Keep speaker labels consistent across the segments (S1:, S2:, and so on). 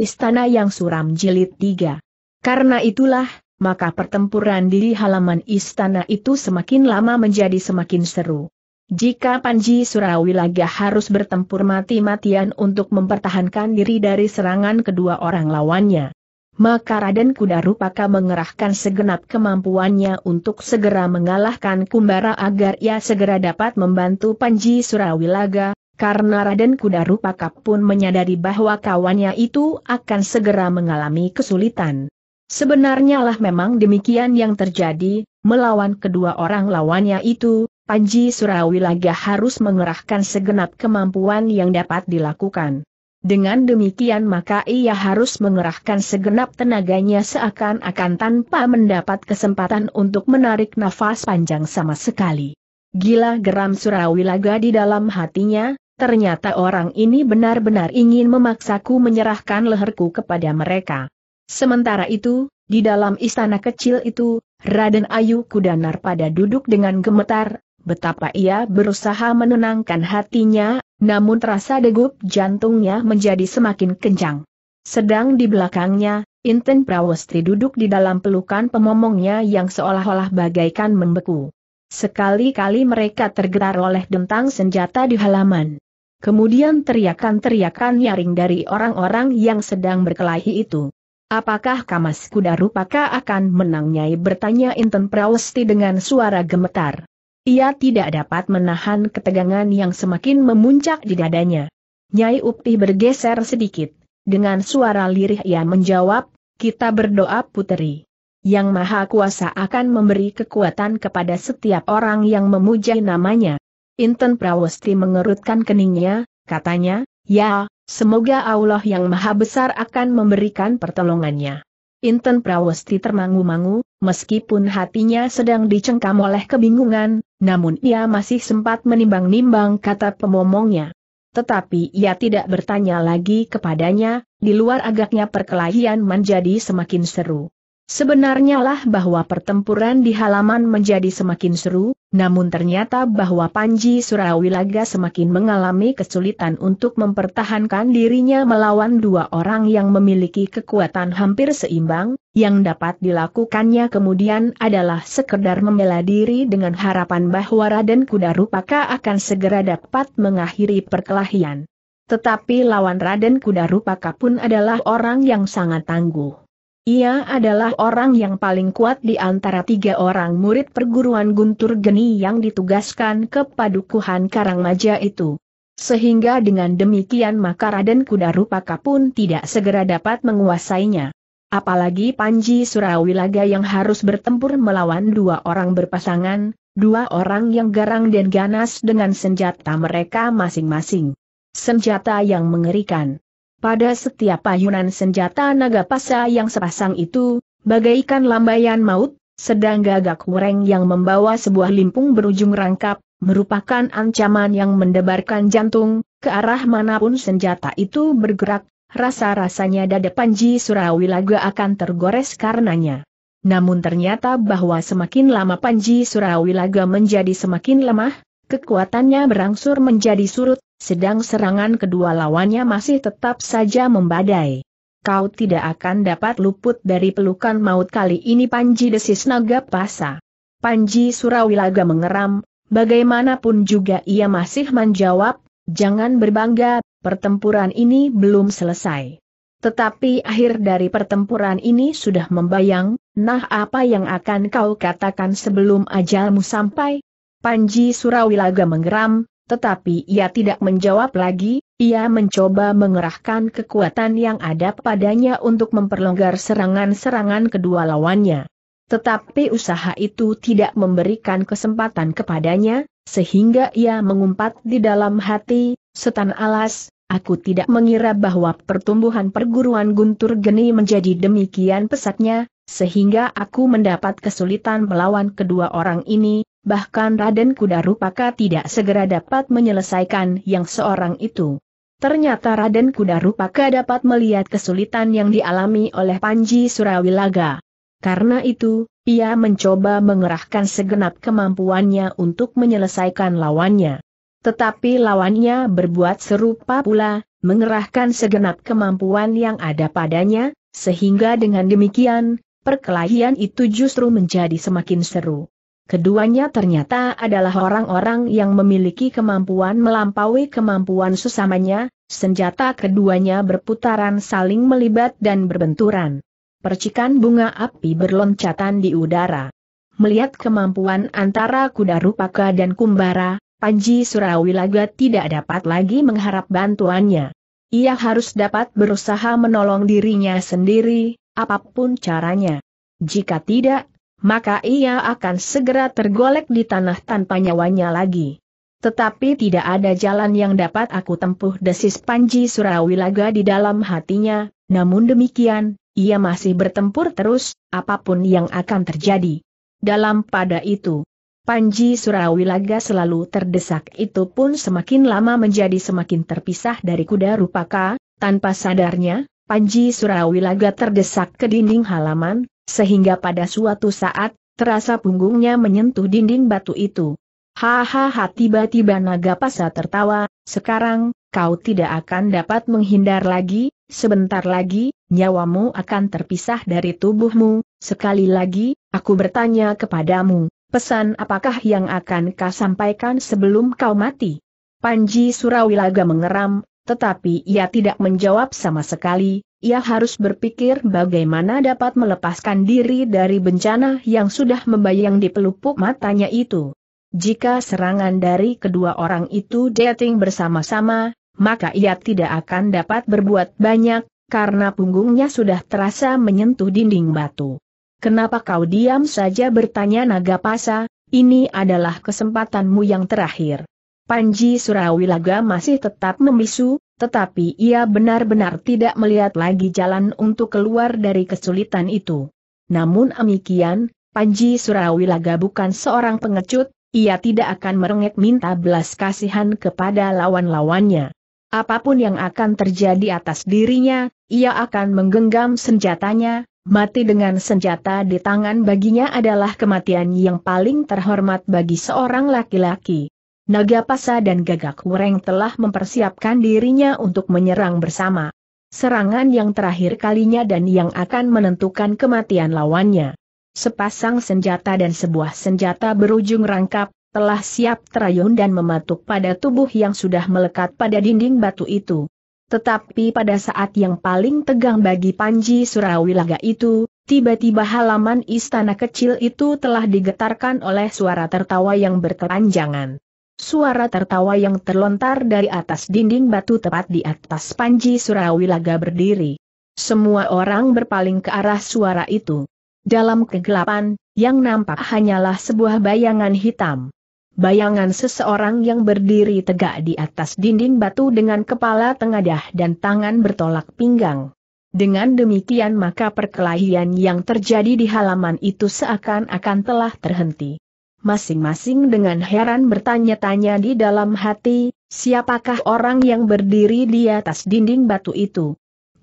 S1: Istana yang suram jilid 3. Karena itulah, maka pertempuran di halaman istana itu semakin lama menjadi semakin seru. Jika Panji Surawilaga harus bertempur mati-matian untuk mempertahankan diri dari serangan kedua orang lawannya, maka Raden Kuda Rupaka mengerahkan segenap kemampuannya untuk segera mengalahkan Kumbara agar ia segera dapat membantu Panji Surawilaga, karena Raden Kuda Rupaka pun menyadari bahwa kawannya itu akan segera mengalami kesulitan. Sebenarnya lah memang demikian yang terjadi, melawan kedua orang lawannya itu, Panji Surawilaga harus mengerahkan segenap kemampuan yang dapat dilakukan. Dengan demikian maka ia harus mengerahkan segenap tenaganya seakan-akan tanpa mendapat kesempatan untuk menarik nafas panjang sama sekali. Gila geram Surawilaga di dalam hatinya, Ternyata orang ini benar-benar ingin memaksaku menyerahkan leherku kepada mereka. Sementara itu, di dalam istana kecil itu, Raden Ayu Kudanar pada duduk dengan gemetar, betapa ia berusaha menenangkan hatinya, namun terasa degup jantungnya menjadi semakin kencang. Sedang di belakangnya, Inten Prawestri duduk di dalam pelukan pemomongnya yang seolah-olah bagaikan membeku. Sekali-kali mereka tergetar oleh dentang senjata di halaman. Kemudian teriakan-teriakan nyaring dari orang-orang yang sedang berkelahi itu. Apakah Kamas Kuda Rupaka akan menangnyai bertanya Inten Prawesti dengan suara gemetar. Ia tidak dapat menahan ketegangan yang semakin memuncak di dadanya. Nyai Upih bergeser sedikit. Dengan suara lirih ia menjawab, kita berdoa puteri. Yang Maha Kuasa akan memberi kekuatan kepada setiap orang yang memuja namanya. Inten Prawesti mengerutkan keningnya, katanya, ya, semoga Allah yang maha besar akan memberikan pertolongannya. Inten Prawesti termangu-mangu, meskipun hatinya sedang dicengkam oleh kebingungan, namun ia masih sempat menimbang-nimbang kata pemomongnya. Tetapi ia tidak bertanya lagi kepadanya, di luar agaknya perkelahian menjadi semakin seru. Sebenarnya lah bahwa pertempuran di halaman menjadi semakin seru, namun ternyata bahwa Panji Surawilaga semakin mengalami kesulitan untuk mempertahankan dirinya melawan dua orang yang memiliki kekuatan hampir seimbang, yang dapat dilakukannya kemudian adalah sekedar membela diri dengan harapan bahwa Raden Kudarupaka akan segera dapat mengakhiri perkelahian. Tetapi lawan Raden Kudarupaka pun adalah orang yang sangat tangguh. Ia adalah orang yang paling kuat di antara tiga orang murid perguruan Guntur Geni yang ditugaskan ke Padukuhan Karangmaja itu. Sehingga dengan demikian maka Raden Kudarupaka pun tidak segera dapat menguasainya. Apalagi Panji Surawilaga yang harus bertempur melawan dua orang berpasangan, dua orang yang garang dan ganas dengan senjata mereka masing-masing. Senjata yang mengerikan. Pada setiap ayunan senjata naga pasa yang sepasang itu, bagaikan lambaian maut, sedang gagak wureng yang membawa sebuah limpung berujung rangkap, merupakan ancaman yang mendebarkan jantung, ke arah manapun senjata itu bergerak, rasa-rasanya dada Panji Surawilaga akan tergores karenanya. Namun ternyata bahwa semakin lama Panji Surawilaga menjadi semakin lemah, kekuatannya berangsur menjadi surut, sedang serangan kedua lawannya masih tetap saja membadai. Kau tidak akan dapat luput dari pelukan maut kali ini Panji desis naga pasa. Panji Surawilaga mengeram, bagaimanapun juga ia masih menjawab, jangan berbangga, pertempuran ini belum selesai. Tetapi akhir dari pertempuran ini sudah membayang, nah apa yang akan kau katakan sebelum ajalmu sampai? Panji Surawilaga menggeram, tetapi ia tidak menjawab lagi, ia mencoba mengerahkan kekuatan yang ada padanya untuk memperlonggar serangan-serangan kedua lawannya. Tetapi usaha itu tidak memberikan kesempatan kepadanya, sehingga ia mengumpat di dalam hati, setan alas, aku tidak mengira bahwa pertumbuhan perguruan Guntur Geni menjadi demikian pesatnya, sehingga aku mendapat kesulitan melawan kedua orang ini, Bahkan Raden Kuda Rupaka tidak segera dapat menyelesaikan yang seorang itu. Ternyata Raden Kuda Rupaka dapat melihat kesulitan yang dialami oleh Panji Surawilaga. Karena itu, ia mencoba mengerahkan segenap kemampuannya untuk menyelesaikan lawannya. Tetapi lawannya berbuat serupa pula, mengerahkan segenap kemampuan yang ada padanya, sehingga dengan demikian, perkelahian itu justru menjadi semakin seru. Keduanya ternyata adalah orang-orang yang memiliki kemampuan melampaui kemampuan sesamanya, senjata keduanya berputaran saling melibat dan berbenturan. Percikan bunga api berloncatan di udara. Melihat kemampuan antara kuda rupaka dan kumbara, Panji Surawilaga tidak dapat lagi mengharap bantuannya. Ia harus dapat berusaha menolong dirinya sendiri, apapun caranya. Jika tidak, maka ia akan segera tergolek di tanah tanpa nyawanya lagi. Tetapi tidak ada jalan yang dapat aku tempuh desis Panji Surawilaga di dalam hatinya, namun demikian, ia masih bertempur terus, apapun yang akan terjadi. Dalam pada itu, Panji Surawilaga selalu terdesak itu pun semakin lama menjadi semakin terpisah dari kuda rupaka, tanpa sadarnya, Panji Surawilaga terdesak ke dinding halaman, sehingga pada suatu saat, terasa punggungnya menyentuh dinding batu itu. Hahaha tiba-tiba naga pasa tertawa, sekarang, kau tidak akan dapat menghindar lagi, sebentar lagi, nyawamu akan terpisah dari tubuhmu, sekali lagi, aku bertanya kepadamu, pesan apakah yang akan kau sampaikan sebelum kau mati? Panji Surawilaga mengeram, tetapi ia tidak menjawab sama sekali, ia harus berpikir bagaimana dapat melepaskan diri dari bencana yang sudah membayang di pelupuk matanya itu. Jika serangan dari kedua orang itu dating bersama-sama, maka ia tidak akan dapat berbuat banyak, karena punggungnya sudah terasa menyentuh dinding batu. Kenapa kau diam saja bertanya Naga Pasa, ini adalah kesempatanmu yang terakhir. Panji Surawilaga masih tetap memisu. Tetapi ia benar-benar tidak melihat lagi jalan untuk keluar dari kesulitan itu. Namun demikian, Panji Surawilaga bukan seorang pengecut, ia tidak akan merengek minta belas kasihan kepada lawan-lawannya. Apapun yang akan terjadi atas dirinya, ia akan menggenggam senjatanya, mati dengan senjata di tangan baginya adalah kematian yang paling terhormat bagi seorang laki-laki. Naga Pasa dan Gagak Wureng telah mempersiapkan dirinya untuk menyerang bersama. Serangan yang terakhir kalinya dan yang akan menentukan kematian lawannya. Sepasang senjata dan sebuah senjata berujung rangkap, telah siap terayun dan mematuk pada tubuh yang sudah melekat pada dinding batu itu. Tetapi pada saat yang paling tegang bagi Panji Surawilaga itu, tiba-tiba halaman istana kecil itu telah digetarkan oleh suara tertawa yang berkepanjangan. Suara tertawa yang terlontar dari atas dinding batu tepat di atas Panji Surawilaga berdiri. Semua orang berpaling ke arah suara itu. Dalam kegelapan, yang nampak hanyalah sebuah bayangan hitam. Bayangan seseorang yang berdiri tegak di atas dinding batu dengan kepala tengadah dan tangan bertolak pinggang. Dengan demikian maka perkelahian yang terjadi di halaman itu seakan-akan telah terhenti masing-masing dengan heran bertanya-tanya di dalam hati, siapakah orang yang berdiri di atas dinding batu itu.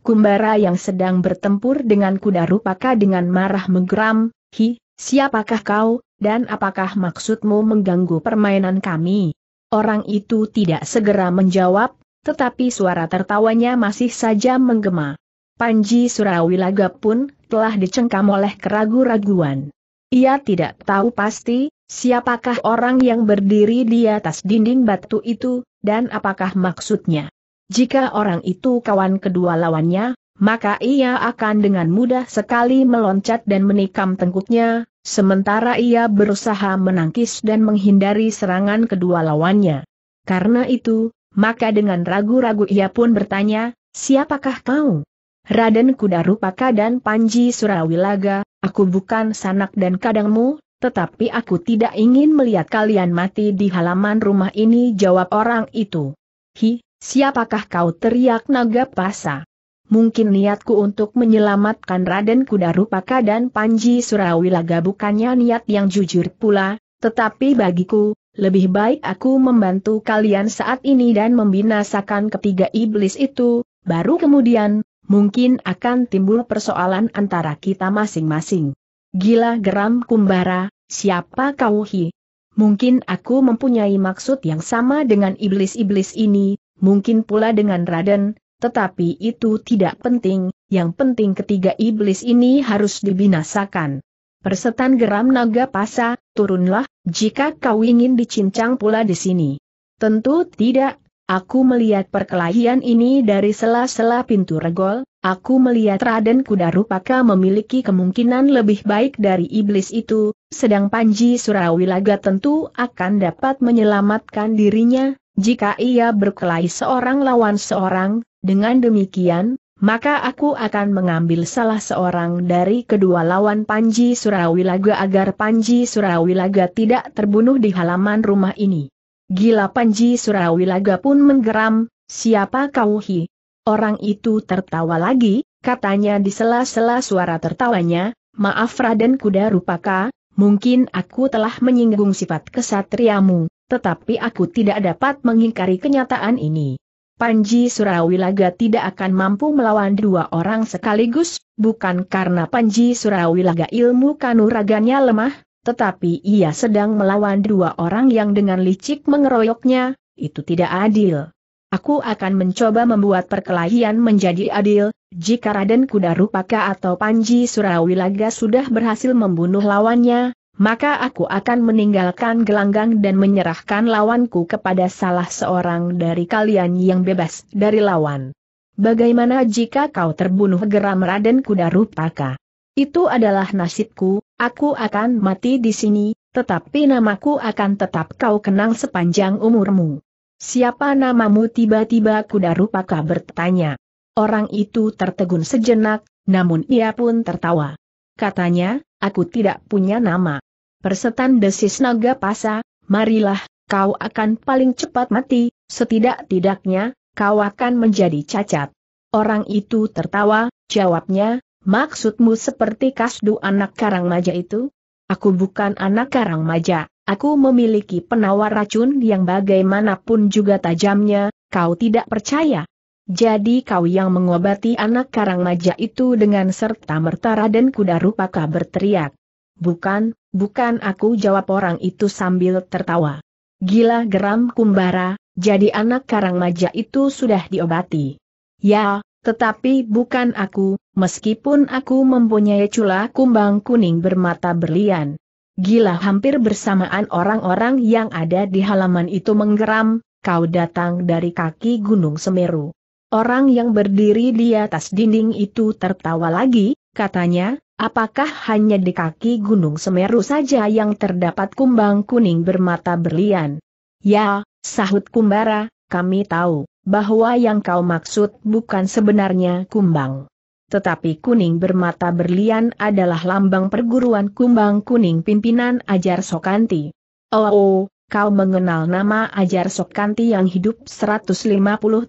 S1: Kumbara yang sedang bertempur dengan kuda rupaka dengan marah menggeram, hi, siapakah kau, dan apakah maksudmu mengganggu permainan kami? Orang itu tidak segera menjawab, tetapi suara tertawanya masih saja menggema. Panji Surawilaga pun telah dicengkam oleh keragu-raguan. Ia tidak tahu pasti, Siapakah orang yang berdiri di atas dinding batu itu, dan apakah maksudnya? Jika orang itu kawan kedua lawannya, maka ia akan dengan mudah sekali meloncat dan menikam tengkuknya, sementara ia berusaha menangkis dan menghindari serangan kedua lawannya. Karena itu, maka dengan ragu-ragu ia pun bertanya, siapakah kau? Raden Kuda Rupaka dan Panji Surawilaga, aku bukan sanak dan kadangmu, tetapi aku tidak ingin melihat kalian mati di halaman rumah ini jawab orang itu. Hi, siapakah kau teriak naga pasa? Mungkin niatku untuk menyelamatkan Raden Kudarupaka dan Panji Surawilaga bukannya niat yang jujur pula, tetapi bagiku, lebih baik aku membantu kalian saat ini dan membinasakan ketiga iblis itu, baru kemudian, mungkin akan timbul persoalan antara kita masing-masing. Gila geram kumbara, siapa kau hi? Mungkin aku mempunyai maksud yang sama dengan iblis-iblis ini, mungkin pula dengan Raden, tetapi itu tidak penting, yang penting ketiga iblis ini harus dibinasakan. Persetan geram naga pasa, turunlah, jika kau ingin dicincang pula di sini. Tentu tidak, Aku melihat perkelahian ini dari sela-sela pintu regol, aku melihat Raden Kudarupaka memiliki kemungkinan lebih baik dari iblis itu, sedang Panji Surawilaga tentu akan dapat menyelamatkan dirinya, jika ia berkelahi seorang lawan seorang, dengan demikian, maka aku akan mengambil salah seorang dari kedua lawan Panji Surawilaga agar Panji Surawilaga tidak terbunuh di halaman rumah ini. Gila Panji Surawilaga pun menggeram, siapa kau hi? Orang itu tertawa lagi, katanya di sela-sela suara tertawanya, maaf Raden Kuda Rupaka, mungkin aku telah menyinggung sifat kesatriamu, tetapi aku tidak dapat mengingkari kenyataan ini. Panji Surawilaga tidak akan mampu melawan dua orang sekaligus, bukan karena Panji Surawilaga ilmu kanuragannya lemah, tetapi ia sedang melawan dua orang yang dengan licik mengeroyoknya, itu tidak adil. Aku akan mencoba membuat perkelahian menjadi adil, jika Raden Kudarupaka atau Panji Surawilaga sudah berhasil membunuh lawannya, maka aku akan meninggalkan gelanggang dan menyerahkan lawanku kepada salah seorang dari kalian yang bebas dari lawan. Bagaimana jika kau terbunuh geram Raden Kudarupaka? Itu adalah nasibku, aku akan mati di sini, tetapi namaku akan tetap kau kenang sepanjang umurmu. Siapa namamu tiba-tiba kuda rupaka bertanya. Orang itu tertegun sejenak, namun ia pun tertawa. Katanya, aku tidak punya nama. Persetan desis naga pasa, marilah, kau akan paling cepat mati, setidak-tidaknya, kau akan menjadi cacat. Orang itu tertawa, jawabnya, Maksudmu seperti kasdu anak karang maja itu? Aku bukan anak karang maja. aku memiliki penawar racun yang bagaimanapun juga tajamnya, kau tidak percaya. Jadi kau yang mengobati anak karang maja itu dengan serta merta Raden Kuda Rupaka berteriak. Bukan, bukan aku jawab orang itu sambil tertawa. Gila geram kumbara, jadi anak karang maja itu sudah diobati. Ya, tetapi bukan aku, meskipun aku mempunyai cula kumbang kuning bermata berlian. Gila hampir bersamaan orang-orang yang ada di halaman itu menggeram, kau datang dari kaki Gunung Semeru. Orang yang berdiri di atas dinding itu tertawa lagi, katanya, apakah hanya di kaki Gunung Semeru saja yang terdapat kumbang kuning bermata berlian? Ya, sahut Kumbara, kami tahu, bahwa yang kau maksud bukan sebenarnya kumbang. Tetapi kuning bermata berlian adalah lambang perguruan kumbang kuning pimpinan Ajar Sokanti. Oh, oh kau mengenal nama Ajar Sokanti yang hidup 150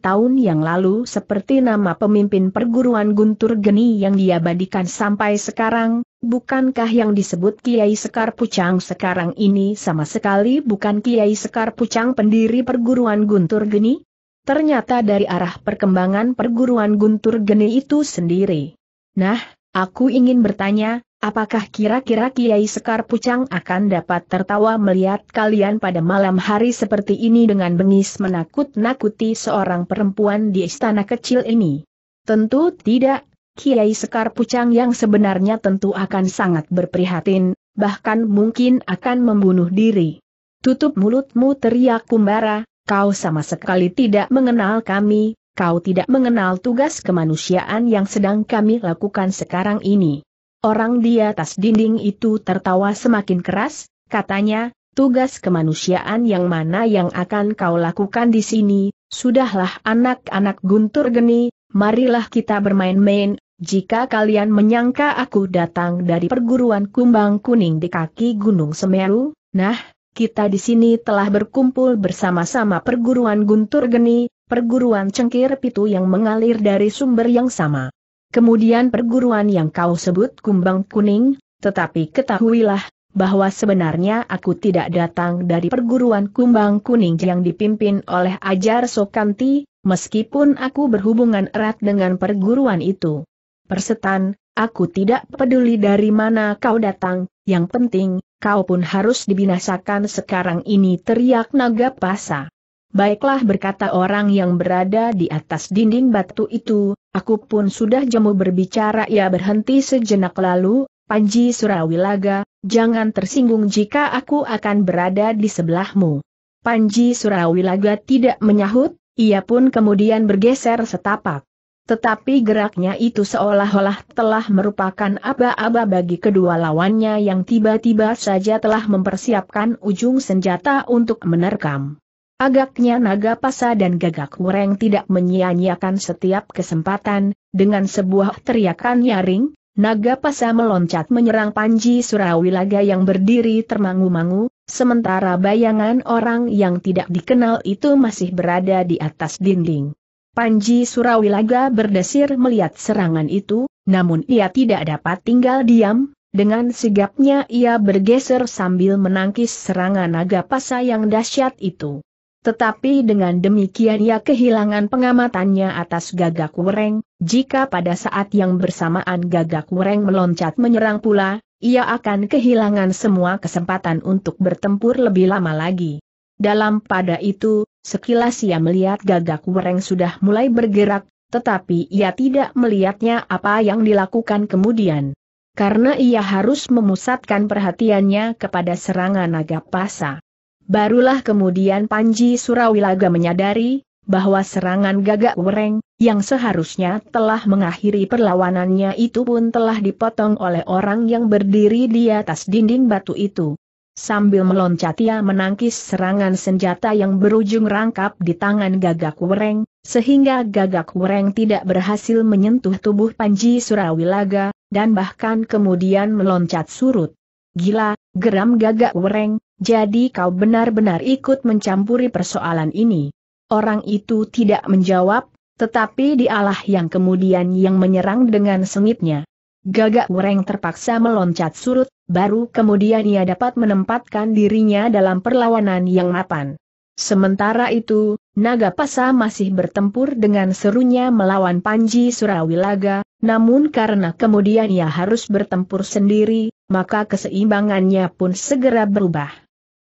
S1: tahun yang lalu seperti nama pemimpin perguruan Guntur Geni yang diabadikan sampai sekarang, bukankah yang disebut Kiai Sekar Pucang sekarang ini sama sekali bukan Kiai Sekar Pucang pendiri perguruan Guntur Geni? Ternyata dari arah perkembangan perguruan Guntur Geni itu sendiri. Nah, aku ingin bertanya, apakah kira-kira Kiai Sekar Pucang akan dapat tertawa melihat kalian pada malam hari seperti ini dengan bengis menakut-nakuti seorang perempuan di istana kecil ini? Tentu tidak, Kiai Sekar Pucang yang sebenarnya tentu akan sangat berprihatin, bahkan mungkin akan membunuh diri. Tutup mulutmu teriak Kumbara, kau sama sekali tidak mengenal kami, kau tidak mengenal tugas kemanusiaan yang sedang kami lakukan sekarang ini. Orang di atas dinding itu tertawa semakin keras, katanya, tugas kemanusiaan yang mana yang akan kau lakukan di sini, sudahlah anak-anak guntur geni, marilah kita bermain-main, jika kalian menyangka aku datang dari perguruan kumbang kuning di kaki Gunung Semeru, nah, kita di sini telah berkumpul bersama-sama perguruan Guntur Geni, perguruan Cengkir Pitu yang mengalir dari sumber yang sama. Kemudian perguruan yang kau sebut Kumbang Kuning, tetapi ketahuilah, bahwa sebenarnya aku tidak datang dari perguruan Kumbang Kuning yang dipimpin oleh Ajar Sokanti, meskipun aku berhubungan erat dengan perguruan itu. Persetan, aku tidak peduli dari mana kau datang, yang penting, kau pun harus dibinasakan sekarang ini teriak naga pasa. Baiklah berkata orang yang berada di atas dinding batu itu, aku pun sudah jemu berbicara ia berhenti sejenak lalu, Panji Surawilaga, jangan tersinggung jika aku akan berada di sebelahmu. Panji Surawilaga tidak menyahut, ia pun kemudian bergeser setapak. Tetapi geraknya itu seolah-olah telah merupakan aba-aba bagi kedua lawannya yang tiba-tiba saja telah mempersiapkan ujung senjata untuk menerkam. Agaknya naga pasa dan gagak wureng tidak menyia-nyiakan setiap kesempatan, dengan sebuah teriakan nyaring, naga pasa meloncat menyerang Panji Surawilaga yang berdiri termangu-mangu, sementara bayangan orang yang tidak dikenal itu masih berada di atas dinding. Panji Surawilaga berdesir melihat serangan itu, namun ia tidak dapat tinggal diam, dengan sigapnya ia bergeser sambil menangkis serangan naga pasa yang dahsyat itu. Tetapi dengan demikian ia kehilangan pengamatannya atas gagak wereng, jika pada saat yang bersamaan gagak wereng meloncat menyerang pula, ia akan kehilangan semua kesempatan untuk bertempur lebih lama lagi. Dalam pada itu, Sekilas ia melihat gagak wereng sudah mulai bergerak, tetapi ia tidak melihatnya apa yang dilakukan kemudian. Karena ia harus memusatkan perhatiannya kepada serangan naga pasa. Barulah kemudian Panji Surawilaga menyadari, bahwa serangan gagak wereng, yang seharusnya telah mengakhiri perlawanannya itu pun telah dipotong oleh orang yang berdiri di atas dinding batu itu. Sambil meloncat ia menangkis serangan senjata yang berujung rangkap di tangan gagak wereng, sehingga gagak wereng tidak berhasil menyentuh tubuh Panji Surawilaga, dan bahkan kemudian meloncat surut. Gila, geram gagak wereng, jadi kau benar-benar ikut mencampuri persoalan ini. Orang itu tidak menjawab, tetapi dialah yang kemudian yang menyerang dengan sengitnya. Gagak wereng terpaksa meloncat surut, baru kemudian ia dapat menempatkan dirinya dalam perlawanan yang mapan. Sementara itu, Naga Pasa masih bertempur dengan serunya melawan Panji Surawilaga, namun karena kemudian ia harus bertempur sendiri, maka keseimbangannya pun segera berubah.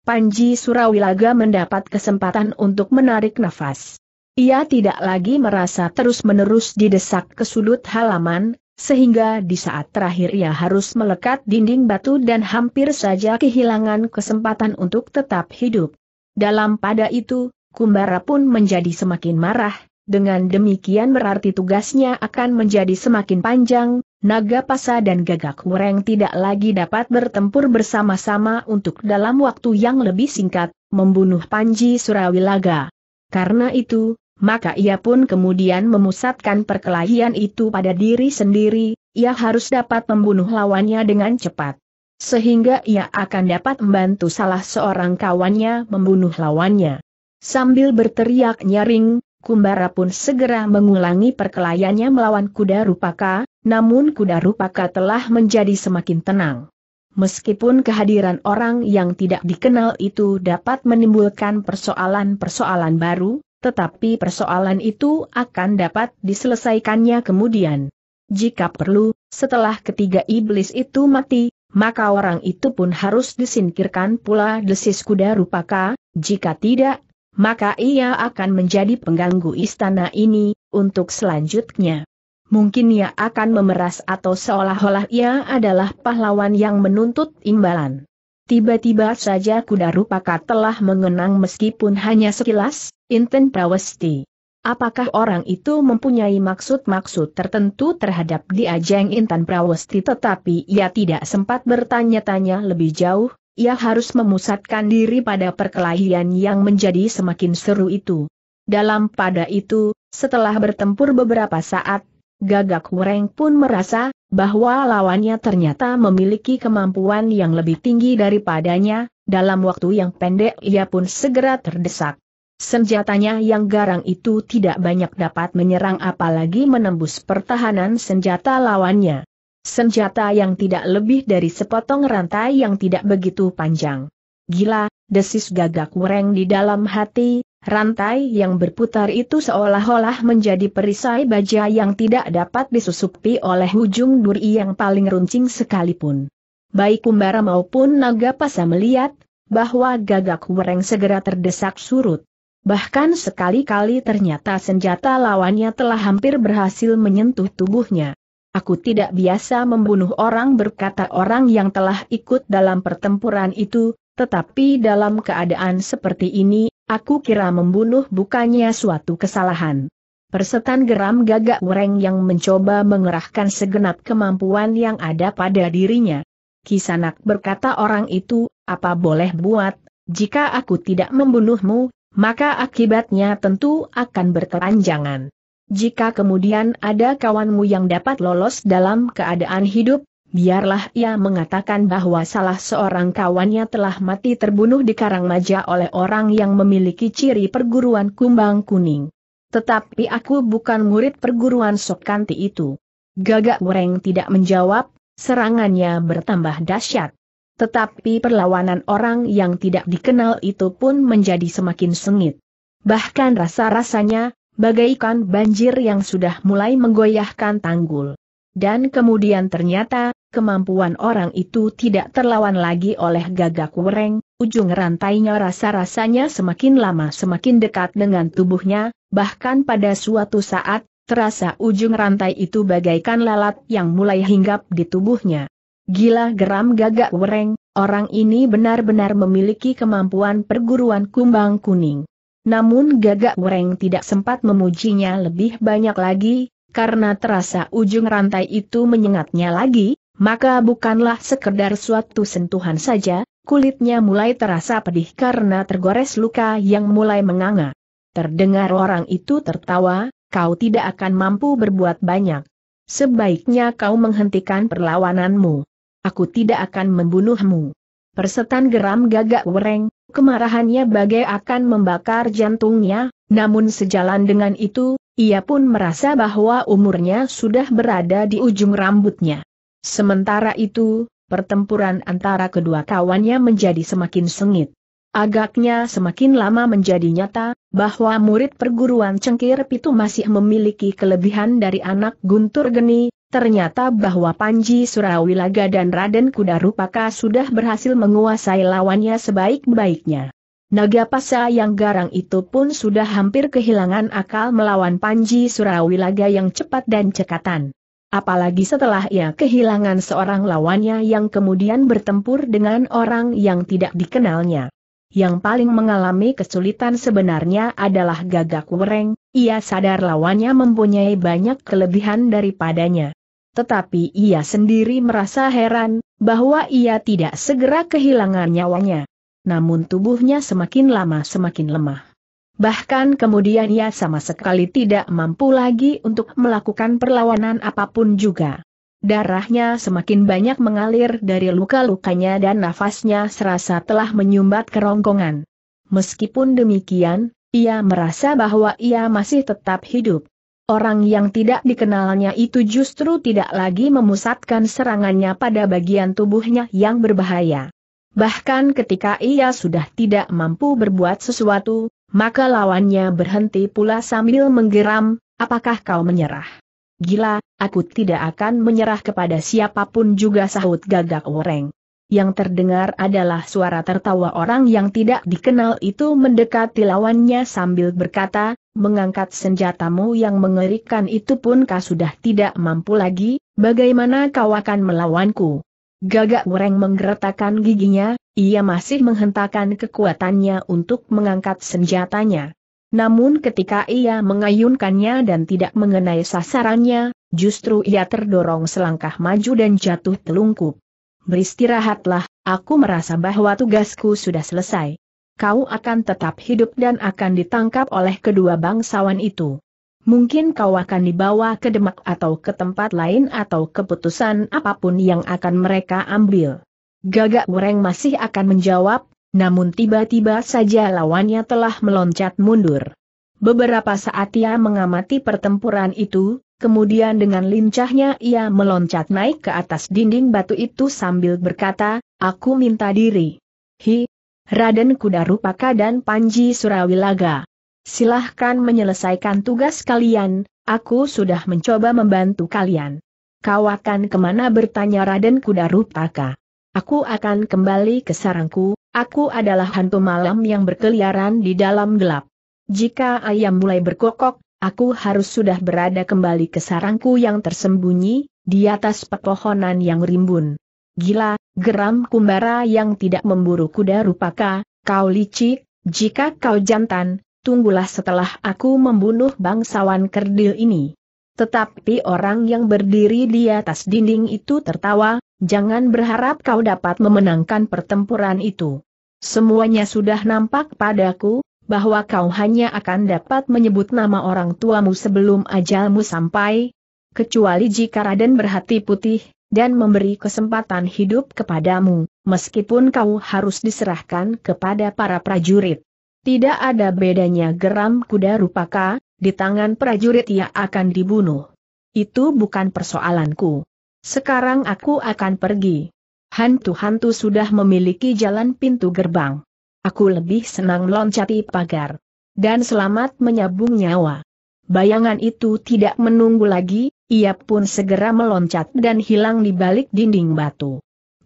S1: Panji Surawilaga mendapat kesempatan untuk menarik nafas. Ia tidak lagi merasa terus-menerus didesak ke sudut halaman, sehingga di saat terakhir ia harus melekat dinding batu dan hampir saja kehilangan kesempatan untuk tetap hidup. Dalam pada itu, Kumbara pun menjadi semakin marah, dengan demikian berarti tugasnya akan menjadi semakin panjang, naga pasa dan gagak Mureng tidak lagi dapat bertempur bersama-sama untuk dalam waktu yang lebih singkat, membunuh Panji Surawilaga. Karena itu, maka ia pun kemudian memusatkan perkelahian itu pada diri sendiri, ia harus dapat membunuh lawannya dengan cepat. Sehingga ia akan dapat membantu salah seorang kawannya membunuh lawannya. Sambil berteriak nyaring, Kumbara pun segera mengulangi perkelahiannya melawan kuda rupaka, namun kuda rupaka telah menjadi semakin tenang. Meskipun kehadiran orang yang tidak dikenal itu dapat menimbulkan persoalan-persoalan baru, tetapi persoalan itu akan dapat diselesaikannya kemudian. Jika perlu, setelah ketiga iblis itu mati, maka orang itu pun harus disingkirkan pula desis kuda rupaka, jika tidak, maka ia akan menjadi pengganggu istana ini, untuk selanjutnya. Mungkin ia akan memeras atau seolah-olah ia adalah pahlawan yang menuntut imbalan. Tiba-tiba saja kuda rupaka telah mengenang meskipun hanya sekilas, Inten Prawesti. Apakah orang itu mempunyai maksud-maksud tertentu terhadap diajeng Intan Prawesti tetapi ia tidak sempat bertanya-tanya lebih jauh, ia harus memusatkan diri pada perkelahian yang menjadi semakin seru itu. Dalam pada itu, setelah bertempur beberapa saat, Gagak Mureng pun merasa, bahwa lawannya ternyata memiliki kemampuan yang lebih tinggi daripadanya, dalam waktu yang pendek ia pun segera terdesak. Senjatanya yang garang itu tidak banyak dapat menyerang apalagi menembus pertahanan senjata lawannya. Senjata yang tidak lebih dari sepotong rantai yang tidak begitu panjang. Gila, desis gagak mureng di dalam hati, Rantai yang berputar itu seolah-olah menjadi perisai baja yang tidak dapat disusupi oleh ujung duri yang paling runcing sekalipun. Baik Kumbara maupun Naga Pasa melihat, bahwa gagak wereng segera terdesak surut. Bahkan sekali-kali ternyata senjata lawannya telah hampir berhasil menyentuh tubuhnya. Aku tidak biasa membunuh orang berkata orang yang telah ikut dalam pertempuran itu, tetapi dalam keadaan seperti ini, aku kira membunuh bukannya suatu kesalahan. Persetan geram gagak wereng yang mencoba mengerahkan segenap kemampuan yang ada pada dirinya. Kisanak berkata orang itu, apa boleh buat, jika aku tidak membunuhmu, maka akibatnya tentu akan berkelanjangan. Jika kemudian ada kawanmu yang dapat lolos dalam keadaan hidup, biarlah ia mengatakan bahwa salah seorang kawannya telah mati terbunuh di Karang Maja oleh orang yang memiliki ciri perguruan kumbang kuning. Tetapi aku bukan murid perguruan Sokanti itu. Gagak Wereng tidak menjawab, serangannya bertambah dahsyat. Tetapi perlawanan orang yang tidak dikenal itu pun menjadi semakin sengit. Bahkan rasa-rasanya, bagaikan banjir yang sudah mulai menggoyahkan tanggul. Dan kemudian ternyata, kemampuan orang itu tidak terlawan lagi oleh gagak wereng, ujung rantainya rasa-rasanya semakin lama semakin dekat dengan tubuhnya, bahkan pada suatu saat, terasa ujung rantai itu bagaikan lalat yang mulai hinggap di tubuhnya. Gila geram gagak wereng, orang ini benar-benar memiliki kemampuan perguruan kumbang kuning. Namun gagak wereng tidak sempat memujinya lebih banyak lagi, karena terasa ujung rantai itu menyengatnya lagi, maka bukanlah sekedar suatu sentuhan saja, kulitnya mulai terasa pedih karena tergores luka yang mulai menganga. Terdengar orang itu tertawa, kau tidak akan mampu berbuat banyak. Sebaiknya kau menghentikan perlawananmu. Aku tidak akan membunuhmu. Persetan geram gagak wereng, kemarahannya bagai akan membakar jantungnya, namun sejalan dengan itu, ia pun merasa bahwa umurnya sudah berada di ujung rambutnya. Sementara itu, pertempuran antara kedua kawannya menjadi semakin sengit. Agaknya semakin lama menjadi nyata, bahwa murid perguruan cengkir itu masih memiliki kelebihan dari anak guntur geni, ternyata bahwa Panji Surawilaga dan Raden Kuda Rupaka sudah berhasil menguasai lawannya sebaik-baiknya. Naga Pasa yang garang itu pun sudah hampir kehilangan akal melawan Panji Surawilaga yang cepat dan cekatan apalagi setelah ia kehilangan seorang lawannya yang kemudian bertempur dengan orang yang tidak dikenalnya. Yang paling mengalami kesulitan sebenarnya adalah gagak wereng, ia sadar lawannya mempunyai banyak kelebihan daripadanya. Tetapi ia sendiri merasa heran, bahwa ia tidak segera kehilangan nyawanya. Namun tubuhnya semakin lama semakin lemah. Bahkan kemudian ia sama sekali tidak mampu lagi untuk melakukan perlawanan apapun juga. Darahnya semakin banyak mengalir dari luka-lukanya dan nafasnya serasa telah menyumbat kerongkongan. Meskipun demikian, ia merasa bahwa ia masih tetap hidup. Orang yang tidak dikenalnya itu justru tidak lagi memusatkan serangannya pada bagian tubuhnya yang berbahaya. Bahkan ketika ia sudah tidak mampu berbuat sesuatu, maka lawannya berhenti pula sambil menggeram, apakah kau menyerah? Gila, aku tidak akan menyerah kepada siapapun juga sahut gagak woreng. Yang terdengar adalah suara tertawa orang yang tidak dikenal itu mendekati lawannya sambil berkata, mengangkat senjatamu yang mengerikan itu pun kau sudah tidak mampu lagi, bagaimana kau akan melawanku? Gagak Wereng menggeretakkan giginya, ia masih menghentakkan kekuatannya untuk mengangkat senjatanya. Namun ketika ia mengayunkannya dan tidak mengenai sasarannya, justru ia terdorong selangkah maju dan jatuh telungkup. Beristirahatlah, aku merasa bahwa tugasku sudah selesai. Kau akan tetap hidup dan akan ditangkap oleh kedua bangsawan itu. Mungkin kau akan dibawa ke Demak atau ke tempat lain atau keputusan apapun yang akan mereka ambil. Gagak Mureng masih akan menjawab, namun tiba-tiba saja lawannya telah meloncat mundur. Beberapa saat ia mengamati pertempuran itu, kemudian dengan lincahnya ia meloncat naik ke atas dinding batu itu sambil berkata, Aku minta diri. Hi, Raden Kudarupaka dan Panji Surawilaga. Silahkan menyelesaikan tugas kalian, aku sudah mencoba membantu kalian. Kau akan kemana bertanya Raden Kudarupaka. Aku akan kembali ke sarangku, aku adalah hantu malam yang berkeliaran di dalam gelap. Jika ayam mulai berkokok, aku harus sudah berada kembali ke sarangku yang tersembunyi, di atas pepohonan yang rimbun. Gila, geram kumbara yang tidak memburu kuda rupaka, kau licik, jika kau jantan, tunggulah setelah aku membunuh bangsawan kerdil ini. Tetapi orang yang berdiri di atas dinding itu tertawa, jangan berharap kau dapat memenangkan pertempuran itu. Semuanya sudah nampak padaku, bahwa kau hanya akan dapat menyebut nama orang tuamu sebelum ajalmu sampai, kecuali jika Raden berhati putih, dan memberi kesempatan hidup kepadamu, meskipun kau harus diserahkan kepada para prajurit. Tidak ada bedanya geram kuda rupaka, di tangan prajurit ia akan dibunuh. Itu bukan persoalanku. Sekarang aku akan pergi. Hantu-hantu sudah memiliki jalan pintu gerbang. Aku lebih senang loncati pagar. Dan selamat menyambung nyawa. Bayangan itu tidak menunggu lagi, ia pun segera meloncat dan hilang di balik dinding batu.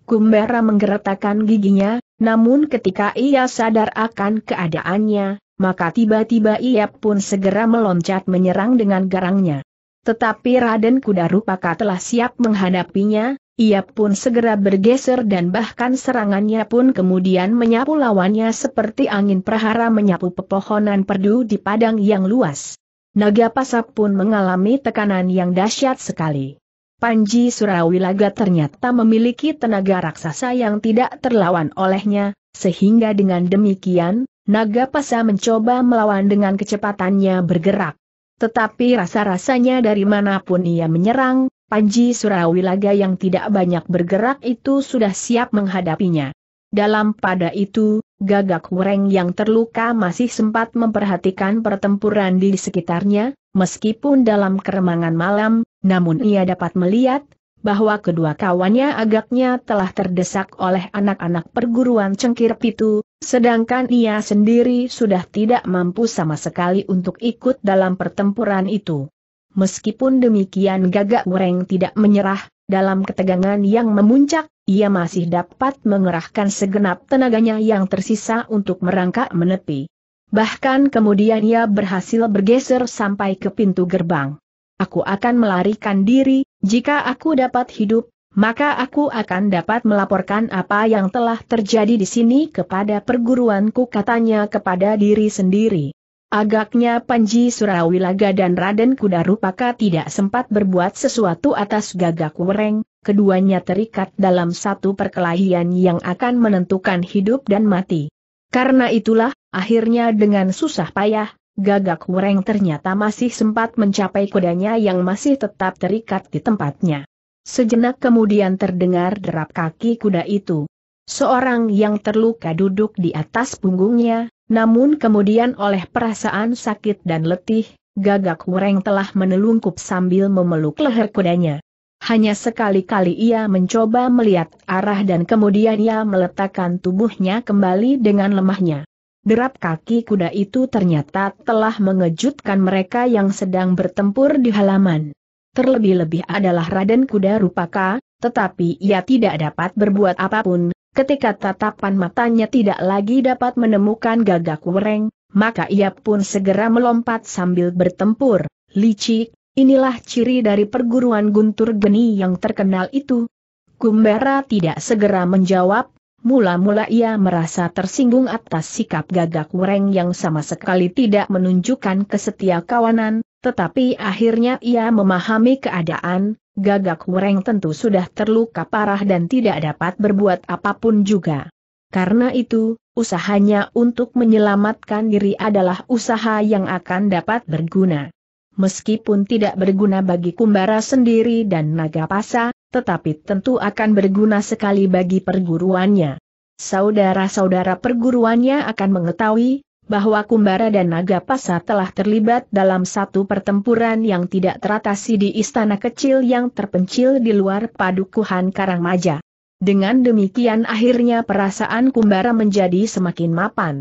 S1: Kumbara menggeretakkan giginya, namun ketika ia sadar akan keadaannya, maka tiba-tiba ia pun segera meloncat menyerang dengan garangnya. Tetapi Raden Kudarupaka telah siap menghadapinya, ia pun segera bergeser dan bahkan serangannya pun kemudian menyapu lawannya seperti angin prahara menyapu pepohonan perdu di padang yang luas. Naga Pasap pun mengalami tekanan yang dahsyat sekali. Panji Surawilaga ternyata memiliki tenaga raksasa yang tidak terlawan olehnya, sehingga dengan demikian, naga pasa mencoba melawan dengan kecepatannya bergerak. Tetapi rasa-rasanya dari manapun ia menyerang, Panji Surawilaga yang tidak banyak bergerak itu sudah siap menghadapinya. Dalam pada itu, gagak wureng yang terluka masih sempat memperhatikan pertempuran di sekitarnya, meskipun dalam keremangan malam, namun ia dapat melihat bahwa kedua kawannya agaknya telah terdesak oleh anak-anak perguruan cengkir pitu, sedangkan ia sendiri sudah tidak mampu sama sekali untuk ikut dalam pertempuran itu. Meskipun demikian gagak wureng tidak menyerah, dalam ketegangan yang memuncak, ia masih dapat mengerahkan segenap tenaganya yang tersisa untuk merangkak menepi. Bahkan kemudian ia berhasil bergeser sampai ke pintu gerbang. Aku akan melarikan diri, jika aku dapat hidup, maka aku akan dapat melaporkan apa yang telah terjadi di sini kepada perguruanku katanya kepada diri sendiri. Agaknya Panji Surawilaga dan Raden Kudarupaka tidak sempat berbuat sesuatu atas gagak wereng, keduanya terikat dalam satu perkelahian yang akan menentukan hidup dan mati. Karena itulah, akhirnya dengan susah payah, Gagak Wureng ternyata masih sempat mencapai kudanya yang masih tetap terikat di tempatnya. Sejenak kemudian terdengar derap kaki kuda itu. Seorang yang terluka duduk di atas punggungnya, namun kemudian oleh perasaan sakit dan letih, Gagak Wureng telah menelungkup sambil memeluk leher kudanya. Hanya sekali-kali ia mencoba melihat arah dan kemudian ia meletakkan tubuhnya kembali dengan lemahnya. Derap kaki kuda itu ternyata telah mengejutkan mereka yang sedang bertempur di halaman. Terlebih-lebih adalah Raden Kuda Rupaka, tetapi ia tidak dapat berbuat apapun, ketika tatapan matanya tidak lagi dapat menemukan gagak wereng, maka ia pun segera melompat sambil bertempur, licik, Inilah ciri dari perguruan Guntur Geni yang terkenal itu. Kumbara tidak segera menjawab, mula-mula ia merasa tersinggung atas sikap gagak wereng yang sama sekali tidak menunjukkan kesetia kawanan, tetapi akhirnya ia memahami keadaan, gagak wereng tentu sudah terluka parah dan tidak dapat berbuat apapun juga. Karena itu, usahanya untuk menyelamatkan diri adalah usaha yang akan dapat berguna meskipun tidak berguna bagi kumbara sendiri dan naga pasa, tetapi tentu akan berguna sekali bagi perguruannya. Saudara-saudara perguruannya akan mengetahui bahwa kumbara dan naga pasa telah terlibat dalam satu pertempuran yang tidak teratasi di istana kecil yang terpencil di luar padukuhan Karangmaja. Dengan demikian akhirnya perasaan kumbara menjadi semakin mapan.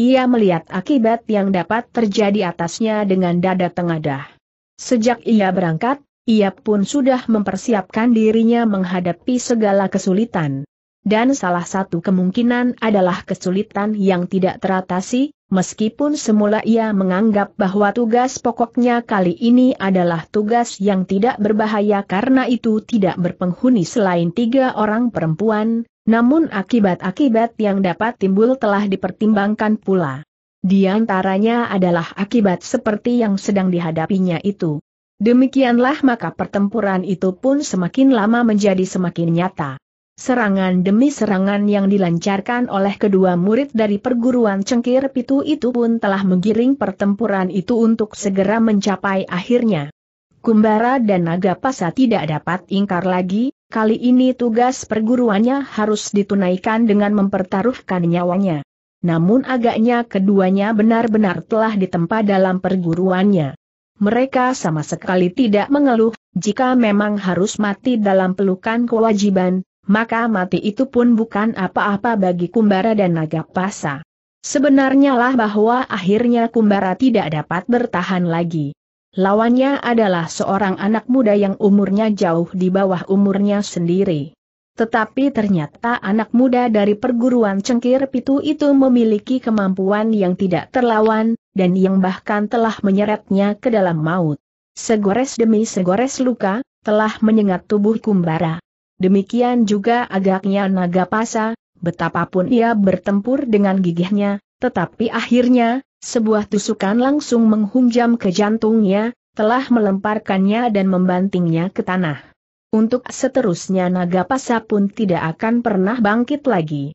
S1: Ia melihat akibat yang dapat terjadi atasnya dengan dada tengadah. Sejak ia berangkat, ia pun sudah mempersiapkan dirinya menghadapi segala kesulitan. Dan salah satu kemungkinan adalah kesulitan yang tidak teratasi, meskipun semula ia menganggap bahwa tugas pokoknya kali ini adalah tugas yang tidak berbahaya karena itu tidak berpenghuni selain tiga orang perempuan, namun akibat-akibat yang dapat timbul telah dipertimbangkan pula. Di antaranya adalah akibat seperti yang sedang dihadapinya itu. Demikianlah maka pertempuran itu pun semakin lama menjadi semakin nyata. Serangan demi serangan yang dilancarkan oleh kedua murid dari perguruan cengkir pitu itu pun telah menggiring pertempuran itu untuk segera mencapai akhirnya. Kumbara dan Nagapasa tidak dapat ingkar lagi, Kali ini tugas perguruannya harus ditunaikan dengan mempertaruhkan nyawanya. Namun agaknya keduanya benar-benar telah ditempa dalam perguruannya. Mereka sama sekali tidak mengeluh, jika memang harus mati dalam pelukan kewajiban, maka mati itu pun bukan apa-apa bagi Kumbara dan Naga Nagapasa. Sebenarnya lah bahwa akhirnya Kumbara tidak dapat bertahan lagi. Lawannya adalah seorang anak muda yang umurnya jauh di bawah umurnya sendiri. Tetapi ternyata anak muda dari perguruan cengkir pitu itu memiliki kemampuan yang tidak terlawan, dan yang bahkan telah menyeretnya ke dalam maut. Segores demi segores luka, telah menyengat tubuh kumbara. Demikian juga agaknya naga pasa, betapapun ia bertempur dengan gigihnya, tetapi akhirnya, sebuah tusukan langsung menghunjam ke jantungnya, telah melemparkannya dan membantingnya ke tanah. Untuk seterusnya naga pasa pun tidak akan pernah bangkit lagi.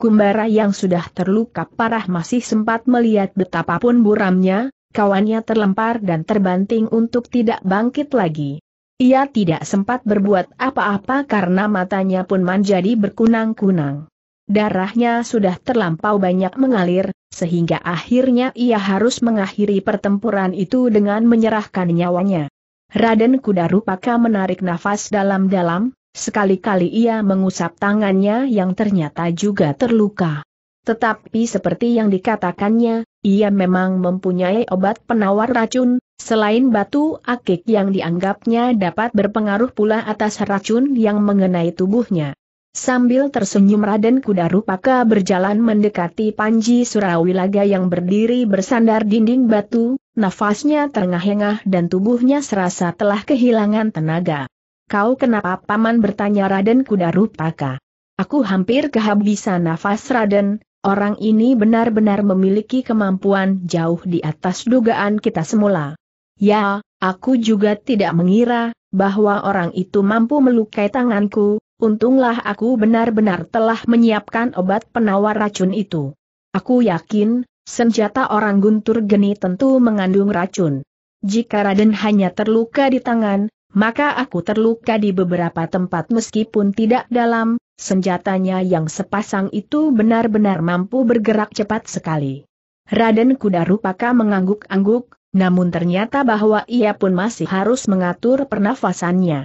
S1: Kumbara yang sudah terluka parah masih sempat melihat betapapun buramnya, kawannya terlempar dan terbanting untuk tidak bangkit lagi. Ia tidak sempat berbuat apa-apa karena matanya pun menjadi berkunang-kunang. Darahnya sudah terlampau banyak mengalir, sehingga akhirnya ia harus mengakhiri pertempuran itu dengan menyerahkan nyawanya. Raden Kuda Rupaka menarik nafas dalam-dalam, sekali-kali ia mengusap tangannya yang ternyata juga terluka. Tetapi seperti yang dikatakannya, ia memang mempunyai obat penawar racun, selain batu akik yang dianggapnya dapat berpengaruh pula atas racun yang mengenai tubuhnya. Sambil tersenyum Raden Kuda Rupaka berjalan mendekati Panji Surawilaga yang berdiri bersandar dinding batu, nafasnya terengah-engah dan tubuhnya serasa telah kehilangan tenaga. Kau kenapa paman bertanya Raden Kuda Rupaka? Aku hampir kehabisan nafas Raden, orang ini benar-benar memiliki kemampuan jauh di atas dugaan kita semula. Ya, aku juga tidak mengira, bahwa orang itu mampu melukai tanganku, untunglah aku benar-benar telah menyiapkan obat penawar racun itu. Aku yakin, senjata orang guntur geni tentu mengandung racun. Jika Raden hanya terluka di tangan, maka aku terluka di beberapa tempat meskipun tidak dalam, senjatanya yang sepasang itu benar-benar mampu bergerak cepat sekali. Raden Kuda Rupaka mengangguk-angguk, namun ternyata bahwa ia pun masih harus mengatur pernafasannya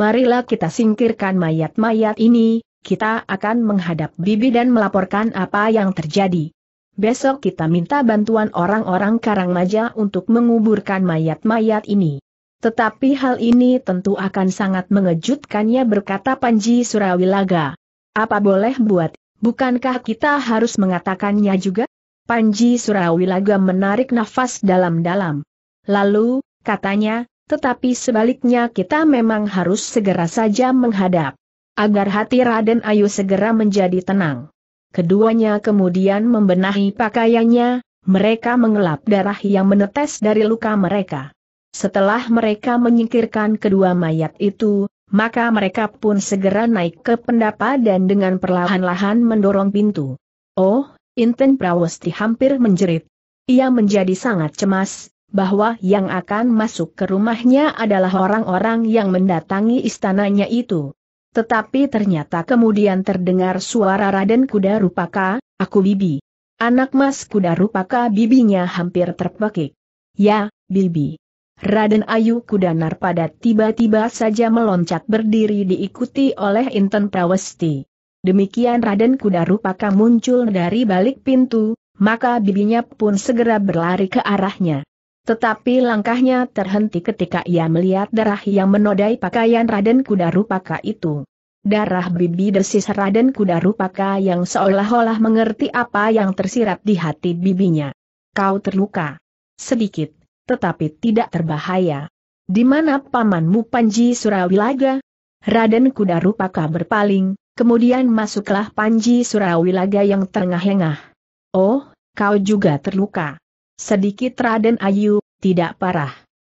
S1: marilah kita singkirkan mayat-mayat ini, kita akan menghadap bibi dan melaporkan apa yang terjadi. Besok kita minta bantuan orang-orang Karangmaja untuk menguburkan mayat-mayat ini. Tetapi hal ini tentu akan sangat mengejutkannya berkata Panji Surawilaga. Apa boleh buat, bukankah kita harus mengatakannya juga? Panji Surawilaga menarik nafas dalam-dalam. Lalu, katanya, tetapi sebaliknya kita memang harus segera saja menghadap. Agar hati Raden Ayu segera menjadi tenang. Keduanya kemudian membenahi pakaiannya, mereka mengelap darah yang menetes dari luka mereka. Setelah mereka menyingkirkan kedua mayat itu, maka mereka pun segera naik ke pendapa dan dengan perlahan-lahan mendorong pintu. Oh, Inten Prawesti hampir menjerit. Ia menjadi sangat cemas, bahwa yang akan masuk ke rumahnya adalah orang-orang yang mendatangi istananya itu. Tetapi ternyata kemudian terdengar suara Raden Kuda Rupaka, aku bibi. Anak mas Kuda Rupaka bibinya hampir terpekik. Ya, bibi. Raden Ayu Kuda Narpada tiba-tiba saja meloncat berdiri diikuti oleh Inten Prawesti. Demikian Raden Kuda Rupaka muncul dari balik pintu, maka bibinya pun segera berlari ke arahnya. Tetapi langkahnya terhenti ketika ia melihat darah yang menodai pakaian Raden Kuda Rupaka itu. Darah bibi desis Raden Kuda Rupaka yang seolah-olah mengerti apa yang tersirat di hati bibinya. Kau terluka. Sedikit, tetapi tidak terbahaya. Di mana pamanmu Panji Surawilaga? Raden Kuda Rupaka berpaling, kemudian masuklah Panji Surawilaga yang terengah-engah. Oh, kau juga terluka. Sedikit Raden Ayu, tidak parah.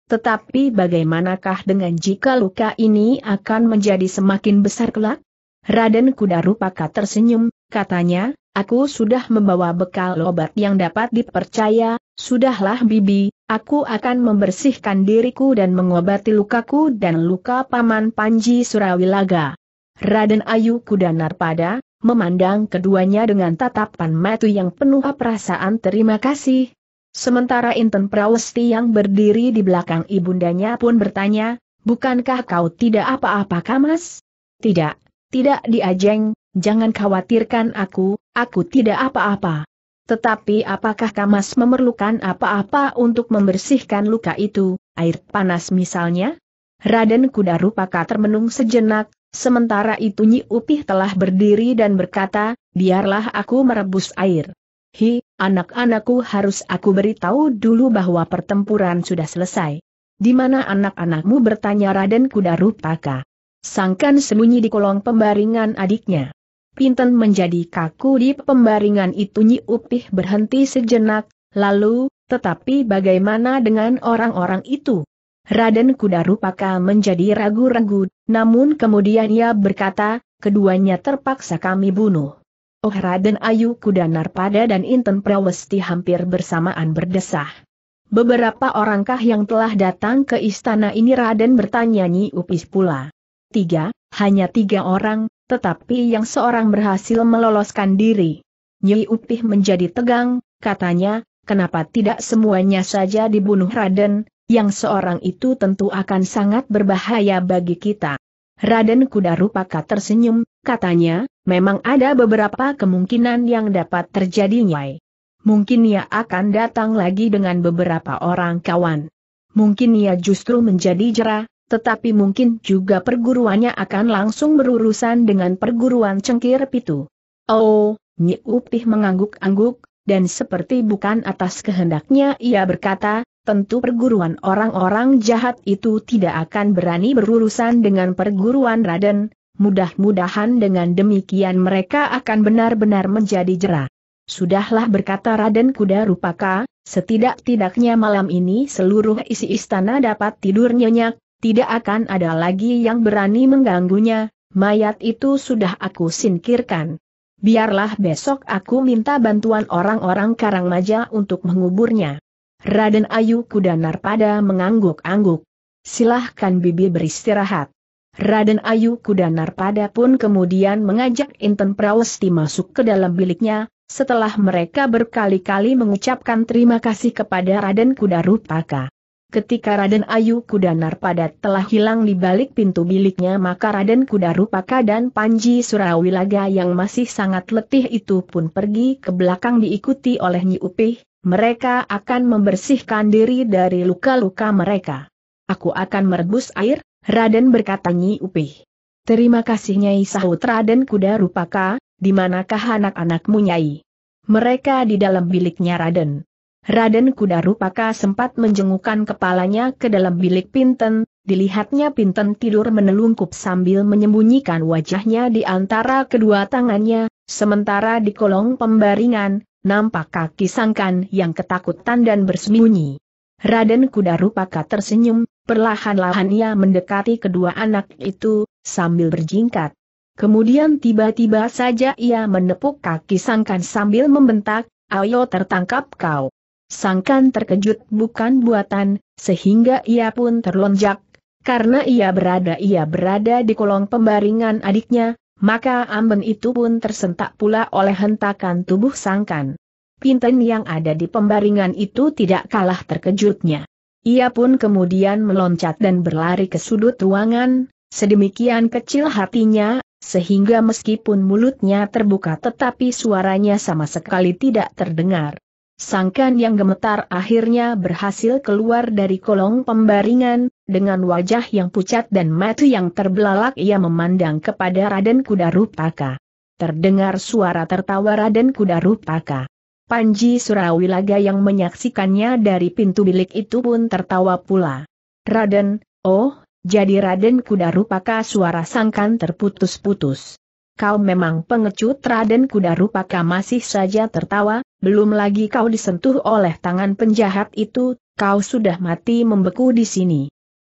S1: Tetapi bagaimanakah dengan jika luka ini akan menjadi semakin besar kelak? Raden Kuda Rupaka tersenyum, katanya, aku sudah membawa bekal obat yang dapat dipercaya, sudahlah bibi, aku akan membersihkan diriku dan mengobati lukaku dan luka paman Panji Surawilaga. Raden Ayu Kuda Narpada, memandang keduanya dengan tatapan mata yang penuh perasaan terima kasih, Sementara Inten Prawesti yang berdiri di belakang ibundanya pun bertanya, bukankah kau tidak apa-apa kamas? Tidak, tidak diajeng, jangan khawatirkan aku, aku tidak apa-apa. Tetapi apakah kamas memerlukan apa-apa untuk membersihkan luka itu, air panas misalnya? Raden Kuda Rupaka termenung sejenak, sementara itu Nyi Upih telah berdiri dan berkata, biarlah aku merebus air. Hi, anak-anakku harus aku beritahu dulu bahwa pertempuran sudah selesai. Di mana anak-anakmu bertanya Raden Kudarupaka, Sangkan sembunyi di kolong pembaringan adiknya. Pinten menjadi kaku di pembaringan itu Nyi Upih berhenti sejenak, lalu, tetapi bagaimana dengan orang-orang itu? Raden Kudarupaka menjadi ragu-ragu, namun kemudian ia berkata, keduanya terpaksa kami bunuh. Ohra dan Ayu Kudanar pada dan Inten Prawesti hampir bersamaan berdesah. Beberapa orangkah yang telah datang ke istana ini Raden bertanya Nyi Upis pula. Tiga, hanya tiga orang, tetapi yang seorang berhasil meloloskan diri. Nyi Upih menjadi tegang, katanya, kenapa tidak semuanya saja dibunuh Raden, yang seorang itu tentu akan sangat berbahaya bagi kita. Raden Kuda Rupaka tersenyum, katanya, memang ada beberapa kemungkinan yang dapat terjadi Nyai. Mungkin ia akan datang lagi dengan beberapa orang kawan. Mungkin ia justru menjadi jera, tetapi mungkin juga perguruannya akan langsung berurusan dengan perguruan cengkir pitu. Oh, Nyi Upih mengangguk-angguk, dan seperti bukan atas kehendaknya ia berkata, tentu perguruan orang-orang jahat itu tidak akan berani berurusan dengan perguruan Raden, mudah-mudahan dengan demikian mereka akan benar-benar menjadi jerah. Sudahlah berkata Raden Kuda Rupaka, setidak-tidaknya malam ini seluruh isi istana dapat tidur nyenyak, tidak akan ada lagi yang berani mengganggunya, mayat itu sudah aku singkirkan. Biarlah besok aku minta bantuan orang-orang Karangmaja untuk menguburnya. Raden Ayu Kudanar pada mengangguk-angguk. Silahkan Bibi beristirahat. Raden Ayu Kudanar pada pun kemudian mengajak Inten Prawesti masuk ke dalam biliknya, setelah mereka berkali-kali mengucapkan terima kasih kepada Raden Kuda Ketika Raden Ayu Kudanar pada telah hilang di balik pintu biliknya maka Raden Kuda Rupaka dan Panji Surawilaga yang masih sangat letih itu pun pergi ke belakang diikuti oleh Nyi Upih, mereka akan membersihkan diri dari luka-luka mereka. Aku akan merebus air, Raden berkata Nyi Upih. Terima kasih Nyai sahut Raden kuda rupaka, di manakah anak-anakmu Nyai? Mereka di dalam biliknya Raden. Raden kuda rupaka sempat menjengukkan kepalanya ke dalam bilik Pinten, dilihatnya Pinten tidur menelungkup sambil menyembunyikan wajahnya di antara kedua tangannya, sementara di kolong pembaringan, nampak kaki sangkan yang ketakutan dan bersembunyi. Raden Kuda Rupaka tersenyum, perlahan-lahan ia mendekati kedua anak itu, sambil berjingkat. Kemudian tiba-tiba saja ia menepuk kaki sangkan sambil membentak, ayo tertangkap kau. Sangkan terkejut bukan buatan, sehingga ia pun terlonjak, karena ia berada ia berada di kolong pembaringan adiknya, maka amben itu pun tersentak pula oleh hentakan tubuh sangkan. Pinten yang ada di pembaringan itu tidak kalah terkejutnya. Ia pun kemudian meloncat dan berlari ke sudut ruangan, sedemikian kecil hatinya, sehingga meskipun mulutnya terbuka tetapi suaranya sama sekali tidak terdengar. Sangkan yang gemetar akhirnya berhasil keluar dari kolong pembaringan, dengan wajah yang pucat dan mata yang terbelalak ia memandang kepada Raden Kuda Rupaka. Terdengar suara tertawa Raden Kuda Rupaka. Panji Surawilaga yang menyaksikannya dari pintu bilik itu pun tertawa pula. Raden, oh, jadi Raden Kuda Rupaka suara sangkan terputus-putus kau memang pengecut Raden Kuda Rupaka masih saja tertawa, belum lagi kau disentuh oleh tangan penjahat itu, kau sudah mati membeku di sini.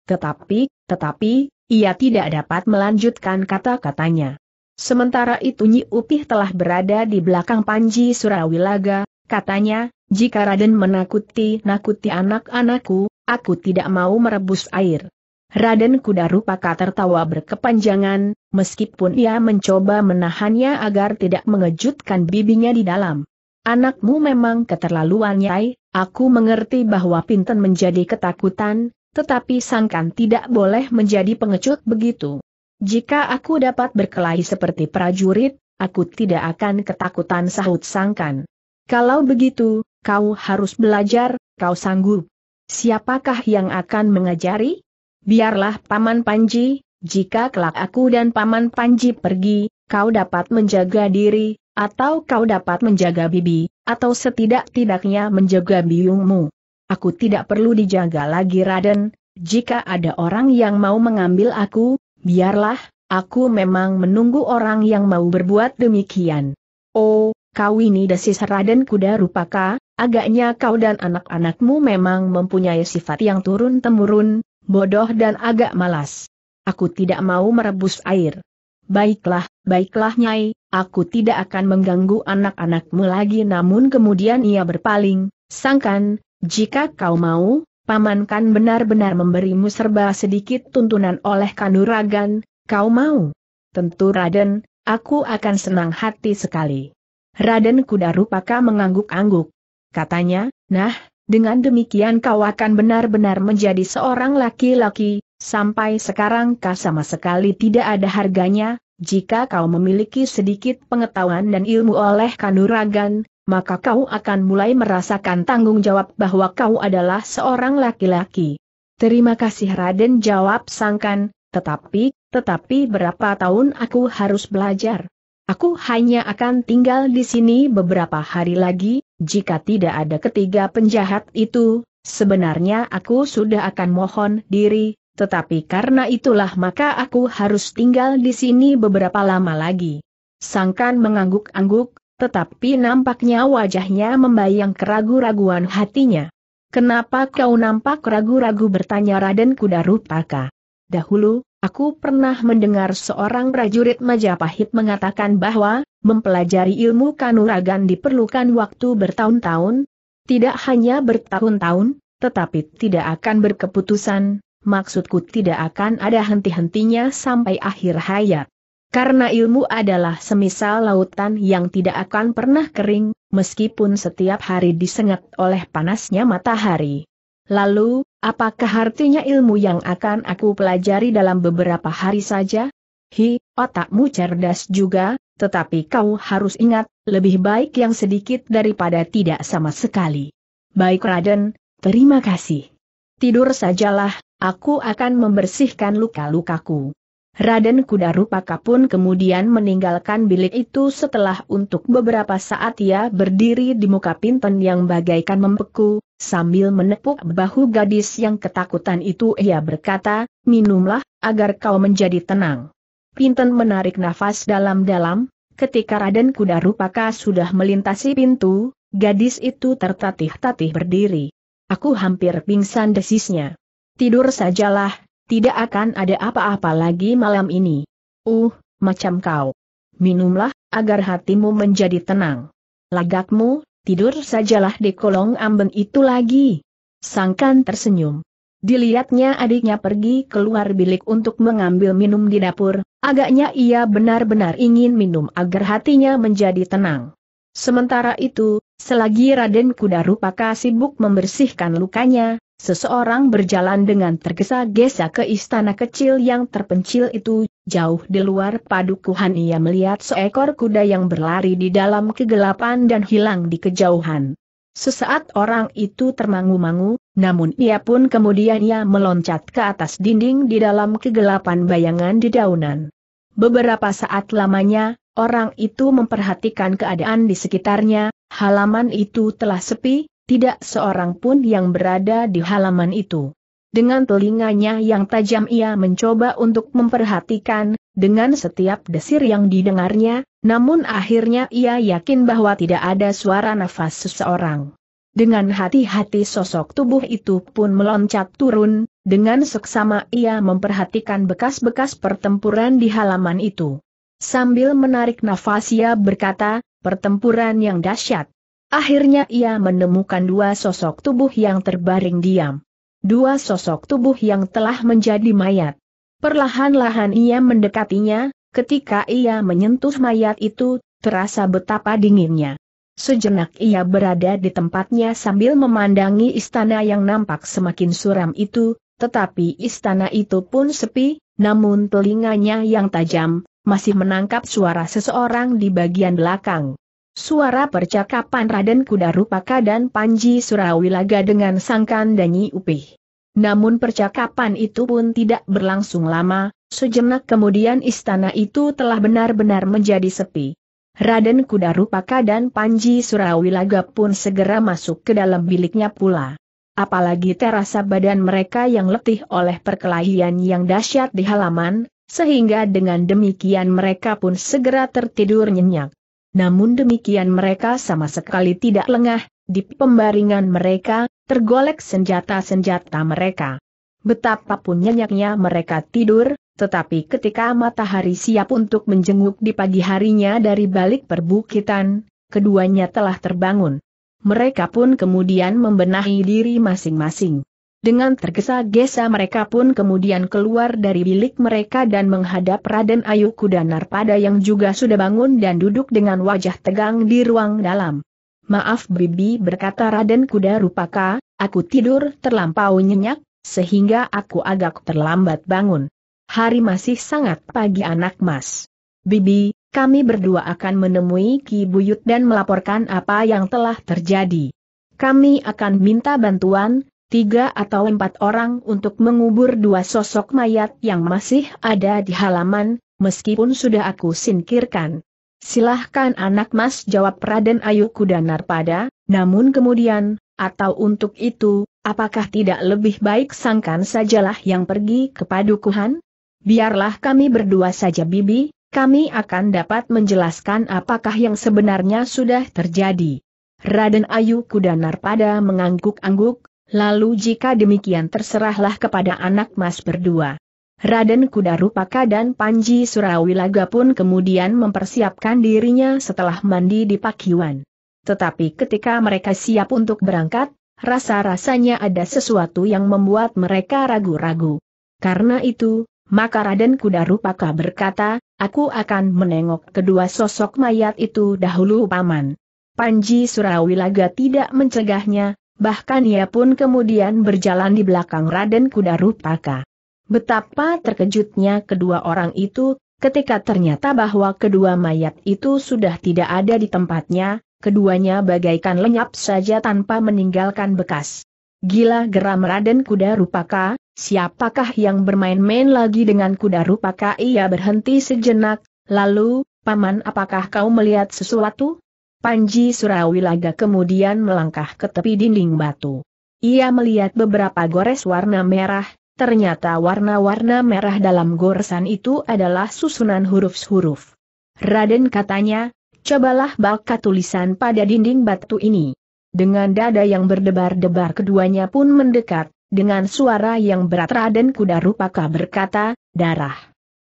S1: Tetapi, tetapi, ia tidak dapat melanjutkan kata-katanya. Sementara itu Nyi Upih telah berada di belakang Panji Surawilaga, katanya, jika Raden menakuti-nakuti anak-anakku, aku tidak mau merebus air. Raden Kuda Rupaka tertawa berkepanjangan, meskipun ia mencoba menahannya agar tidak mengejutkan bibinya di dalam. Anakmu memang keterlaluan Nyai, aku mengerti bahwa Pinten menjadi ketakutan, tetapi sangkan tidak boleh menjadi pengecut begitu. Jika aku dapat berkelahi seperti prajurit, aku tidak akan ketakutan sahut sangkan. Kalau begitu, kau harus belajar, kau sanggup. Siapakah yang akan mengajari? Biarlah Paman Panji, jika kelak aku dan Paman Panji pergi, kau dapat menjaga diri, atau kau dapat menjaga bibi, atau setidak-tidaknya menjaga biungmu. Aku tidak perlu dijaga lagi Raden, jika ada orang yang mau mengambil aku, biarlah, aku memang menunggu orang yang mau berbuat demikian. Oh, kau ini desis Raden Kuda Rupaka, agaknya kau dan anak-anakmu memang mempunyai sifat yang turun-temurun, bodoh dan agak malas. Aku tidak mau merebus air. Baiklah, baiklah Nyai, aku tidak akan mengganggu anak-anakmu lagi namun kemudian ia berpaling, sangkan, jika kau mau, Paman kan benar-benar memberimu serba sedikit tuntunan oleh kanuragan, kau mau? Tentu Raden, aku akan senang hati sekali. Raden kuda rupaka mengangguk-angguk. Katanya, nah, dengan demikian kau akan benar-benar menjadi seorang laki-laki, sampai sekarang kau sama sekali tidak ada harganya, jika kau memiliki sedikit pengetahuan dan ilmu oleh kanuragan, maka kau akan mulai merasakan tanggung jawab bahwa kau adalah seorang laki-laki. Terima kasih Raden jawab sangkan, tetapi, tetapi berapa tahun aku harus belajar? Aku hanya akan tinggal di sini beberapa hari lagi, jika tidak ada ketiga penjahat itu, sebenarnya aku sudah akan mohon diri, tetapi karena itulah maka aku harus tinggal di sini beberapa lama lagi. Sangkan mengangguk-angguk, tetapi nampaknya wajahnya membayang keragu-raguan hatinya. Kenapa kau nampak ragu-ragu bertanya Raden Kuda Rupaka? Dahulu, aku pernah mendengar seorang prajurit Majapahit mengatakan bahwa, mempelajari ilmu kanuragan diperlukan waktu bertahun-tahun, tidak hanya bertahun-tahun, tetapi tidak akan berkeputusan, maksudku tidak akan ada henti-hentinya sampai akhir hayat. Karena ilmu adalah semisal lautan yang tidak akan pernah kering, meskipun setiap hari disengat oleh panasnya matahari. Lalu, apakah artinya ilmu yang akan aku pelajari dalam beberapa hari saja? Hi, otakmu cerdas juga, tetapi kau harus ingat, lebih baik yang sedikit daripada tidak sama sekali. Baik Raden, terima kasih. Tidur sajalah, aku akan membersihkan luka-lukaku. Raden Kuda Rupaka pun kemudian meninggalkan bilik itu setelah untuk beberapa saat ia berdiri di muka pinten yang bagaikan membeku, sambil menepuk bahu gadis yang ketakutan itu ia berkata, minumlah, agar kau menjadi tenang. Pinten menarik nafas dalam-dalam, ketika Raden Kuda Rupaka sudah melintasi pintu, gadis itu tertatih-tatih berdiri. Aku hampir pingsan desisnya. Tidur sajalah, tidak akan ada apa-apa lagi malam ini. Uh, macam kau. Minumlah, agar hatimu menjadi tenang. Lagakmu, tidur sajalah di kolong amben itu lagi. Sangkan tersenyum. Dilihatnya adiknya pergi keluar bilik untuk mengambil minum di dapur, agaknya ia benar-benar ingin minum agar hatinya menjadi tenang. Sementara itu, selagi Raden Kuda Rupaka sibuk membersihkan lukanya, seseorang berjalan dengan tergesa-gesa ke istana kecil yang terpencil itu, jauh di luar padukuhan ia melihat seekor kuda yang berlari di dalam kegelapan dan hilang di kejauhan. Sesaat orang itu termangu-mangu, namun ia pun kemudian ia meloncat ke atas dinding di dalam kegelapan bayangan di daunan. Beberapa saat lamanya, orang itu memperhatikan keadaan di sekitarnya, halaman itu telah sepi, tidak seorang pun yang berada di halaman itu. Dengan telinganya yang tajam ia mencoba untuk memperhatikan, dengan setiap desir yang didengarnya, namun akhirnya ia yakin bahwa tidak ada suara nafas seseorang. Dengan hati-hati sosok tubuh itu pun meloncat turun, dengan seksama ia memperhatikan bekas-bekas pertempuran di halaman itu. Sambil menarik nafas ia berkata, pertempuran yang dahsyat. Akhirnya ia menemukan dua sosok tubuh yang terbaring diam. Dua sosok tubuh yang telah menjadi mayat. Perlahan-lahan ia mendekatinya, ketika ia menyentuh mayat itu, terasa betapa dinginnya. Sejenak ia berada di tempatnya sambil memandangi istana yang nampak semakin suram itu, tetapi istana itu pun sepi, namun telinganya yang tajam, masih menangkap suara seseorang di bagian belakang. Suara percakapan Raden Kuda Rupaka dan Panji Surawilaga dengan Sangkan Danyi Upih. Namun percakapan itu pun tidak berlangsung lama, sejenak kemudian istana itu telah benar-benar menjadi sepi. Raden Kudarupaka dan Panji Surawilaga pun segera masuk ke dalam biliknya pula. Apalagi terasa badan mereka yang letih oleh perkelahian yang dahsyat di halaman, sehingga dengan demikian mereka pun segera tertidur nyenyak. Namun demikian mereka sama sekali tidak lengah, di pembaringan mereka, tergolek senjata-senjata mereka. Betapapun nyenyaknya mereka tidur, tetapi ketika matahari siap untuk menjenguk di pagi harinya dari balik perbukitan, keduanya telah terbangun. Mereka pun kemudian membenahi diri masing-masing. Dengan tergesa-gesa mereka pun kemudian keluar dari bilik mereka dan menghadap Raden Ayu Kudanar pada yang juga sudah bangun dan duduk dengan wajah tegang di ruang dalam. Maaf Bibi berkata Raden Kuda Rupaka, aku tidur terlampau nyenyak, sehingga aku agak terlambat bangun. Hari masih sangat pagi anak mas. Bibi, kami berdua akan menemui Ki Buyut dan melaporkan apa yang telah terjadi. Kami akan minta bantuan, tiga atau empat orang untuk mengubur dua sosok mayat yang masih ada di halaman, meskipun sudah aku singkirkan. Silahkan anak mas jawab Raden Ayu Kudanar pada, namun kemudian, atau untuk itu, apakah tidak lebih baik sangkan sajalah yang pergi ke padukuhan? biarlah kami berdua saja Bibi, kami akan dapat menjelaskan apakah yang sebenarnya sudah terjadi. Raden Ayu Kudanar pada mengangguk-angguk, lalu jika demikian terserahlah kepada anak mas berdua. Raden Kudarupaka dan Panji Surawilaga pun kemudian mempersiapkan dirinya setelah mandi di pakiwan. Tetapi ketika mereka siap untuk berangkat, rasa-rasanya ada sesuatu yang membuat mereka ragu-ragu. Karena itu, maka Raden Kudarupaka berkata, aku akan menengok kedua sosok mayat itu dahulu paman. Panji Surawilaga tidak mencegahnya, bahkan ia pun kemudian berjalan di belakang Raden Kudarupaka. Betapa terkejutnya kedua orang itu, ketika ternyata bahwa kedua mayat itu sudah tidak ada di tempatnya, keduanya bagaikan lenyap saja tanpa meninggalkan bekas. Gila geram Raden Kudarupaka! Siapakah yang bermain-main lagi dengan kuda rupaka ia berhenti sejenak, lalu, Paman apakah kau melihat sesuatu? Panji Surawilaga kemudian melangkah ke tepi dinding batu. Ia melihat beberapa gores warna merah, ternyata warna-warna merah dalam goresan itu adalah susunan huruf-huruf. Raden katanya, cobalah baca tulisan pada dinding batu ini. Dengan dada yang berdebar-debar keduanya pun mendekat, dengan suara yang berat Raden Kuda Rupaka berkata, darah.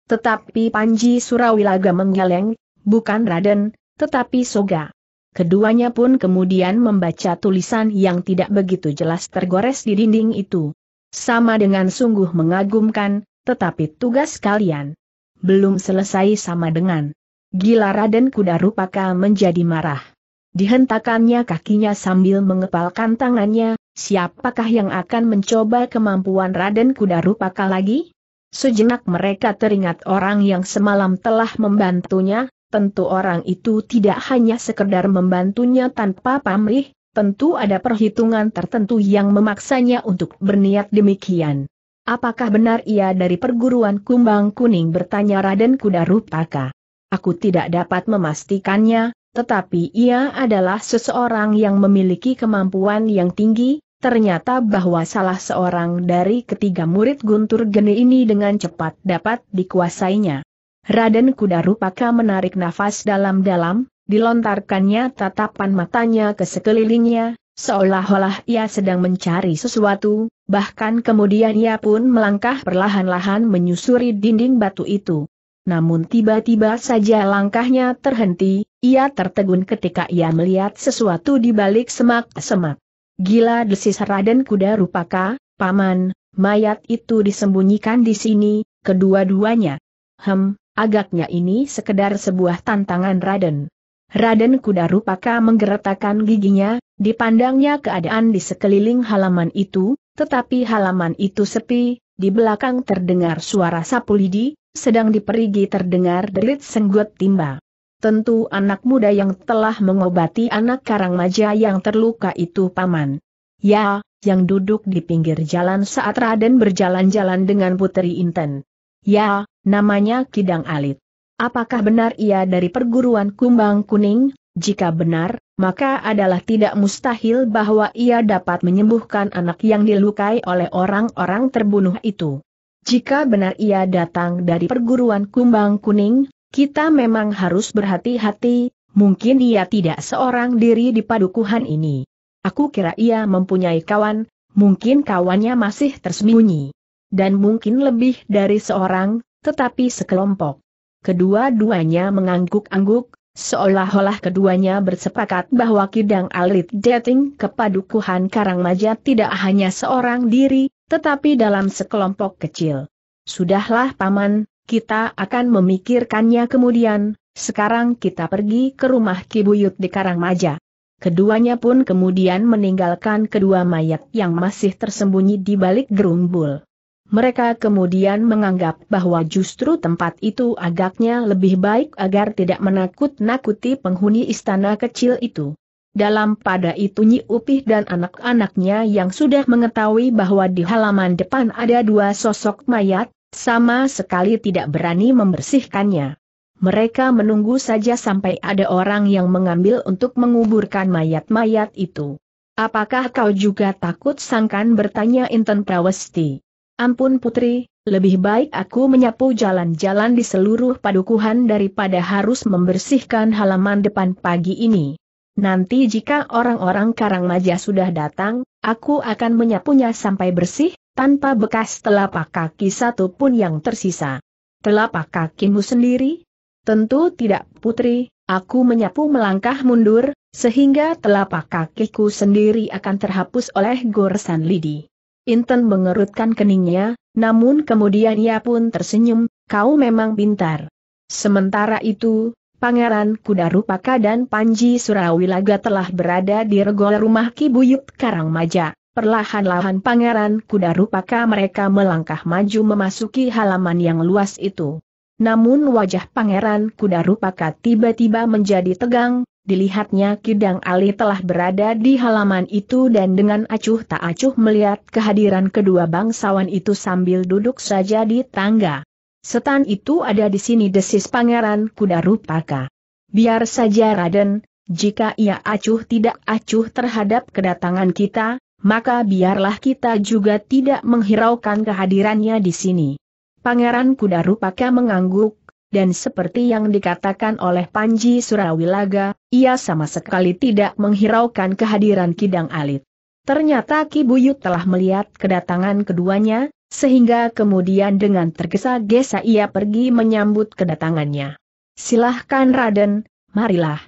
S1: Tetapi Panji Surawilaga menggeleng, bukan Raden, tetapi Soga. Keduanya pun kemudian membaca tulisan yang tidak begitu jelas tergores di dinding itu. Sama dengan sungguh mengagumkan, tetapi tugas kalian belum selesai sama dengan gila Raden Kuda Rupaka menjadi marah. Dihentakannya kakinya sambil mengepalkan tangannya, siapakah yang akan mencoba kemampuan Raden Kuda Rupaka lagi? Sejenak mereka teringat orang yang semalam telah membantunya, tentu orang itu tidak hanya sekedar membantunya tanpa pamrih, tentu ada perhitungan tertentu yang memaksanya untuk berniat demikian. Apakah benar ia dari perguruan kumbang kuning bertanya Raden Kuda Rupaka? Aku tidak dapat memastikannya, tetapi ia adalah seseorang yang memiliki kemampuan yang tinggi, ternyata bahwa salah seorang dari ketiga murid Guntur Geni ini dengan cepat dapat dikuasainya. Raden Kuda Rupaka menarik nafas dalam-dalam, dilontarkannya tatapan matanya ke sekelilingnya, seolah-olah ia sedang mencari sesuatu, bahkan kemudian ia pun melangkah perlahan-lahan menyusuri dinding batu itu namun tiba-tiba saja langkahnya terhenti, ia tertegun ketika ia melihat sesuatu di balik semak-semak. Gila desis Raden Kuda Rupaka, Paman, mayat itu disembunyikan di sini, kedua-duanya. Hem, agaknya ini sekedar sebuah tantangan Raden. Raden Kuda Rupaka menggeretakkan giginya, dipandangnya keadaan di sekeliling halaman itu, tetapi halaman itu sepi, di belakang terdengar suara sapu lidi, sedang diperigi terdengar derit senggut timba. Tentu anak muda yang telah mengobati anak karang maja yang terluka itu paman. Ya, yang duduk di pinggir jalan saat Raden berjalan-jalan dengan Putri Inten. Ya, namanya Kidang Alit. Apakah benar ia dari perguruan Kumbang Kuning? Jika benar, maka adalah tidak mustahil bahwa ia dapat menyembuhkan anak yang dilukai oleh orang-orang terbunuh itu. Jika benar ia datang dari perguruan kumbang kuning, kita memang harus berhati-hati, mungkin ia tidak seorang diri di padukuhan ini. Aku kira ia mempunyai kawan, mungkin kawannya masih tersembunyi. Dan mungkin lebih dari seorang, tetapi sekelompok. Kedua-duanya mengangguk-angguk, seolah-olah keduanya bersepakat bahwa Kidang Alit Dating Kepadukuhan Karangmaja tidak hanya seorang diri, tetapi dalam sekelompok kecil. Sudahlah Paman, kita akan memikirkannya kemudian, sekarang kita pergi ke rumah Kibuyut di Karangmaja. Keduanya pun kemudian meninggalkan kedua mayat yang masih tersembunyi di balik gerumbul. Mereka kemudian menganggap bahwa justru tempat itu agaknya lebih baik agar tidak menakut-nakuti penghuni istana kecil itu. Dalam pada itu Nyi Upih dan anak-anaknya yang sudah mengetahui bahwa di halaman depan ada dua sosok mayat, sama sekali tidak berani membersihkannya. Mereka menunggu saja sampai ada orang yang mengambil untuk menguburkan mayat-mayat itu. Apakah kau juga takut sangkan bertanya Inten Prawesti? Ampun putri, lebih baik aku menyapu jalan-jalan di seluruh padukuhan daripada harus membersihkan halaman depan pagi ini. Nanti jika orang-orang Karang Maja sudah datang, aku akan menyapunya sampai bersih, tanpa bekas telapak kaki satu pun yang tersisa. Telapak kakimu sendiri? Tentu tidak, Putri, aku menyapu melangkah mundur, sehingga telapak kakiku sendiri akan terhapus oleh goresan lidi. Inten mengerutkan keningnya, namun kemudian ia pun tersenyum, kau memang pintar. Sementara itu, Pangeran Kudarupaka dan Panji Surawilaga telah berada di regol rumah Kibuyut Karangmaja. Perlahan-lahan Pangeran Kudarupaka mereka melangkah maju memasuki halaman yang luas itu. Namun wajah Pangeran Kudarupaka tiba-tiba menjadi tegang, dilihatnya Kidang Ali telah berada di halaman itu dan dengan acuh tak acuh melihat kehadiran kedua bangsawan itu sambil duduk saja di tangga. Setan itu ada di sini desis pangeran kuda rupaka. Biar saja Raden, jika ia acuh tidak acuh terhadap kedatangan kita, maka biarlah kita juga tidak menghiraukan kehadirannya di sini. Pangeran Kuda Rupaka mengangguk, dan seperti yang dikatakan oleh Panji Surawilaga, ia sama sekali tidak menghiraukan kehadiran Kidang Alit. Ternyata Ki Buyut telah melihat kedatangan keduanya, sehingga kemudian dengan tergesa-gesa ia pergi menyambut kedatangannya. Silahkan Raden, marilah.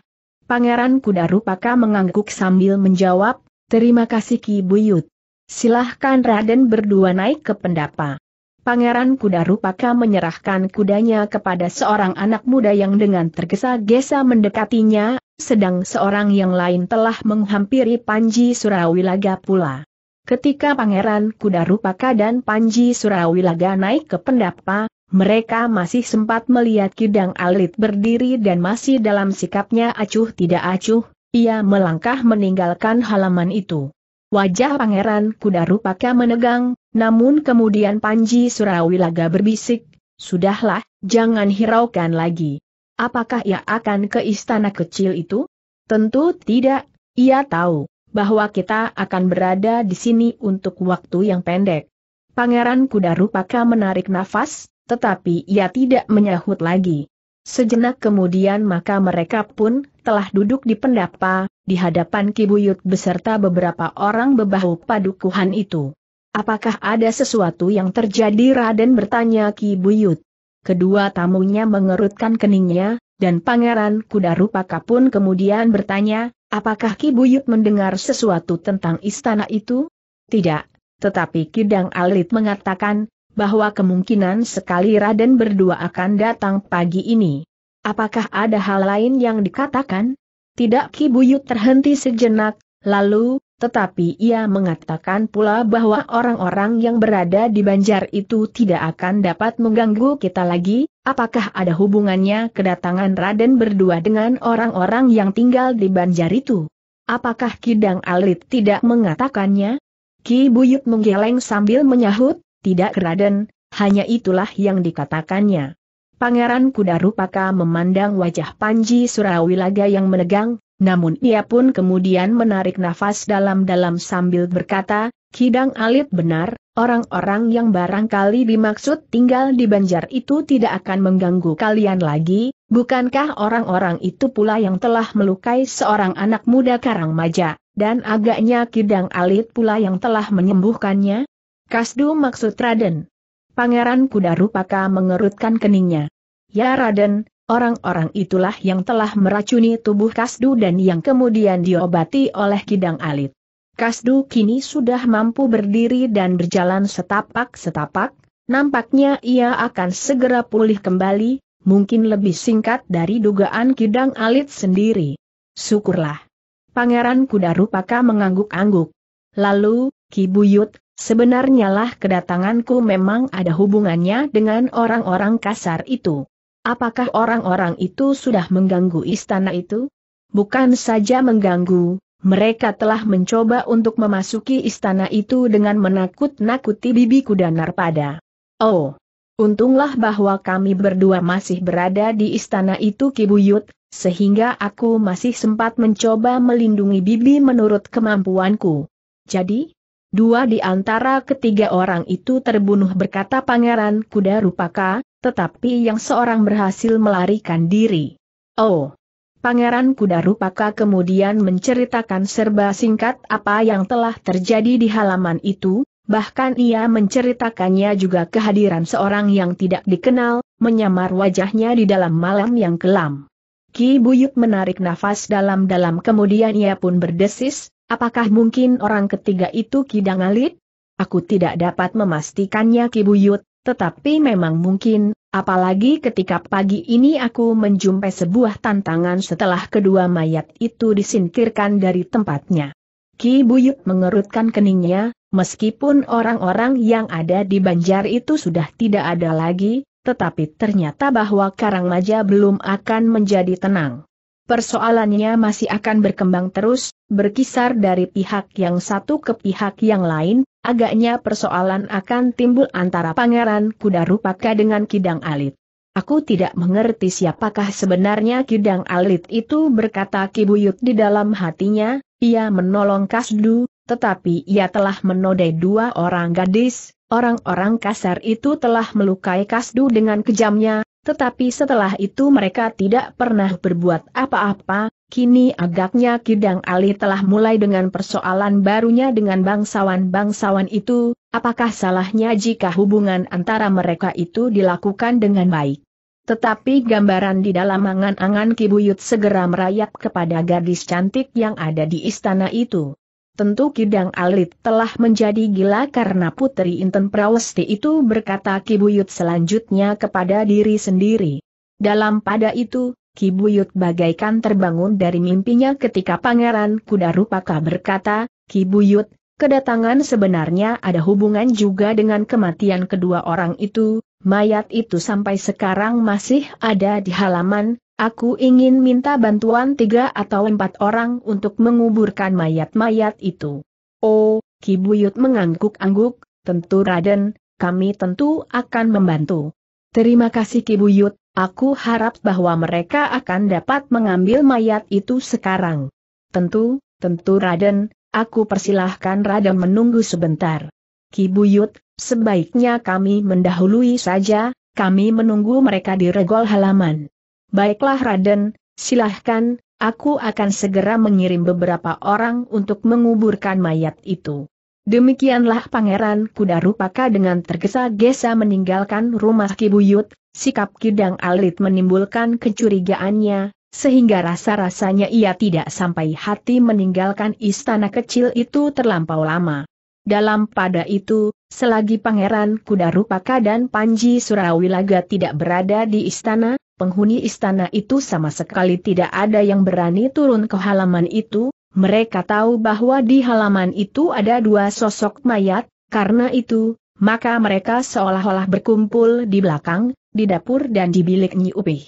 S1: Pangeran kuda rupaka mengangguk sambil menjawab, terima kasih Ki Buyut. Silahkan Raden berdua naik ke pendapa. Pangeran kuda rupaka menyerahkan kudanya kepada seorang anak muda yang dengan tergesa-gesa mendekatinya, sedang seorang yang lain telah menghampiri Panji Surawilaga pula. Ketika Pangeran Kuda Rupaka dan Panji Surawilaga naik ke pendapa, mereka masih sempat melihat Kidang Alit berdiri dan masih dalam sikapnya acuh tidak acuh, ia melangkah meninggalkan halaman itu. Wajah Pangeran Kuda Rupaka menegang, namun kemudian Panji Surawilaga berbisik, Sudahlah, jangan hiraukan lagi. Apakah ia akan ke istana kecil itu? Tentu tidak, ia tahu bahwa kita akan berada di sini untuk waktu yang pendek. Pangeran kuda rupaka menarik nafas, tetapi ia tidak menyahut lagi. Sejenak kemudian maka mereka pun telah duduk di pendapa, di hadapan Kibuyut beserta beberapa orang bebahu padukuhan itu. Apakah ada sesuatu yang terjadi Raden bertanya Kibuyut. Kedua tamunya mengerutkan keningnya, dan Pangeran Kuda Rupaka pun kemudian bertanya, apakah Ki Buyut mendengar sesuatu tentang istana itu? Tidak, tetapi Kidang Alit mengatakan, bahwa kemungkinan sekali Raden berdua akan datang pagi ini. Apakah ada hal lain yang dikatakan? Tidak Ki Buyut terhenti sejenak, lalu, tetapi ia mengatakan pula bahwa orang-orang yang berada di banjar itu tidak akan dapat mengganggu kita lagi, apakah ada hubungannya kedatangan Raden berdua dengan orang-orang yang tinggal di banjar itu? Apakah Kidang Alit tidak mengatakannya? Ki Buyut menggeleng sambil menyahut, tidak Raden, hanya itulah yang dikatakannya. Pangeran Kuda Rupaka memandang wajah Panji Surawilaga yang menegang, namun ia pun kemudian menarik nafas dalam-dalam sambil berkata, Kidang alit benar, orang-orang yang barangkali dimaksud tinggal di banjar itu tidak akan mengganggu kalian lagi, bukankah orang-orang itu pula yang telah melukai seorang anak muda Karang Maja, dan agaknya Kidang alit pula yang telah menyembuhkannya? Kasdu maksud Raden. Pangeran Kuda Rupaka mengerutkan keningnya. Ya Raden, Orang-orang itulah yang telah meracuni tubuh Kasdu dan yang kemudian diobati oleh Kidang Alit. Kasdu kini sudah mampu berdiri dan berjalan setapak-setapak, nampaknya ia akan segera pulih kembali, mungkin lebih singkat dari dugaan Kidang Alit sendiri. Syukurlah. Pangeran Kuda Rupaka mengangguk-angguk. Lalu, Ki Buyut, sebenarnya lah kedatanganku memang ada hubungannya dengan orang-orang kasar itu. Apakah orang-orang itu sudah mengganggu istana itu? Bukan saja mengganggu, mereka telah mencoba untuk memasuki istana itu dengan menakut-nakuti bibi kuda Narpada. Oh, untunglah bahwa kami berdua masih berada di istana itu Kibuyut, sehingga aku masih sempat mencoba melindungi bibi menurut kemampuanku. Jadi, dua di antara ketiga orang itu terbunuh berkata Pangeran Kuda Rupaka, tetapi yang seorang berhasil melarikan diri. Oh! Pangeran Kuda Rupaka kemudian menceritakan serba singkat apa yang telah terjadi di halaman itu, bahkan ia menceritakannya juga kehadiran seorang yang tidak dikenal, menyamar wajahnya di dalam malam yang kelam. Ki Buyut menarik nafas dalam-dalam kemudian ia pun berdesis, apakah mungkin orang ketiga itu Ki Dangalit? Aku tidak dapat memastikannya Ki Buyut, tetapi memang mungkin, apalagi ketika pagi ini aku menjumpai sebuah tantangan setelah kedua mayat itu disingkirkan dari tempatnya. Ki Buyut mengerutkan keningnya, meskipun orang-orang yang ada di banjar itu sudah tidak ada lagi, tetapi ternyata bahwa Karangmaja belum akan menjadi tenang. Persoalannya masih akan berkembang terus, berkisar dari pihak yang satu ke pihak yang lain, agaknya persoalan akan timbul antara Pangeran Kuda Rupaka dengan Kidang Alit. Aku tidak mengerti siapakah sebenarnya Kidang Alit itu berkata Kibuyut di dalam hatinya, ia menolong Kasdu, tetapi ia telah menodai dua orang gadis, orang-orang kasar itu telah melukai Kasdu dengan kejamnya, tetapi setelah itu mereka tidak pernah berbuat apa-apa, kini agaknya Kidang Ali telah mulai dengan persoalan barunya dengan bangsawan-bangsawan itu, apakah salahnya jika hubungan antara mereka itu dilakukan dengan baik. Tetapi gambaran di dalam angan-angan Kibuyut segera merayap kepada gadis cantik yang ada di istana itu. Tentu Kidang Alit telah menjadi gila karena Putri Inten Prawesti itu berkata Kibuyut selanjutnya kepada diri sendiri. Dalam pada itu, Kibuyut bagaikan terbangun dari mimpinya ketika Pangeran Kuda Rupaka berkata, Kibuyut, kedatangan sebenarnya ada hubungan juga dengan kematian kedua orang itu, mayat itu sampai sekarang masih ada di halaman, Aku ingin minta bantuan tiga atau empat orang untuk menguburkan mayat-mayat itu. Oh, Kibuyut mengangguk-angguk, tentu Raden, kami tentu akan membantu. Terima kasih Kibuyut. aku harap bahwa mereka akan dapat mengambil mayat itu sekarang. Tentu, tentu Raden, aku persilahkan Raden menunggu sebentar. Kibuyut, sebaiknya kami mendahului saja, kami menunggu mereka di regol halaman. Baiklah Raden, silahkan, aku akan segera mengirim beberapa orang untuk menguburkan mayat itu. Demikianlah Pangeran Kuda Rupaka dengan tergesa-gesa meninggalkan rumah Kibuyut, sikap Kidang Alit menimbulkan kecurigaannya, sehingga rasa-rasanya ia tidak sampai hati meninggalkan istana kecil itu terlampau lama. Dalam pada itu, selagi Pangeran Kuda Rupaka dan Panji Surawilaga tidak berada di istana, penghuni istana itu sama sekali tidak ada yang berani turun ke halaman itu, mereka tahu bahwa di halaman itu ada dua sosok mayat, karena itu, maka mereka seolah-olah berkumpul di belakang, di dapur dan di bilik Nyi Upih.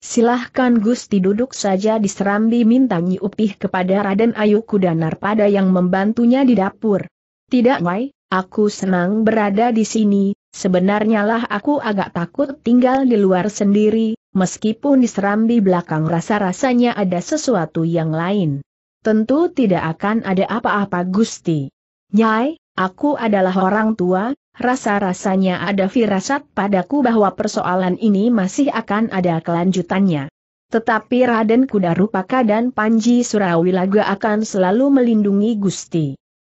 S1: Silahkan Gusti duduk saja di serambi minta Nyi Upih kepada Raden Ayu Kudanar pada yang membantunya di dapur. Tidak Wai, Aku senang berada di sini, sebenarnya lah aku agak takut tinggal di luar sendiri, meskipun diserambi belakang rasa-rasanya ada sesuatu yang lain. Tentu tidak akan ada apa-apa Gusti. Nyai, aku adalah orang tua, rasa-rasanya ada firasat padaku bahwa persoalan ini masih akan ada kelanjutannya. Tetapi Raden Kuda Rupaka dan Panji Surawilaga akan selalu melindungi Gusti.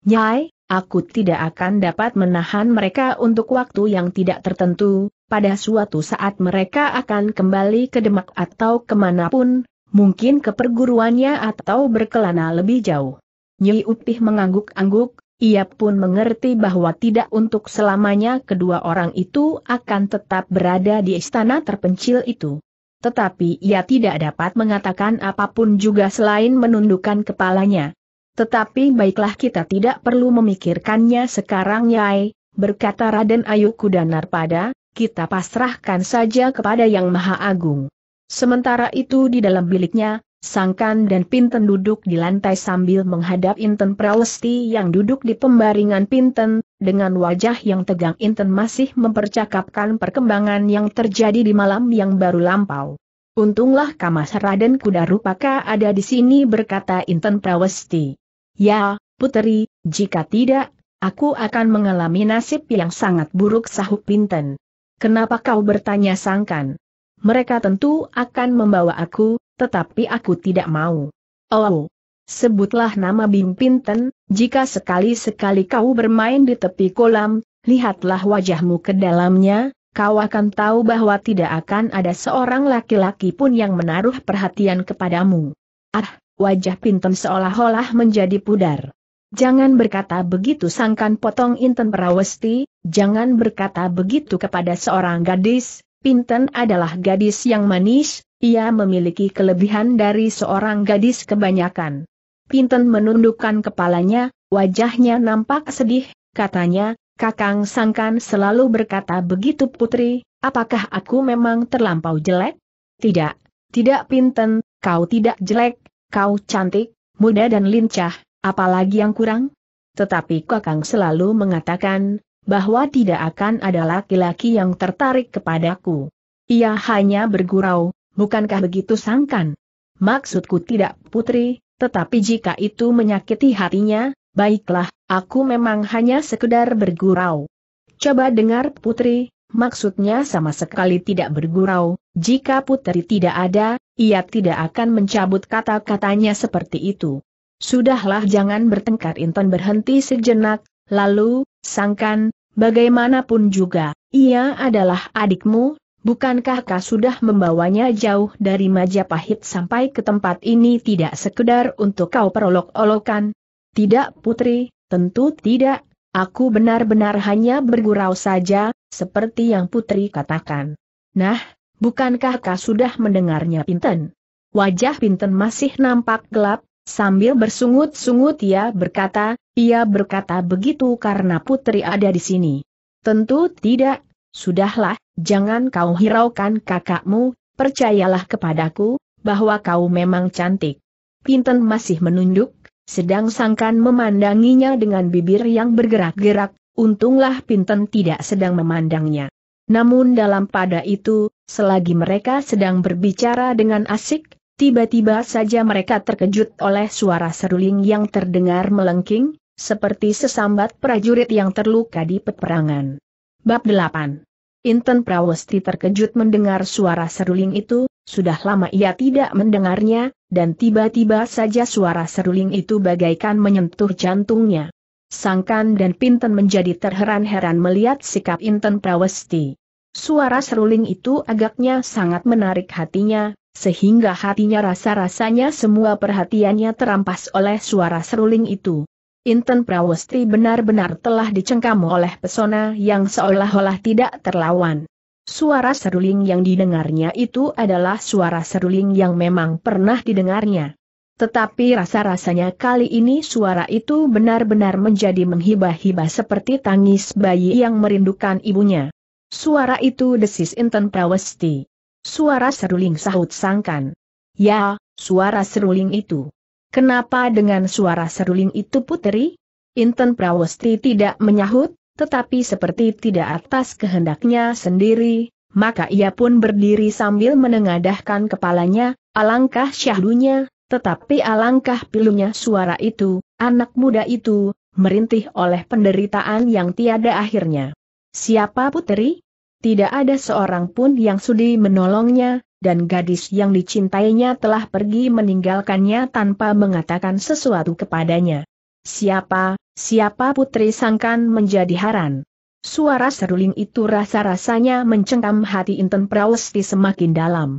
S1: Nyai, Aku tidak akan dapat menahan mereka untuk waktu yang tidak tertentu, pada suatu saat mereka akan kembali ke Demak atau kemanapun, mungkin ke perguruannya atau berkelana lebih jauh. Nyi Upih mengangguk-angguk, ia pun mengerti bahwa tidak untuk selamanya kedua orang itu akan tetap berada di istana terpencil itu. Tetapi ia tidak dapat mengatakan apapun juga selain menundukkan kepalanya. Tetapi baiklah kita tidak perlu memikirkannya sekarang Nyai, berkata Raden Ayu Kudanar pada, kita pasrahkan saja kepada Yang Maha Agung. Sementara itu di dalam biliknya, Sangkan dan Pinten duduk di lantai sambil menghadap Inten Pralesti yang duduk di pembaringan Pinten, dengan wajah yang tegang Inten masih mempercakapkan perkembangan yang terjadi di malam yang baru lampau. Untunglah Kamas Raden Kudarupaka ada di sini berkata Inten Prawesti. Ya, puteri, jika tidak, aku akan mengalami nasib yang sangat buruk sahuk Pinten. Kenapa kau bertanya sangkan? Mereka tentu akan membawa aku, tetapi aku tidak mau. Oh, sebutlah nama Bim Pinten, jika sekali-sekali kau bermain di tepi kolam, lihatlah wajahmu ke dalamnya, kau akan tahu bahwa tidak akan ada seorang laki-laki pun yang menaruh perhatian kepadamu. Ah, Wajah Pinten seolah-olah menjadi pudar. Jangan berkata begitu sangkan potong Inten prawesti. jangan berkata begitu kepada seorang gadis, Pinten adalah gadis yang manis, ia memiliki kelebihan dari seorang gadis kebanyakan. Pinten menundukkan kepalanya, wajahnya nampak sedih, katanya, Kakang Sangkan selalu berkata begitu putri, apakah aku memang terlampau jelek? Tidak, tidak Pinten, kau tidak jelek, Kau cantik, muda dan lincah, apalagi yang kurang? Tetapi Kakang selalu mengatakan, bahwa tidak akan ada laki-laki yang tertarik kepadaku. Ia hanya bergurau, bukankah begitu sangkan? Maksudku tidak putri, tetapi jika itu menyakiti hatinya, baiklah, aku memang hanya sekedar bergurau. Coba dengar putri, maksudnya sama sekali tidak bergurau, jika putri tidak ada, ia tidak akan mencabut kata-katanya seperti itu. Sudahlah jangan bertengkar Inton berhenti sejenak, lalu, sangkan, bagaimanapun juga, ia adalah adikmu, bukankah kau sudah membawanya jauh dari Majapahit sampai ke tempat ini tidak sekedar untuk kau perolok-olokan? Tidak putri, tentu tidak, aku benar-benar hanya bergurau saja, seperti yang putri katakan. Nah, bukankah kau sudah mendengarnya Pinten? Wajah Pinten masih nampak gelap, sambil bersungut-sungut ia berkata, ia berkata begitu karena putri ada di sini. Tentu tidak, sudahlah, jangan kau hiraukan kakakmu, percayalah kepadaku, bahwa kau memang cantik. Pinten masih menunduk, sedang sangkan memandanginya dengan bibir yang bergerak-gerak, untunglah Pinten tidak sedang memandangnya. Namun dalam pada itu, selagi mereka sedang berbicara dengan asik, tiba-tiba saja mereka terkejut oleh suara seruling yang terdengar melengking, seperti sesambat prajurit yang terluka di peperangan. Bab 8 Inten Prawesti terkejut mendengar suara seruling itu, sudah lama ia tidak mendengarnya, dan tiba-tiba saja suara seruling itu bagaikan menyentuh jantungnya. Sangkan dan Pinten menjadi terheran-heran melihat sikap Inten Prawesti. Suara seruling itu agaknya sangat menarik hatinya, sehingga hatinya rasa-rasanya semua perhatiannya terampas oleh suara seruling itu. Inten Prawesti benar-benar telah dicengkam oleh pesona yang seolah-olah tidak terlawan. Suara seruling yang didengarnya itu adalah suara seruling yang memang pernah didengarnya. Tetapi rasa-rasanya kali ini suara itu benar-benar menjadi menghibah-hibah seperti tangis bayi yang merindukan ibunya. Suara itu desis Inten Prawesti. Suara seruling sahut sangkan. Ya, suara seruling itu. Kenapa dengan suara seruling itu puteri? Inten Prawesti tidak menyahut, tetapi seperti tidak atas kehendaknya sendiri, maka ia pun berdiri sambil menengadahkan kepalanya, alangkah syahdunya, tetapi alangkah pilunya suara itu, anak muda itu, merintih oleh penderitaan yang tiada akhirnya. Siapa putri? Tidak ada seorang pun yang sudi menolongnya, dan gadis yang dicintainya telah pergi meninggalkannya tanpa mengatakan sesuatu kepadanya. Siapa, siapa putri sangkan menjadi haran. Suara seruling itu rasa-rasanya mencengkam hati Inten Prawesti semakin dalam.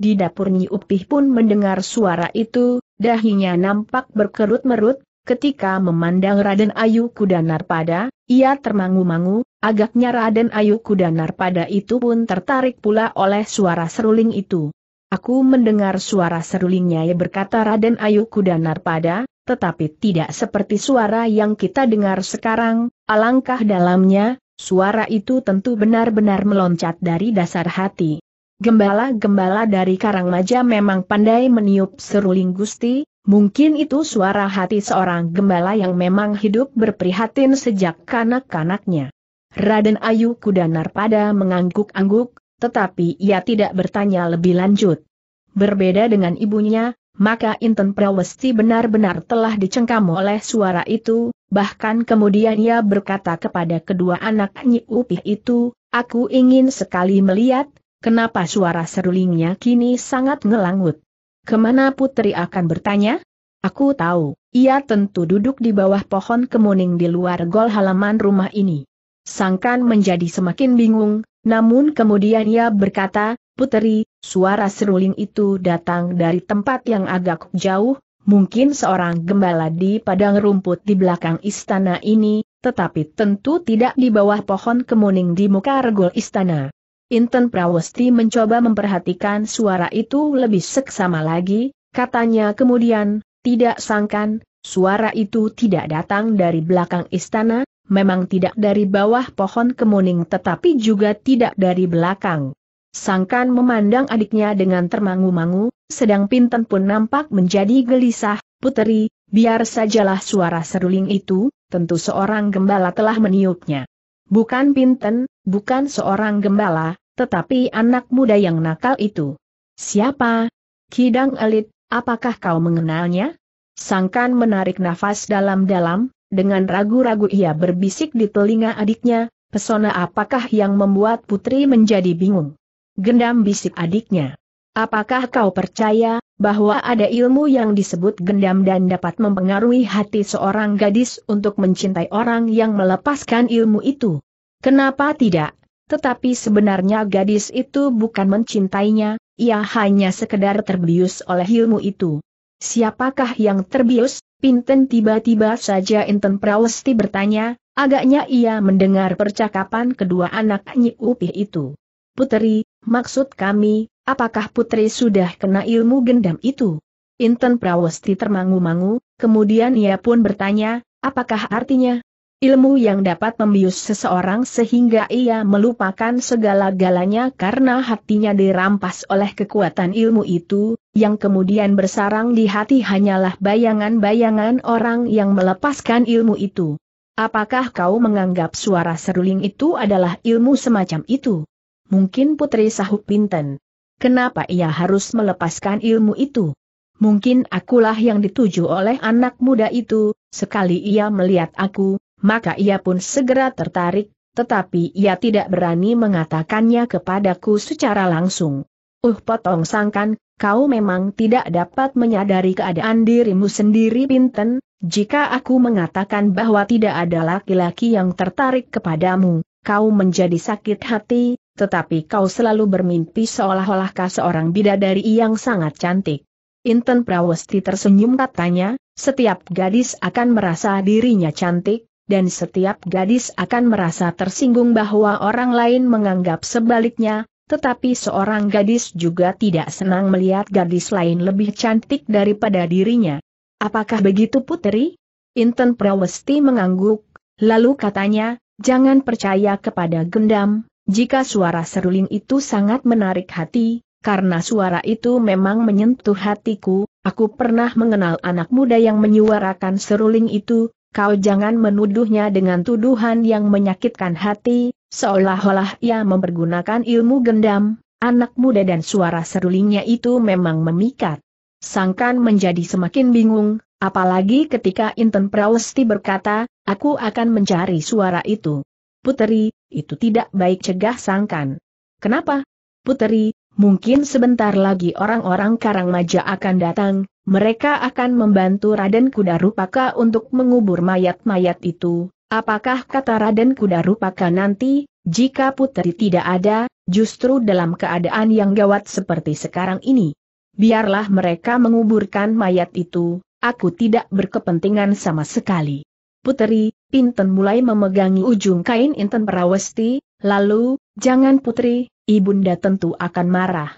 S1: Di dapur Nyi Upih pun mendengar suara itu, dahinya nampak berkerut-merut, ketika memandang Raden Ayu Kudanar pada, ia termangu-mangu, agaknya Raden Ayu Kudanar pada itu pun tertarik pula oleh suara seruling itu. Aku mendengar suara serulingnya ya berkata Raden Ayu Kudanar pada, tetapi tidak seperti suara yang kita dengar sekarang, alangkah dalamnya, suara itu tentu benar-benar meloncat dari dasar hati. Gembala-gembala dari Karangmaja memang pandai meniup seruling gusti, mungkin itu suara hati seorang gembala yang memang hidup berprihatin sejak kanak-kanaknya. Raden Ayu Kudanar pada mengangguk-angguk, tetapi ia tidak bertanya lebih lanjut. Berbeda dengan ibunya, maka Inten Prawesti benar-benar telah dicengkam oleh suara itu, bahkan kemudian ia berkata kepada kedua anak Nyi Upih itu, aku ingin sekali melihat, Kenapa suara serulingnya kini sangat ngelangut? Kemana putri akan bertanya? Aku tahu, ia tentu duduk di bawah pohon kemuning di luar gol halaman rumah ini. Sangkan menjadi semakin bingung, namun kemudian ia berkata, Puteri, suara seruling itu datang dari tempat yang agak jauh, mungkin seorang gembala di padang rumput di belakang istana ini, tetapi tentu tidak di bawah pohon kemuning di muka regol istana. Inten Prawesti mencoba memperhatikan suara itu lebih seksama lagi, katanya kemudian, tidak sangkan, suara itu tidak datang dari belakang istana, memang tidak dari bawah pohon kemuning tetapi juga tidak dari belakang. Sangkan memandang adiknya dengan termangu-mangu, sedang Pinten pun nampak menjadi gelisah, puteri, biar sajalah suara seruling itu, tentu seorang gembala telah meniupnya. Bukan Pinten, bukan seorang gembala, tetapi anak muda yang nakal itu. Siapa? Kidang elit, apakah kau mengenalnya? Sangkan menarik nafas dalam-dalam, dengan ragu-ragu ia berbisik di telinga adiknya, pesona apakah yang membuat putri menjadi bingung? Gendam bisik adiknya. Apakah kau percaya, bahwa ada ilmu yang disebut gendam dan dapat mempengaruhi hati seorang gadis untuk mencintai orang yang melepaskan ilmu itu? Kenapa tidak? Tetapi sebenarnya gadis itu bukan mencintainya, ia hanya sekedar terbius oleh ilmu itu. Siapakah yang terbius? Pinten tiba-tiba saja Inten Prawesti bertanya, agaknya ia mendengar percakapan kedua anak Nyi Upih itu. Putri, maksud kami, apakah putri sudah kena ilmu gendam itu? Inten Prawesti termangu-mangu, kemudian ia pun bertanya, apakah artinya? Ilmu yang dapat membius seseorang sehingga ia melupakan segala-galanya karena hatinya dirampas oleh kekuatan ilmu itu, yang kemudian bersarang di hati hanyalah bayangan-bayangan orang yang melepaskan ilmu itu. Apakah kau menganggap suara seruling itu adalah ilmu semacam itu? Mungkin Putri Sahup Pinten. Kenapa ia harus melepaskan ilmu itu? Mungkin akulah yang dituju oleh anak muda itu, sekali ia melihat aku, maka ia pun segera tertarik, tetapi ia tidak berani mengatakannya kepadaku secara langsung. Uh potong sangkan, kau memang tidak dapat menyadari keadaan dirimu sendiri Pinten, jika aku mengatakan bahwa tidak ada laki-laki yang tertarik kepadamu, kau menjadi sakit hati, tetapi kau selalu bermimpi seolah-olah kau seorang bidadari yang sangat cantik. Inten Prawesti tersenyum katanya, setiap gadis akan merasa dirinya cantik, dan setiap gadis akan merasa tersinggung bahwa orang lain menganggap sebaliknya, tetapi seorang gadis juga tidak senang melihat gadis lain lebih cantik daripada dirinya. Apakah begitu putri? Inten Prawesti mengangguk, lalu katanya, jangan percaya kepada gendam, jika suara seruling itu sangat menarik hati, karena suara itu memang menyentuh hatiku, aku pernah mengenal anak muda yang menyuarakan seruling itu, kau jangan menuduhnya dengan tuduhan yang menyakitkan hati, seolah-olah ia mempergunakan ilmu gendam, anak muda dan suara serulingnya itu memang memikat. Sangkan menjadi semakin bingung, apalagi ketika Inten Prawesti berkata, aku akan mencari suara itu. Puteri, itu tidak baik cegah Sangkan. Kenapa? Puteri, mungkin sebentar lagi orang-orang Karangmaja akan datang, mereka akan membantu Raden Kuda Rupaka untuk mengubur mayat-mayat itu. Apakah kata Raden Kuda Rupaka nanti, jika putri tidak ada, justru dalam keadaan yang gawat seperti sekarang ini? Biarlah mereka menguburkan mayat itu, aku tidak berkepentingan sama sekali. Putri, Pinten mulai memegangi ujung kain Inten Perawesti, lalu, jangan putri, ibunda tentu akan marah.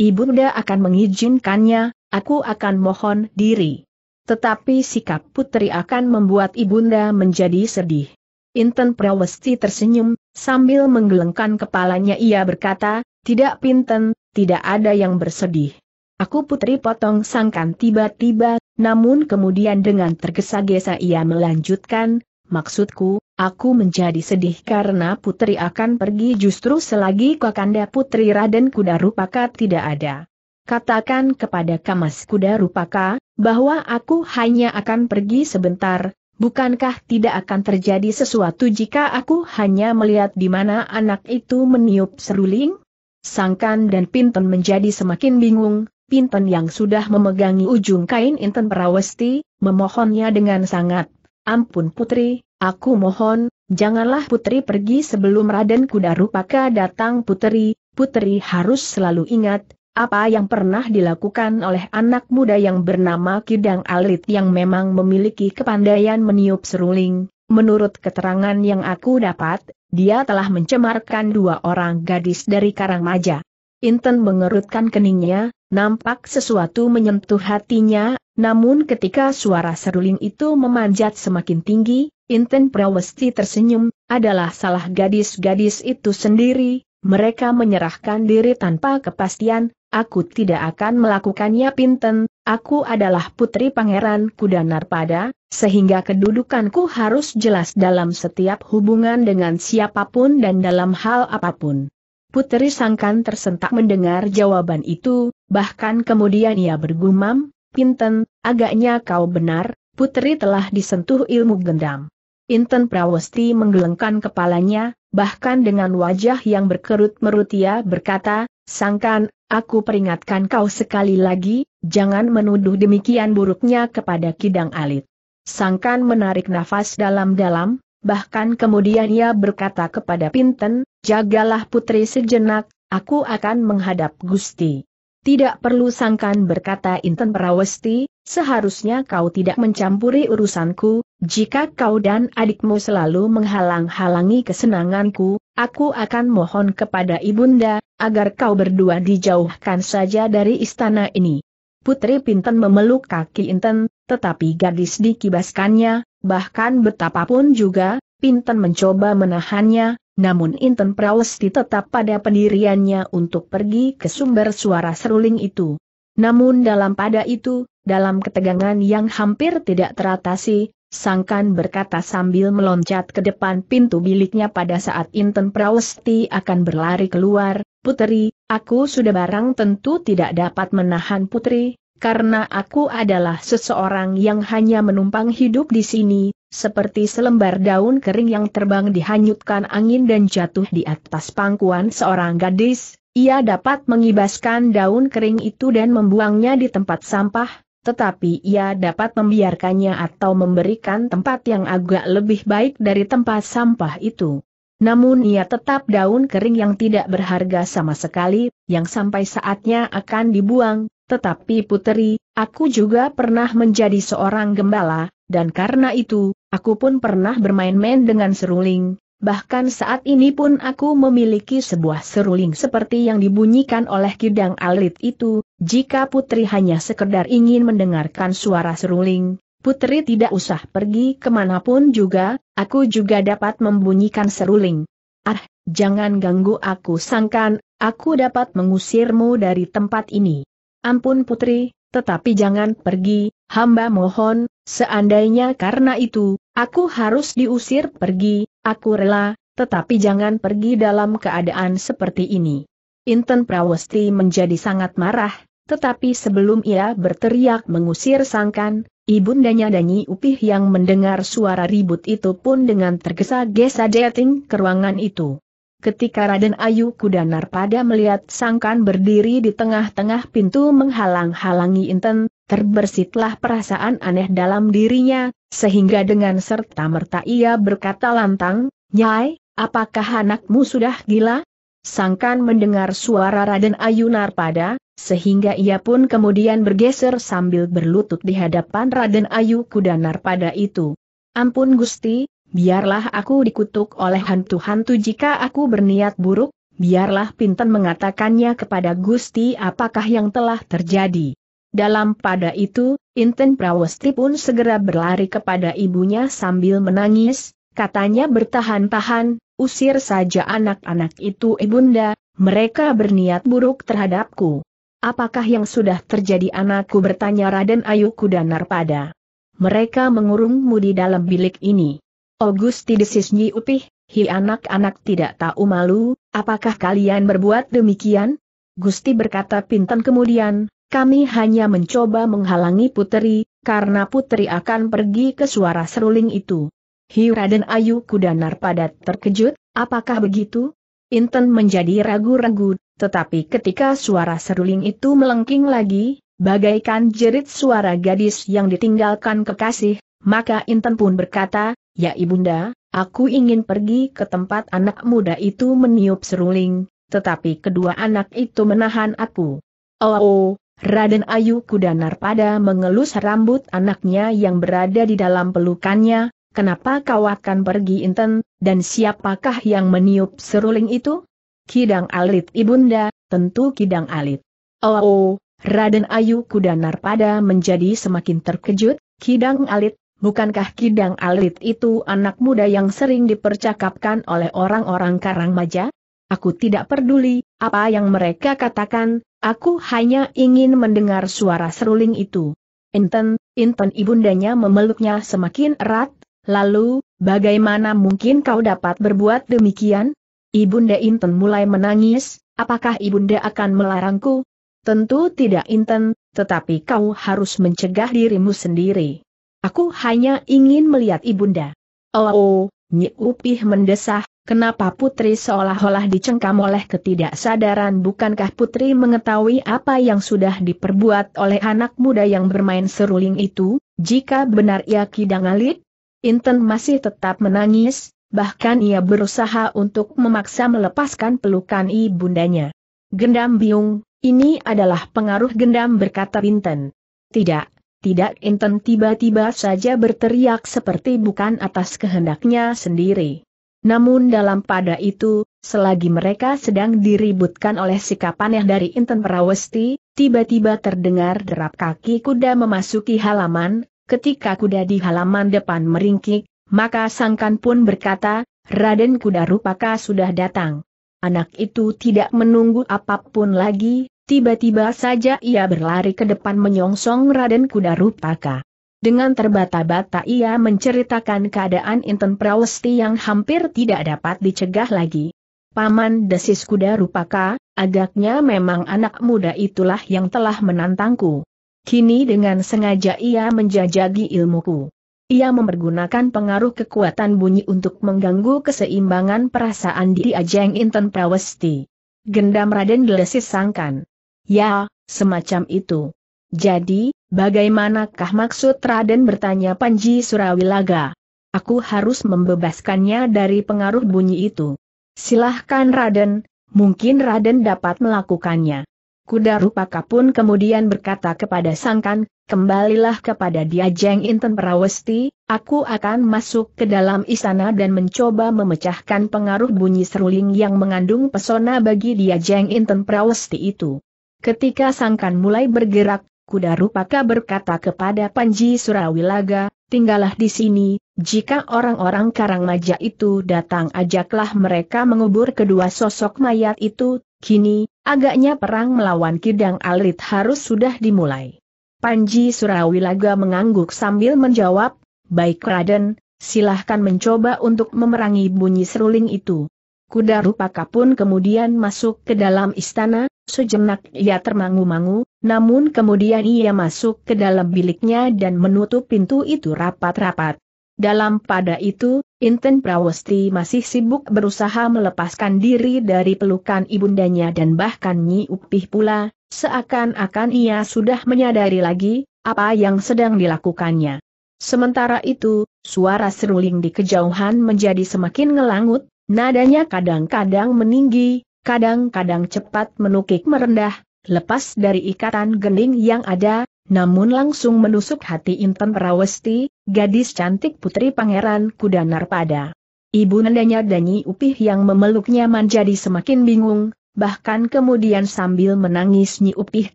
S1: Ibunda akan mengizinkannya, aku akan mohon diri. Tetapi sikap putri akan membuat ibunda menjadi sedih. Inten Prawesti tersenyum, sambil menggelengkan kepalanya ia berkata, tidak pinten, tidak ada yang bersedih. Aku putri potong sangkan tiba-tiba, namun kemudian dengan tergesa-gesa ia melanjutkan, maksudku, aku menjadi sedih karena putri akan pergi justru selagi Kakanda Putri Raden Kudarupaka tidak ada katakan kepada Kamas Kuda Rupaka, bahwa aku hanya akan pergi sebentar, bukankah tidak akan terjadi sesuatu jika aku hanya melihat di mana anak itu meniup seruling? Sangkan dan Pinten menjadi semakin bingung, Pinten yang sudah memegangi ujung kain Inten Perawesti, memohonnya dengan sangat, ampun putri, aku mohon, janganlah putri pergi sebelum Raden Kuda Rupaka datang putri, putri harus selalu ingat, apa yang pernah dilakukan oleh anak muda yang bernama Kidang Alit yang memang memiliki kepandaian meniup seruling. Menurut keterangan yang aku dapat, dia telah mencemarkan dua orang gadis dari Karangmaja. Inten mengerutkan keningnya, nampak sesuatu menyentuh hatinya, namun ketika suara seruling itu memanjat semakin tinggi, Inten Prawesti tersenyum, adalah salah gadis-gadis itu sendiri, mereka menyerahkan diri tanpa kepastian, aku tidak akan melakukannya pinten, aku adalah putri pangeran kuda Narpada, sehingga kedudukanku harus jelas dalam setiap hubungan dengan siapapun dan dalam hal apapun. Putri Sangkan tersentak mendengar jawaban itu, bahkan kemudian ia bergumam, Pinten, agaknya kau benar, putri telah disentuh ilmu gendam. Inten Prawesti menggelengkan kepalanya, bahkan dengan wajah yang berkerut merut ia berkata, Sangkan, aku peringatkan kau sekali lagi, jangan menuduh demikian buruknya kepada Kidang Alit. Sangkan menarik nafas dalam-dalam, bahkan kemudian ia berkata kepada Pinten, jagalah putri sejenak, aku akan menghadap Gusti. Tidak perlu sangkan berkata Inten Perawesti, seharusnya kau tidak mencampuri urusanku, jika kau dan adikmu selalu menghalang-halangi kesenanganku, aku akan mohon kepada Ibunda, agar kau berdua dijauhkan saja dari istana ini. Putri Pinten memeluk kaki Inten, tetapi gadis dikibaskannya, bahkan betapapun juga, Pinten mencoba menahannya, namun Inten Prawesti tetap pada pendiriannya untuk pergi ke sumber suara seruling itu. Namun dalam pada itu, dalam ketegangan yang hampir tidak teratasi, Sangkan berkata sambil meloncat ke depan pintu biliknya pada saat Inten Prawesti akan berlari keluar, Putri, aku sudah barang tentu tidak dapat menahan Putri, karena aku adalah seseorang yang hanya menumpang hidup di sini, seperti selembar daun kering yang terbang dihanyutkan angin dan jatuh di atas pangkuan seorang gadis, ia dapat mengibaskan daun kering itu dan membuangnya di tempat sampah, tetapi ia dapat membiarkannya atau memberikan tempat yang agak lebih baik dari tempat sampah itu. Namun ia tetap daun kering yang tidak berharga sama sekali, yang sampai saatnya akan dibuang, tetapi puteri, aku juga pernah menjadi seorang gembala, dan karena itu, aku pun pernah bermain-main dengan seruling, bahkan saat ini pun aku memiliki sebuah seruling seperti yang dibunyikan oleh kidang alit itu, jika putri hanya sekedar ingin mendengarkan suara seruling. Putri tidak usah pergi kemanapun juga, aku juga dapat membunyikan seruling. Ah, jangan ganggu aku sangkan, aku dapat mengusirmu dari tempat ini. Ampun putri, tetapi jangan pergi, hamba mohon, seandainya karena itu, aku harus diusir pergi, aku rela, tetapi jangan pergi dalam keadaan seperti ini. Inten Prawesti menjadi sangat marah, tetapi sebelum ia berteriak mengusir sangkan, Ibundanya Danyi Upih yang mendengar suara ribut itu pun dengan tergesa-gesa dating ke ruangan itu. Ketika Raden Ayu Kudanar pada melihat Sangkan berdiri di tengah-tengah pintu menghalang-halangi Inten, terbersitlah perasaan aneh dalam dirinya, sehingga dengan serta-merta ia berkata lantang, Nyai, apakah anakmu sudah gila? Sangkan mendengar suara Raden Ayu Narpada, sehingga ia pun kemudian bergeser sambil berlutut di hadapan Raden Ayu Kudanar pada itu. Ampun Gusti, biarlah aku dikutuk oleh hantu-hantu jika aku berniat buruk, biarlah Pinten mengatakannya kepada Gusti apakah yang telah terjadi. Dalam pada itu, Inten Prawesti pun segera berlari kepada ibunya sambil menangis, katanya bertahan-tahan, usir saja anak-anak itu ibunda, mereka berniat buruk terhadapku. Apakah yang sudah terjadi anakku bertanya Raden Ayu Kudanar pada. Mereka mengurungmu di dalam bilik ini. Augusti desis Nyi Upih, hi anak-anak tidak tahu malu, apakah kalian berbuat demikian? Gusti berkata pintan kemudian, kami hanya mencoba menghalangi puteri, karena puteri akan pergi ke suara seruling itu. Hi Raden Ayu Kudanar pada terkejut, apakah begitu? Inten menjadi ragu-ragu, tetapi ketika suara seruling itu melengking lagi, bagaikan jerit suara gadis yang ditinggalkan kekasih, maka Inten pun berkata, Ya ibunda, aku ingin pergi ke tempat anak muda itu meniup seruling, tetapi kedua anak itu menahan aku. Oh, oh Raden Ayu Kudanar pada mengelus rambut anaknya yang berada di dalam pelukannya, kenapa kau akan pergi Inten, dan siapakah yang meniup seruling itu? Kidang Alit Ibunda, tentu Kidang Alit. Oh, oh Raden Ayu Kudanar pada menjadi semakin terkejut, Kidang Alit bukankah Kidang Alit itu anak muda yang sering dipercakapkan oleh orang-orang karang maja? Aku tidak peduli, apa yang mereka katakan, aku hanya ingin mendengar suara seruling itu. Inten, Inten ibundanya memeluknya semakin erat, lalu, bagaimana mungkin kau dapat berbuat demikian? Ibunda Inten mulai menangis, apakah ibunda akan melarangku? Tentu tidak Inten, tetapi kau harus mencegah dirimu sendiri. Aku hanya ingin melihat ibunda. Oh, oh Upih mendesah, kenapa putri seolah-olah dicengkam oleh ketidaksadaran bukankah putri mengetahui apa yang sudah diperbuat oleh anak muda yang bermain seruling itu, jika benar ia kidang alit? Inten masih tetap menangis, bahkan ia berusaha untuk memaksa melepaskan pelukan ibundanya. Gendam biung, ini adalah pengaruh gendam berkata Inten. Tidak, tidak Inten tiba-tiba saja berteriak seperti bukan atas kehendaknya sendiri. Namun dalam pada itu, selagi mereka sedang diributkan oleh sikap aneh dari Inten Prawesti, tiba-tiba terdengar derap kaki kuda memasuki halaman, ketika kuda di halaman depan meringkik, maka Sangkan pun berkata, Raden kuda rupaka sudah datang. Anak itu tidak menunggu apapun lagi, Tiba-tiba saja ia berlari ke depan menyongsong Raden Kuda Rupaka. Dengan terbata-bata ia menceritakan keadaan Inten Prawesti yang hampir tidak dapat dicegah lagi. Paman desis kuda rupaka, agaknya memang anak muda itulah yang telah menantangku. Kini dengan sengaja ia menjajagi ilmuku. Ia mempergunakan pengaruh kekuatan bunyi untuk mengganggu keseimbangan perasaan di Ajeng Inten Prawesti. Gendam Raden Desis sangkan. Ya, semacam itu. Jadi, bagaimanakah maksud Raden bertanya Panji Surawilaga? Aku harus membebaskannya dari pengaruh bunyi itu. Silahkan Raden, mungkin Raden dapat melakukannya. Kuda Rupaka pun kemudian berkata kepada Sangkan, kembalilah kepada diajeng Jeng Inten Perawesti, aku akan masuk ke dalam istana dan mencoba memecahkan pengaruh bunyi seruling yang mengandung pesona bagi diajeng Jeng Inten Perawesti itu. Ketika sangkan mulai bergerak, kuda rupaka berkata kepada Panji Surawilaga, tinggallah di sini, jika orang-orang maja itu datang ajaklah mereka mengubur kedua sosok mayat itu, kini, agaknya perang melawan Kidang Alit harus sudah dimulai. Panji Surawilaga mengangguk sambil menjawab, baik Raden, silahkan mencoba untuk memerangi bunyi seruling itu. Kuda Rupaka pun kemudian masuk ke dalam istana, Sejenak ia termangu-mangu, namun kemudian ia masuk ke dalam biliknya dan menutup pintu itu rapat-rapat. Dalam pada itu, Inten Prawosti masih sibuk berusaha melepaskan diri dari pelukan ibundanya dan bahkan Nyi Upih pula, seakan-akan ia sudah menyadari lagi, apa yang sedang dilakukannya. Sementara itu, suara seruling di kejauhan menjadi semakin ngelangut, nadanya kadang-kadang meninggi, kadang-kadang cepat menukik merendah, lepas dari ikatan gending yang ada, namun langsung menusuk hati Intan Prawesti, gadis cantik putri pangeran kuda Narpada. Ibu nendanya Danyi Upih yang memeluknya menjadi semakin bingung, bahkan kemudian sambil menangis Nyi Upih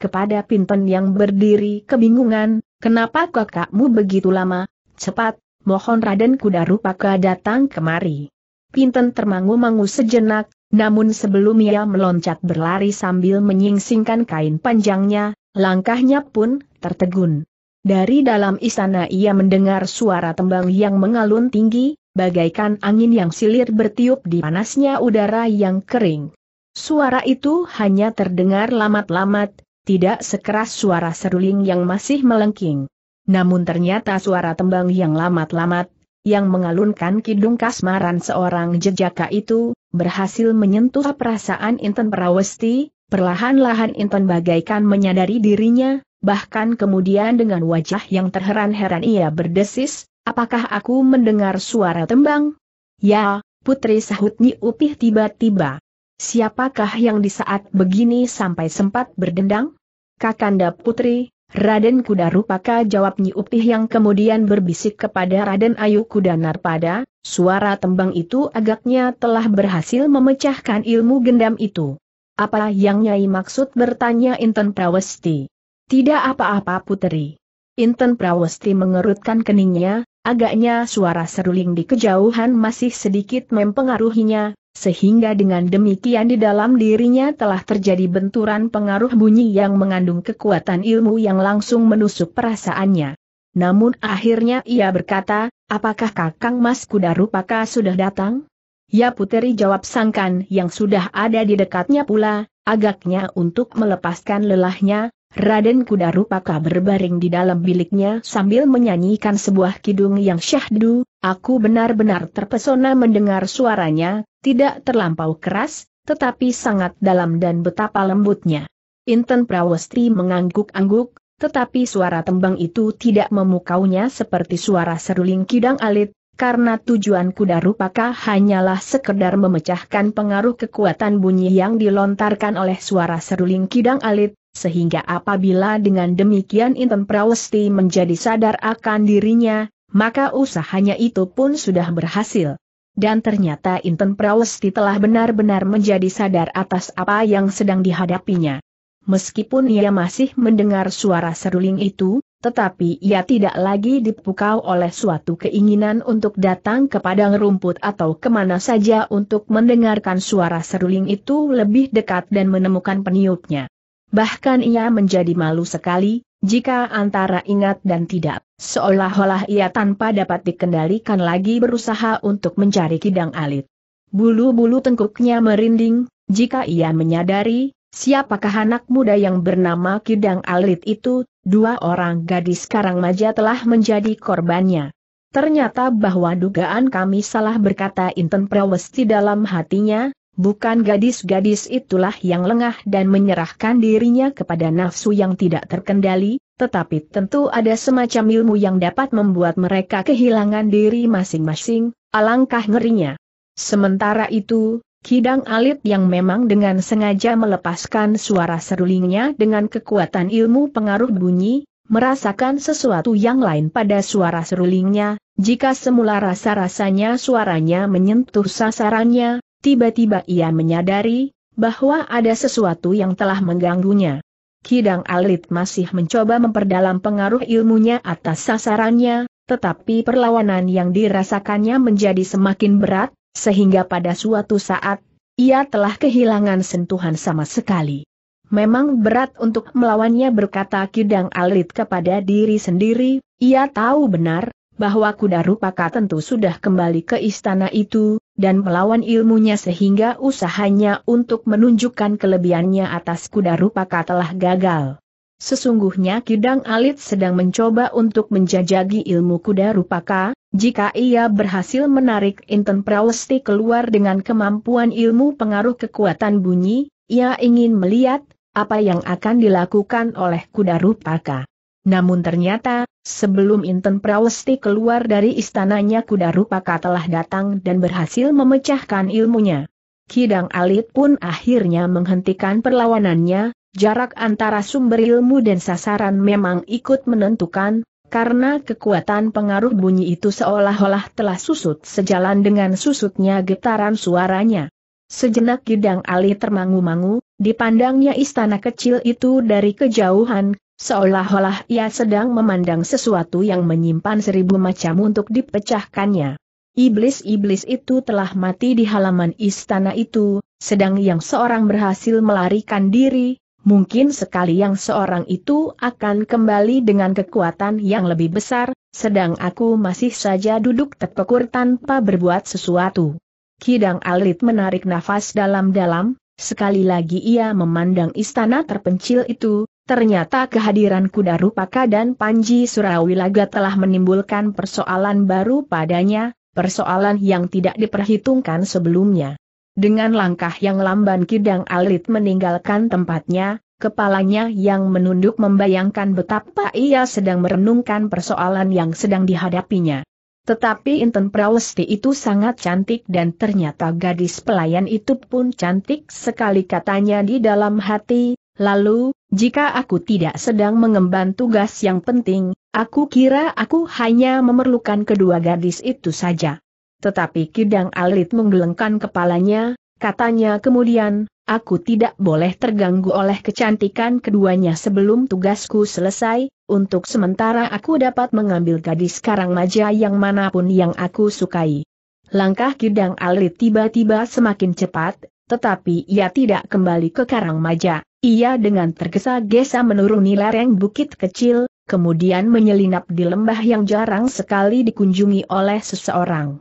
S1: kepada Pinten yang berdiri kebingungan, kenapa kakakmu begitu lama, cepat, mohon Raden Kudarupaka datang kemari. Pinten termangu-mangu sejenak, namun sebelum ia meloncat berlari sambil menyingsingkan kain panjangnya, langkahnya pun tertegun. Dari dalam istana ia mendengar suara tembang yang mengalun tinggi, bagaikan angin yang silir bertiup di panasnya udara yang kering. Suara itu hanya terdengar lamat-lamat, tidak sekeras suara seruling yang masih melengking. Namun ternyata suara tembang yang lamat-lamat, yang mengalunkan kidung kasmaran seorang jejaka itu, berhasil menyentuh perasaan Intan Perawesti, perlahan-lahan Intan bagaikan menyadari dirinya, bahkan kemudian dengan wajah yang terheran-heran ia berdesis, apakah aku mendengar suara tembang? Ya, putri sahutnya Nyi Upih tiba-tiba. Siapakah yang di saat begini sampai sempat berdendang? Kakanda putri, Raden Kuda Rupaka jawab Nyi Upih yang kemudian berbisik kepada Raden Ayu Kuda Narpada, suara tembang itu agaknya telah berhasil memecahkan ilmu gendam itu. Apa yang Nyai maksud bertanya Inten Prawesti? Tidak apa-apa puteri. Inten Prawesti mengerutkan keningnya, agaknya suara seruling di kejauhan masih sedikit mempengaruhinya, sehingga dengan demikian di dalam dirinya telah terjadi benturan pengaruh bunyi yang mengandung kekuatan ilmu yang langsung menusuk perasaannya. Namun akhirnya ia berkata, apakah kakang mas kuda rupaka sudah datang? Ya puteri jawab sangkan yang sudah ada di dekatnya pula, agaknya untuk melepaskan lelahnya, Raden Kuda Rupaka berbaring di dalam biliknya sambil menyanyikan sebuah kidung yang syahdu, aku benar-benar terpesona mendengar suaranya, tidak terlampau keras, tetapi sangat dalam dan betapa lembutnya. Inten Prawestri mengangguk-angguk, tetapi suara tembang itu tidak memukaunya seperti suara seruling kidang alit, karena tujuan kuda rupaka hanyalah sekedar memecahkan pengaruh kekuatan bunyi yang dilontarkan oleh suara seruling kidang alit, sehingga apabila dengan demikian Inten Prawesti menjadi sadar akan dirinya, maka usahanya itu pun sudah berhasil. Dan ternyata Inten Prawesti telah benar-benar menjadi sadar atas apa yang sedang dihadapinya. Meskipun ia masih mendengar suara seruling itu, tetapi ia tidak lagi dipukau oleh suatu keinginan untuk datang ke padang rumput atau kemana saja untuk mendengarkan suara seruling itu lebih dekat dan menemukan peniupnya. Bahkan ia menjadi malu sekali, jika antara ingat dan tidak, seolah-olah ia tanpa dapat dikendalikan lagi berusaha untuk mencari kidang alit. Bulu-bulu tengkuknya merinding, jika ia menyadari, Siapakah anak muda yang bernama Kidang Alit itu, dua orang gadis karang maja telah menjadi korbannya. Ternyata bahwa dugaan kami salah berkata Inten Prawesti dalam hatinya, bukan gadis-gadis itulah yang lengah dan menyerahkan dirinya kepada nafsu yang tidak terkendali, tetapi tentu ada semacam ilmu yang dapat membuat mereka kehilangan diri masing-masing, alangkah ngerinya. Sementara itu, Kidang alit yang memang dengan sengaja melepaskan suara serulingnya dengan kekuatan ilmu pengaruh bunyi, merasakan sesuatu yang lain pada suara serulingnya, jika semula rasa-rasanya suaranya menyentuh sasarannya, tiba-tiba ia menyadari, bahwa ada sesuatu yang telah mengganggunya. Kidang alit masih mencoba memperdalam pengaruh ilmunya atas sasarannya, tetapi perlawanan yang dirasakannya menjadi semakin berat, sehingga pada suatu saat, ia telah kehilangan sentuhan sama sekali. Memang berat untuk melawannya berkata Kidang Alit kepada diri sendiri, ia tahu benar, bahwa kuda rupaka tentu sudah kembali ke istana itu, dan melawan ilmunya sehingga usahanya untuk menunjukkan kelebihannya atas kuda rupaka telah gagal. Sesungguhnya Kidang Alit sedang mencoba untuk menjajagi ilmu kuda rupaka, jika ia berhasil menarik Inten Prawesti keluar dengan kemampuan ilmu pengaruh kekuatan bunyi, ia ingin melihat apa yang akan dilakukan oleh kuda rupaka. Namun ternyata, sebelum Inten Prawesti keluar dari istananya kuda rupaka telah datang dan berhasil memecahkan ilmunya. Kidang Alit pun akhirnya menghentikan perlawanannya, Jarak antara sumber ilmu dan sasaran memang ikut menentukan, karena kekuatan pengaruh bunyi itu seolah-olah telah susut sejalan dengan susutnya getaran suaranya. Sejenak Gidang Ali termangu-mangu, dipandangnya istana kecil itu dari kejauhan, seolah-olah ia sedang memandang sesuatu yang menyimpan seribu macam untuk dipecahkannya. Iblis-iblis itu telah mati di halaman istana itu, sedang yang seorang berhasil melarikan diri, mungkin sekali yang seorang itu akan kembali dengan kekuatan yang lebih besar, sedang aku masih saja duduk terpekur tanpa berbuat sesuatu. Kidang Alit menarik nafas dalam-dalam, sekali lagi ia memandang istana terpencil itu, ternyata kehadiran kuda rupaka dan Panji Surawilaga telah menimbulkan persoalan baru padanya, persoalan yang tidak diperhitungkan sebelumnya. Dengan langkah yang lamban Kidang Alit meninggalkan tempatnya, kepalanya yang menunduk membayangkan betapa ia sedang merenungkan persoalan yang sedang dihadapinya. Tetapi Inten Prawesti itu sangat cantik dan ternyata gadis pelayan itu pun cantik sekali katanya di dalam hati, lalu, jika aku tidak sedang mengemban tugas yang penting, aku kira aku hanya memerlukan kedua gadis itu saja. Tetapi Kidang Alit menggelengkan kepalanya, katanya kemudian, aku tidak boleh terganggu oleh kecantikan keduanya sebelum tugasku selesai, untuk sementara aku dapat mengambil gadis karang maja yang manapun yang aku sukai. Langkah Kidang Alit tiba-tiba semakin cepat, tetapi ia tidak kembali ke karang maja. Ia dengan tergesa-gesa menuruni lereng bukit kecil, kemudian menyelinap di lembah yang jarang sekali dikunjungi oleh seseorang.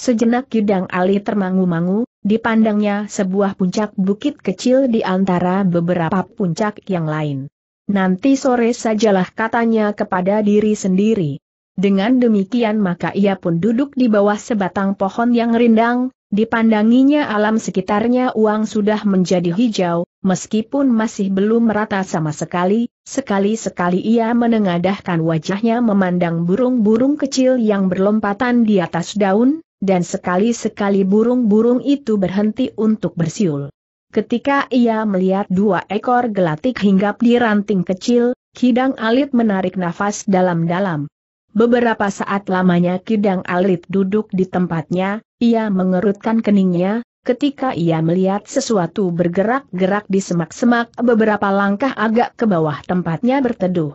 S1: Sejenak Yudang Ali termangu-mangu, dipandangnya sebuah puncak bukit kecil di antara beberapa puncak yang lain. Nanti sore sajalah katanya kepada diri sendiri. Dengan demikian maka ia pun duduk di bawah sebatang pohon yang rindang, dipandanginya alam sekitarnya uang sudah menjadi hijau, meskipun masih belum merata sama sekali, sekali-sekali ia menengadahkan wajahnya memandang burung-burung kecil yang berlompatan di atas daun, dan sekali-sekali burung-burung itu berhenti untuk bersiul. Ketika ia melihat dua ekor gelatik hinggap di ranting kecil, Kidang Alit menarik nafas dalam-dalam. Beberapa saat lamanya Kidang Alit duduk di tempatnya, ia mengerutkan keningnya, ketika ia melihat sesuatu bergerak-gerak di semak-semak beberapa langkah agak ke bawah tempatnya berteduh.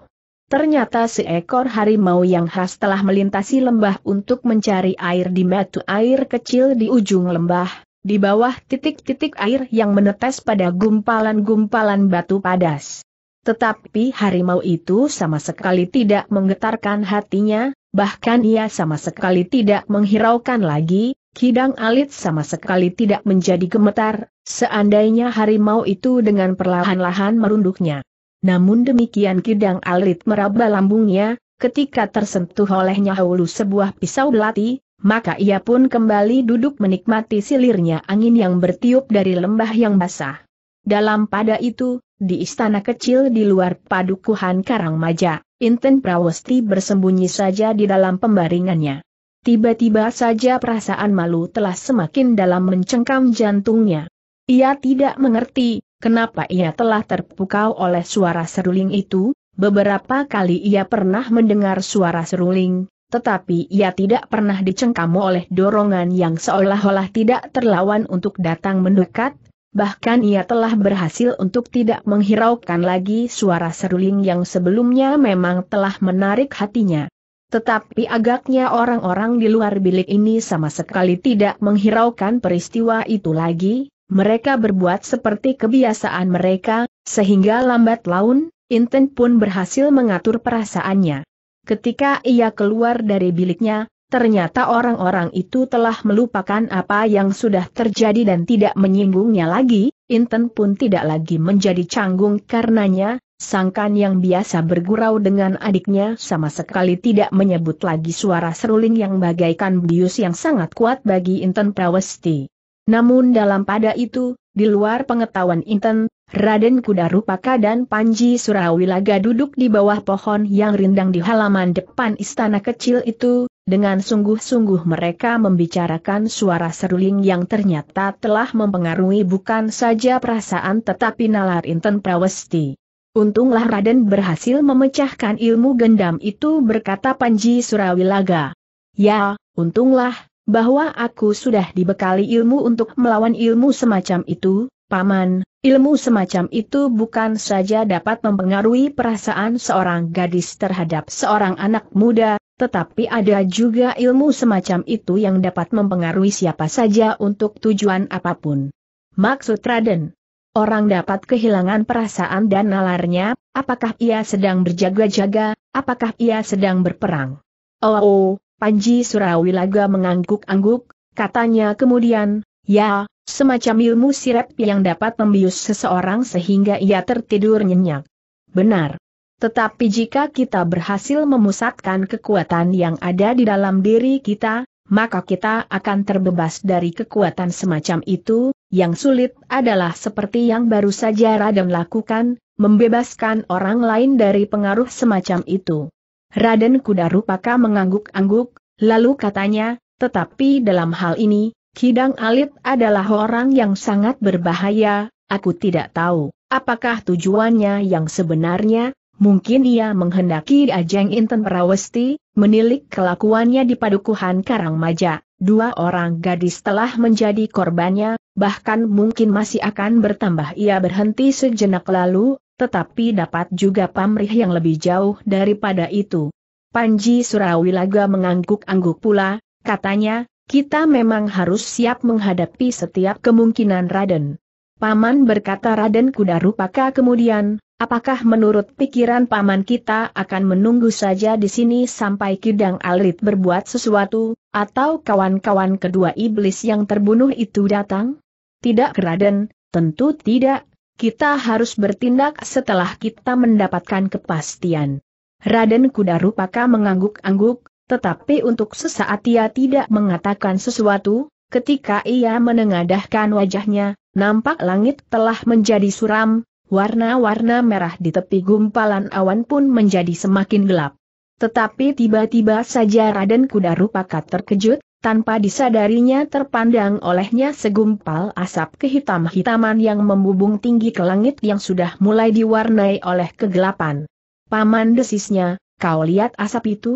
S1: Ternyata seekor harimau yang khas telah melintasi lembah untuk mencari air di batu air kecil di ujung lembah, di bawah titik-titik air yang menetes pada gumpalan-gumpalan batu padas. Tetapi harimau itu sama sekali tidak menggetarkan hatinya, bahkan ia sama sekali tidak menghiraukan lagi, kidang alit sama sekali tidak menjadi gemetar, seandainya harimau itu dengan perlahan-lahan merunduknya. Namun demikian kidang alit meraba lambungnya, ketika tersentuh olehnya haulu sebuah pisau belati, maka ia pun kembali duduk menikmati silirnya angin yang bertiup dari lembah yang basah. Dalam pada itu, di istana kecil di luar padukuhan Karang Maja, Inten Prawosti bersembunyi saja di dalam pembaringannya. Tiba-tiba saja perasaan malu telah semakin dalam mencengkam jantungnya. Ia tidak mengerti, kenapa ia telah terpukau oleh suara seruling itu, beberapa kali ia pernah mendengar suara seruling, tetapi ia tidak pernah dicengkamu oleh dorongan yang seolah-olah tidak terlawan untuk datang mendekat, bahkan ia telah berhasil untuk tidak menghiraukan lagi suara seruling yang sebelumnya memang telah menarik hatinya. Tetapi agaknya orang-orang di luar bilik ini sama sekali tidak menghiraukan peristiwa itu lagi, mereka berbuat seperti kebiasaan mereka, sehingga lambat laun, Inten pun berhasil mengatur perasaannya. Ketika ia keluar dari biliknya, ternyata orang-orang itu telah melupakan apa yang sudah terjadi dan tidak menyinggungnya lagi, Inten pun tidak lagi menjadi canggung karenanya, sangkan yang biasa bergurau dengan adiknya sama sekali tidak menyebut lagi suara seruling yang bagaikan bius yang sangat kuat bagi Inten Prawesti. Namun dalam pada itu, di luar pengetahuan Inten, Raden Kuda Rupaka dan Panji Surawilaga duduk di bawah pohon yang rindang di halaman depan istana kecil itu, dengan sungguh-sungguh mereka membicarakan suara seruling yang ternyata telah mempengaruhi bukan saja perasaan tetapi nalar Inten Prawesti. Untunglah Raden berhasil memecahkan ilmu gendam itu berkata Panji Surawilaga. Ya, untunglah, bahwa aku sudah dibekali ilmu untuk melawan ilmu semacam itu, Paman, ilmu semacam itu bukan saja dapat mempengaruhi perasaan seorang gadis terhadap seorang anak muda, tetapi ada juga ilmu semacam itu yang dapat mempengaruhi siapa saja untuk tujuan apapun. Maksud Raden, orang dapat kehilangan perasaan dan nalarnya, apakah ia sedang berjaga-jaga, apakah ia sedang berperang. Oh, oh, Panji Surawilaga mengangguk-angguk, katanya kemudian, ya, semacam ilmu sirap yang dapat membius seseorang sehingga ia tertidur nyenyak. Benar. Tetapi jika kita berhasil memusatkan kekuatan yang ada di dalam diri kita, maka kita akan terbebas dari kekuatan semacam itu, yang sulit adalah seperti yang baru saja Raden lakukan, membebaskan orang lain dari pengaruh semacam itu. Raden Kuda Rupaka mengangguk-angguk, lalu katanya, tetapi dalam hal ini, Kidang Alit adalah orang yang sangat berbahaya, aku tidak tahu apakah tujuannya yang sebenarnya, mungkin ia menghendaki Ajeng Inten Prawesti, menilik kelakuannya di Padukuhan Karangmaja. Dua orang gadis telah menjadi korbannya, bahkan mungkin masih akan bertambah ia berhenti sejenak lalu, tetapi dapat juga pamrih yang lebih jauh daripada itu. Panji Surawilaga mengangguk-angguk pula, katanya, kita memang harus siap menghadapi setiap kemungkinan Raden. Paman berkata Raden kuda rupaka kemudian, apakah menurut pikiran Paman kita akan menunggu saja di sini sampai Kidang Alit berbuat sesuatu, atau kawan-kawan kedua iblis yang terbunuh itu datang? Tidak Raden, tentu tidak, kita harus bertindak setelah kita mendapatkan kepastian. Raden Kuda Rupaka mengangguk-angguk, tetapi untuk sesaat ia tidak mengatakan sesuatu, ketika ia menengadahkan wajahnya, nampak langit telah menjadi suram, warna-warna merah di tepi gumpalan awan pun menjadi semakin gelap. Tetapi tiba-tiba saja Raden Kuda Rupaka terkejut, tanpa disadarinya terpandang olehnya segumpal asap kehitam-hitaman yang membubung tinggi ke langit yang sudah mulai diwarnai oleh kegelapan. Paman desisnya, kau lihat asap itu?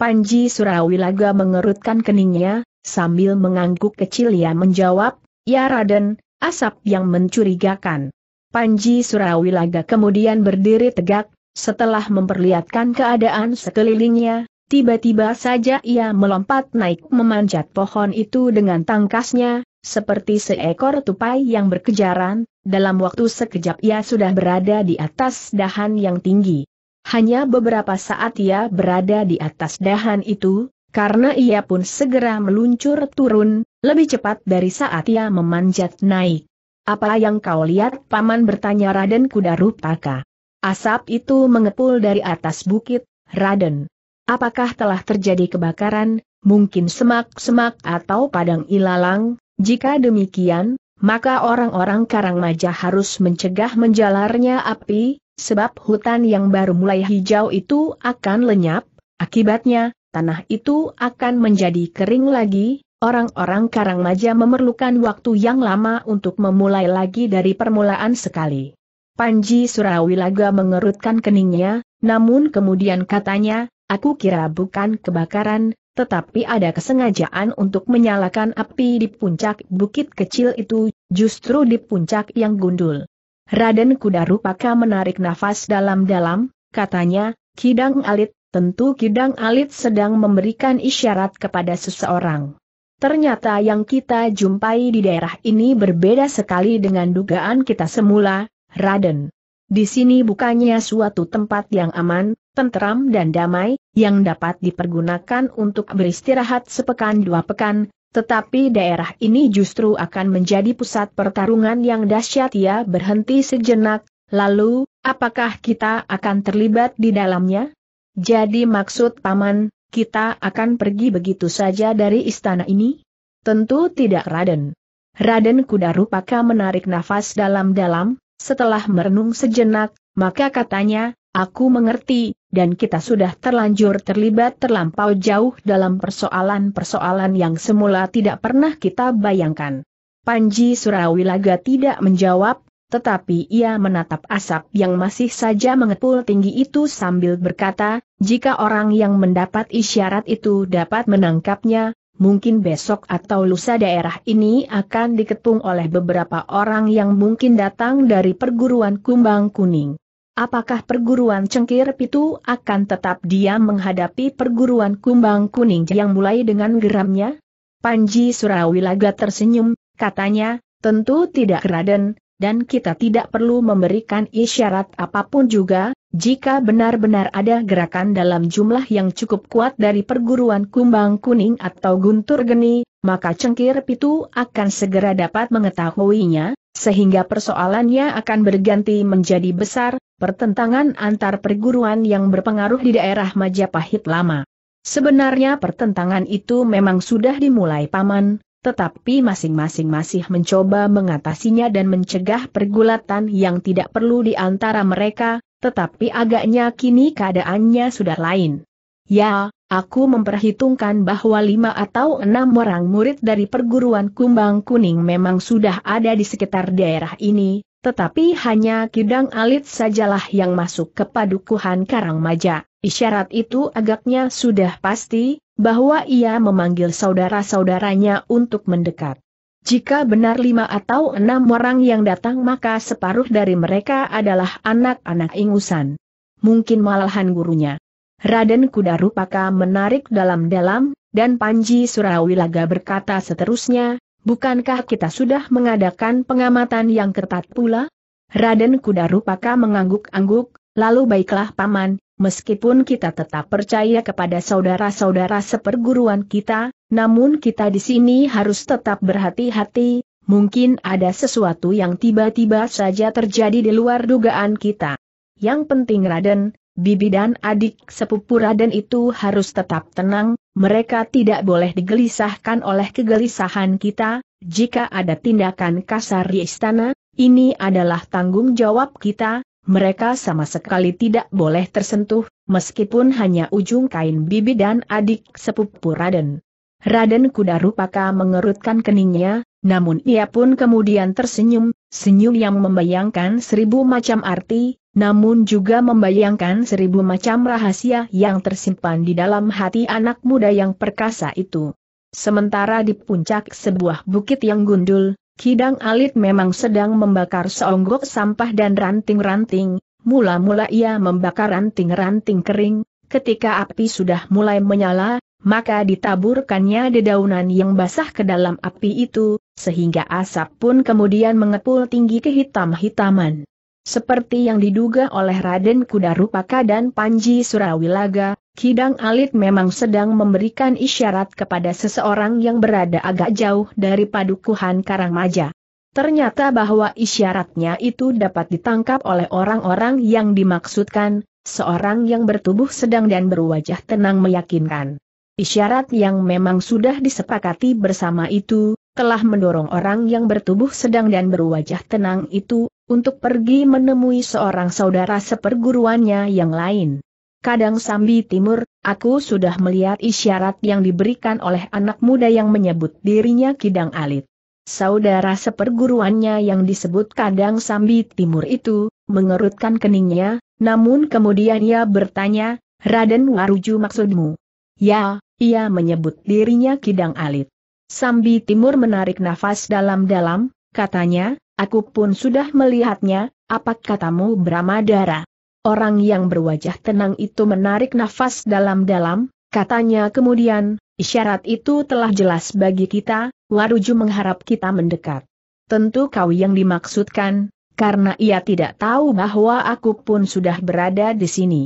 S1: Panji Surawilaga mengerutkan keningnya, sambil mengangguk kecil ia menjawab, Ya Raden, asap yang mencurigakan. Panji Surawilaga kemudian berdiri tegak, setelah memperlihatkan keadaan sekelilingnya, Tiba-tiba saja ia melompat naik memanjat pohon itu dengan tangkasnya, seperti seekor tupai yang berkejaran, dalam waktu sekejap ia sudah berada di atas dahan yang tinggi. Hanya beberapa saat ia berada di atas dahan itu, karena ia pun segera meluncur turun, lebih cepat dari saat ia memanjat naik. Apa yang kau lihat? Paman bertanya Raden Kudarupaka? Paka. Asap itu mengepul dari atas bukit, Raden. Apakah telah terjadi kebakaran, mungkin semak-semak atau padang ilalang? Jika demikian, maka orang-orang karang Karangmaja harus mencegah menjalarnya api, sebab hutan yang baru mulai hijau itu akan lenyap, akibatnya, tanah itu akan menjadi kering lagi, Orang-orang karang Karangmaja memerlukan waktu yang lama untuk memulai lagi dari permulaan sekali. Panji Surawilaga mengerutkan keningnya, namun kemudian katanya, Aku kira bukan kebakaran, tetapi ada kesengajaan untuk menyalakan api di puncak bukit kecil itu, justru di puncak yang gundul. Raden Kuda Rupaka menarik nafas dalam-dalam, katanya, Kidang Alit, tentu Kidang Alit sedang memberikan isyarat kepada seseorang. Ternyata yang kita jumpai di daerah ini berbeda sekali dengan dugaan kita semula, Raden. Di sini bukannya suatu tempat yang aman, tenteram dan damai, yang dapat dipergunakan untuk beristirahat sepekan dua pekan, tetapi daerah ini justru akan menjadi pusat pertarungan yang dahsyat ia berhenti sejenak, lalu, apakah kita akan terlibat di dalamnya? Jadi maksud Paman, kita akan pergi begitu saja dari istana ini? Tentu tidak Raden. Raden Kuda Rupaka menarik nafas dalam-dalam, setelah merenung sejenak, maka katanya, Aku mengerti, dan kita sudah terlanjur terlibat terlampau jauh dalam persoalan-persoalan yang semula tidak pernah kita bayangkan. Panji Surawilaga tidak menjawab, tetapi ia menatap asap yang masih saja mengepul tinggi itu sambil berkata, jika orang yang mendapat isyarat itu dapat menangkapnya, mungkin besok atau lusa daerah ini akan diketung oleh beberapa orang yang mungkin datang dari perguruan kumbang kuning. Apakah perguruan cengkir pitu akan tetap diam menghadapi perguruan kumbang kuning yang mulai dengan geramnya? Panji Surawilaga tersenyum, katanya, tentu tidak Raden, dan kita tidak perlu memberikan isyarat apapun juga, jika benar-benar ada gerakan dalam jumlah yang cukup kuat dari perguruan kumbang kuning atau guntur geni, maka cengkir pitu akan segera dapat mengetahuinya, sehingga persoalannya akan berganti menjadi besar, pertentangan antar perguruan yang berpengaruh di daerah Majapahit lama. Sebenarnya pertentangan itu memang sudah dimulai paman, tetapi masing-masing masih mencoba mengatasinya dan mencegah pergulatan yang tidak perlu di antara mereka, tetapi agaknya kini keadaannya sudah lain. Ya, aku memperhitungkan bahwa lima atau enam orang murid dari perguruan Kumbang Kuning memang sudah ada di sekitar daerah ini, tetapi hanya Kidang Alit sajalah yang masuk ke padukuhan Karang Maja. Isyarat itu agaknya sudah pasti, bahwa ia memanggil saudara-saudaranya untuk mendekat. Jika benar lima atau enam orang yang datang maka separuh dari mereka adalah anak-anak ingusan. Mungkin malahan gurunya. Raden Kudarupaka menarik dalam-dalam, dan Panji Surawilaga berkata seterusnya, Bukankah kita sudah mengadakan pengamatan yang ketat pula? Raden Kuda Rupaka mengangguk-angguk, lalu baiklah paman, meskipun kita tetap percaya kepada saudara-saudara seperguruan kita, namun kita di sini harus tetap berhati-hati, mungkin ada sesuatu yang tiba-tiba saja terjadi di luar dugaan kita. Yang penting Raden, bibi dan adik sepupu Raden itu harus tetap tenang, mereka tidak boleh digelisahkan oleh kegelisahan kita, jika ada tindakan kasar di istana, ini adalah tanggung jawab kita, mereka sama sekali tidak boleh tersentuh, meskipun hanya ujung kain bibi dan adik sepupu Raden. Raden Kuda Rupaka mengerutkan keningnya, namun ia pun kemudian tersenyum, senyum yang membayangkan seribu macam arti, namun juga membayangkan seribu macam rahasia yang tersimpan di dalam hati anak muda yang perkasa itu. Sementara di puncak sebuah bukit yang gundul, Kidang Alit memang sedang membakar seonggok sampah dan ranting-ranting, mula-mula ia membakar ranting-ranting kering, ketika api sudah mulai menyala, maka ditaburkannya dedaunan yang basah ke dalam api itu, sehingga asap pun kemudian mengepul tinggi ke hitam-hitaman. Seperti yang diduga oleh Raden Kuda Rupaka dan Panji Surawilaga, Kidang Alit memang sedang memberikan isyarat kepada seseorang yang berada agak jauh dari padukuhan Karangmaja. Ternyata bahwa isyaratnya itu dapat ditangkap oleh orang-orang yang dimaksudkan, seorang yang bertubuh sedang dan berwajah tenang meyakinkan. Isyarat yang memang sudah disepakati bersama itu, telah mendorong orang yang bertubuh sedang dan berwajah tenang itu, untuk pergi menemui seorang saudara seperguruannya yang lain. Kadang Sambi Timur, aku sudah melihat isyarat yang diberikan oleh anak muda yang menyebut dirinya Kidang Alit. Saudara seperguruannya yang disebut Kadang Sambi Timur itu, mengerutkan keningnya, namun kemudian ia bertanya, Raden Waruju maksudmu? Ya, ia menyebut dirinya Kidang Alit. Sambi Timur menarik nafas dalam-dalam, katanya, aku pun sudah melihatnya, apa katamu Bramadara? Orang yang berwajah tenang itu menarik nafas dalam-dalam, katanya kemudian, isyarat itu telah jelas bagi kita, Waruju mengharap kita mendekat. Tentu kau yang dimaksudkan, karena ia tidak tahu bahwa aku pun sudah berada di sini.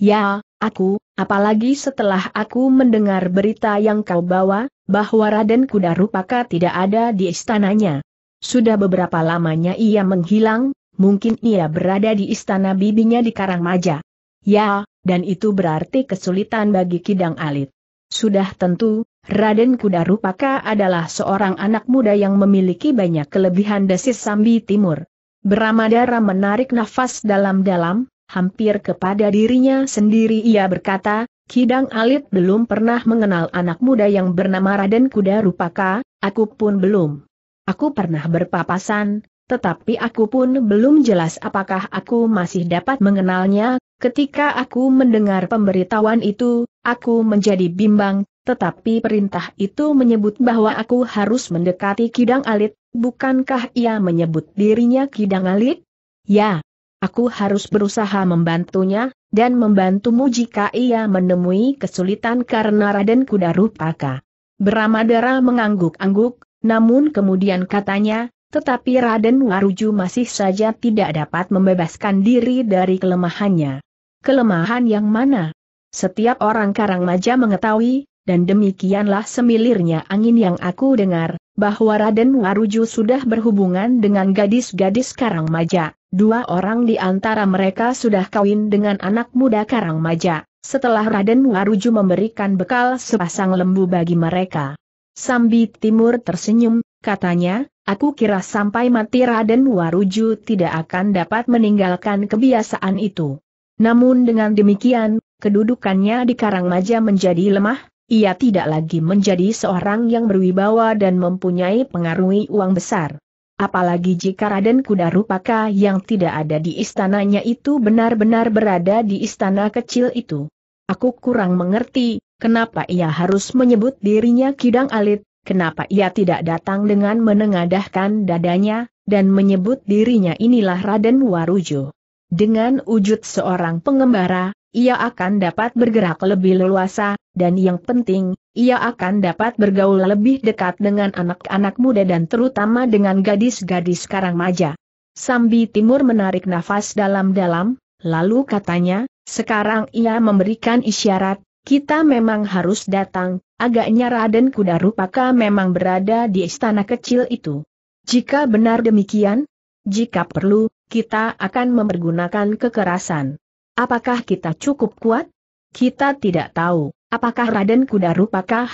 S1: Ya, Aku, apalagi setelah aku mendengar berita yang kau bawa, bahwa Raden Kuda Rupaka tidak ada di istananya. Sudah beberapa lamanya ia menghilang, mungkin ia berada di istana bibinya di Karangmaja. Ya, dan itu berarti kesulitan bagi Kidang Alit. Sudah tentu, Raden Kuda Rupaka adalah seorang anak muda yang memiliki banyak kelebihan desis Sambi Timur. Beramadara menarik nafas dalam-dalam, hampir kepada dirinya sendiri ia berkata, Kidang Alit belum pernah mengenal anak muda yang bernama Raden Kuda Rupaka, aku pun belum. Aku pernah berpapasan, tetapi aku pun belum jelas apakah aku masih dapat mengenalnya, ketika aku mendengar pemberitahuan itu, aku menjadi bimbang, tetapi perintah itu menyebut bahwa aku harus mendekati Kidang Alit, bukankah ia menyebut dirinya Kidang Alit? Ya, aku harus berusaha membantunya, dan membantumu jika ia menemui kesulitan karena Raden Kudarupaka. Beramadara mengangguk-angguk, namun kemudian katanya, tetapi Raden Waruju masih saja tidak dapat membebaskan diri dari kelemahannya. Kelemahan yang mana? Setiap orang karang Karangmaja mengetahui, dan demikianlah semilirnya angin yang aku dengar, bahwa Raden Waruju sudah berhubungan dengan gadis-gadis karang Karangmaja dua orang di antara mereka sudah kawin dengan anak muda Karang Maja, setelah Raden Waruju memberikan bekal sepasang lembu bagi mereka. Sambi Timur tersenyum, katanya, aku kira sampai mati Raden Waruju tidak akan dapat meninggalkan kebiasaan itu. Namun dengan demikian, kedudukannya di Karang Maja menjadi lemah, ia tidak lagi menjadi seorang yang berwibawa dan mempunyai pengaruhi uang besar. Apalagi jika Raden Kuda Rupaka yang tidak ada di istananya itu benar-benar berada di istana kecil itu. Aku kurang mengerti, kenapa ia harus menyebut dirinya Kidang Alit, kenapa ia tidak datang dengan menengadahkan dadanya, dan menyebut dirinya inilah Raden Warujo. Dengan wujud seorang pengembara, ia akan dapat bergerak lebih leluasa, dan yang penting, ia akan dapat bergaul lebih dekat dengan anak-anak muda dan terutama dengan gadis-gadis karang maja. Sambi Timur menarik nafas dalam-dalam, lalu katanya, sekarang ia memberikan isyarat, kita memang harus datang, agaknya Raden Kuda Rupaka memang berada di istana kecil itu. Jika benar demikian, jika perlu, kita akan mempergunakan kekerasan. Apakah kita cukup kuat? Kita tidak tahu, apakah Raden Kudaru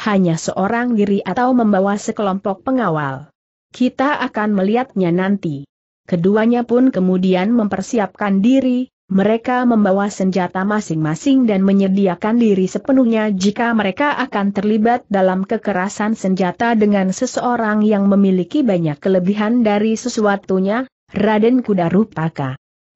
S1: hanya seorang diri atau membawa sekelompok pengawal. Kita akan melihatnya nanti. Keduanya pun kemudian mempersiapkan diri, mereka membawa senjata masing-masing dan menyediakan diri sepenuhnya jika mereka akan terlibat dalam kekerasan senjata dengan seseorang yang memiliki banyak kelebihan dari sesuatunya, Raden Kudaru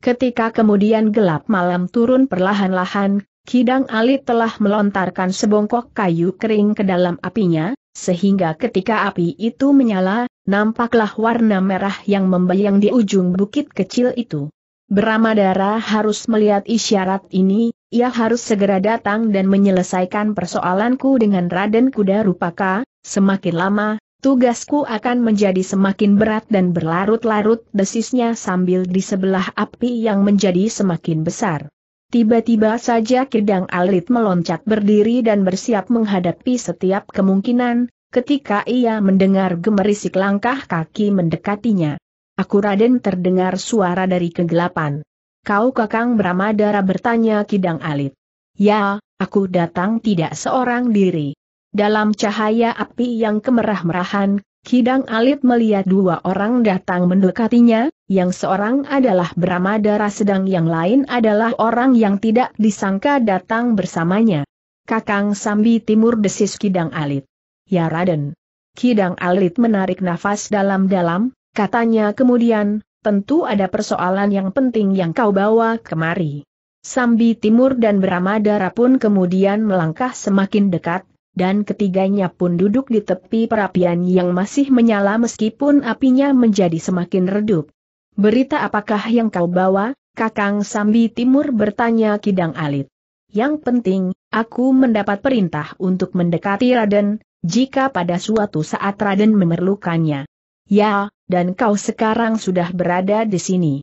S1: Ketika kemudian gelap malam turun perlahan-lahan, Kidang Ali telah melontarkan sebongkok kayu kering ke dalam apinya, sehingga ketika api itu menyala, nampaklah warna merah yang membayang di ujung bukit kecil itu. Beramadara harus melihat isyarat ini, ia harus segera datang dan menyelesaikan persoalanku dengan Raden Kuda Rupaka, semakin lama, Tugasku akan menjadi semakin berat dan berlarut-larut desisnya sambil di sebelah api yang menjadi semakin besar. Tiba-tiba saja Kidang Alit meloncat berdiri dan bersiap menghadapi setiap kemungkinan, ketika ia mendengar gemerisik langkah kaki mendekatinya. Aku Raden terdengar suara dari kegelapan. Kau kakang Bramadara bertanya Kidang Alit. Ya, aku datang tidak seorang diri. Dalam cahaya api yang kemerah-merahan, Kidang Alit melihat dua orang datang mendekatinya, yang seorang adalah Bramadara sedang yang lain adalah orang yang tidak disangka datang bersamanya. Kakang Sambi Timur desis Kidang Alit. Ya Raden. Kidang Alit menarik nafas dalam-dalam, katanya kemudian, tentu ada persoalan yang penting yang kau bawa kemari. Sambi Timur dan Bramadara pun kemudian melangkah semakin dekat, dan ketiganya pun duduk di tepi perapian yang masih menyala meskipun apinya menjadi semakin redup. Berita apakah yang kau bawa, Kakang Sambi Timur bertanya Kidang Alit. Yang penting, aku mendapat perintah untuk mendekati Raden, jika pada suatu saat Raden memerlukannya. Ya, dan kau sekarang sudah berada di sini.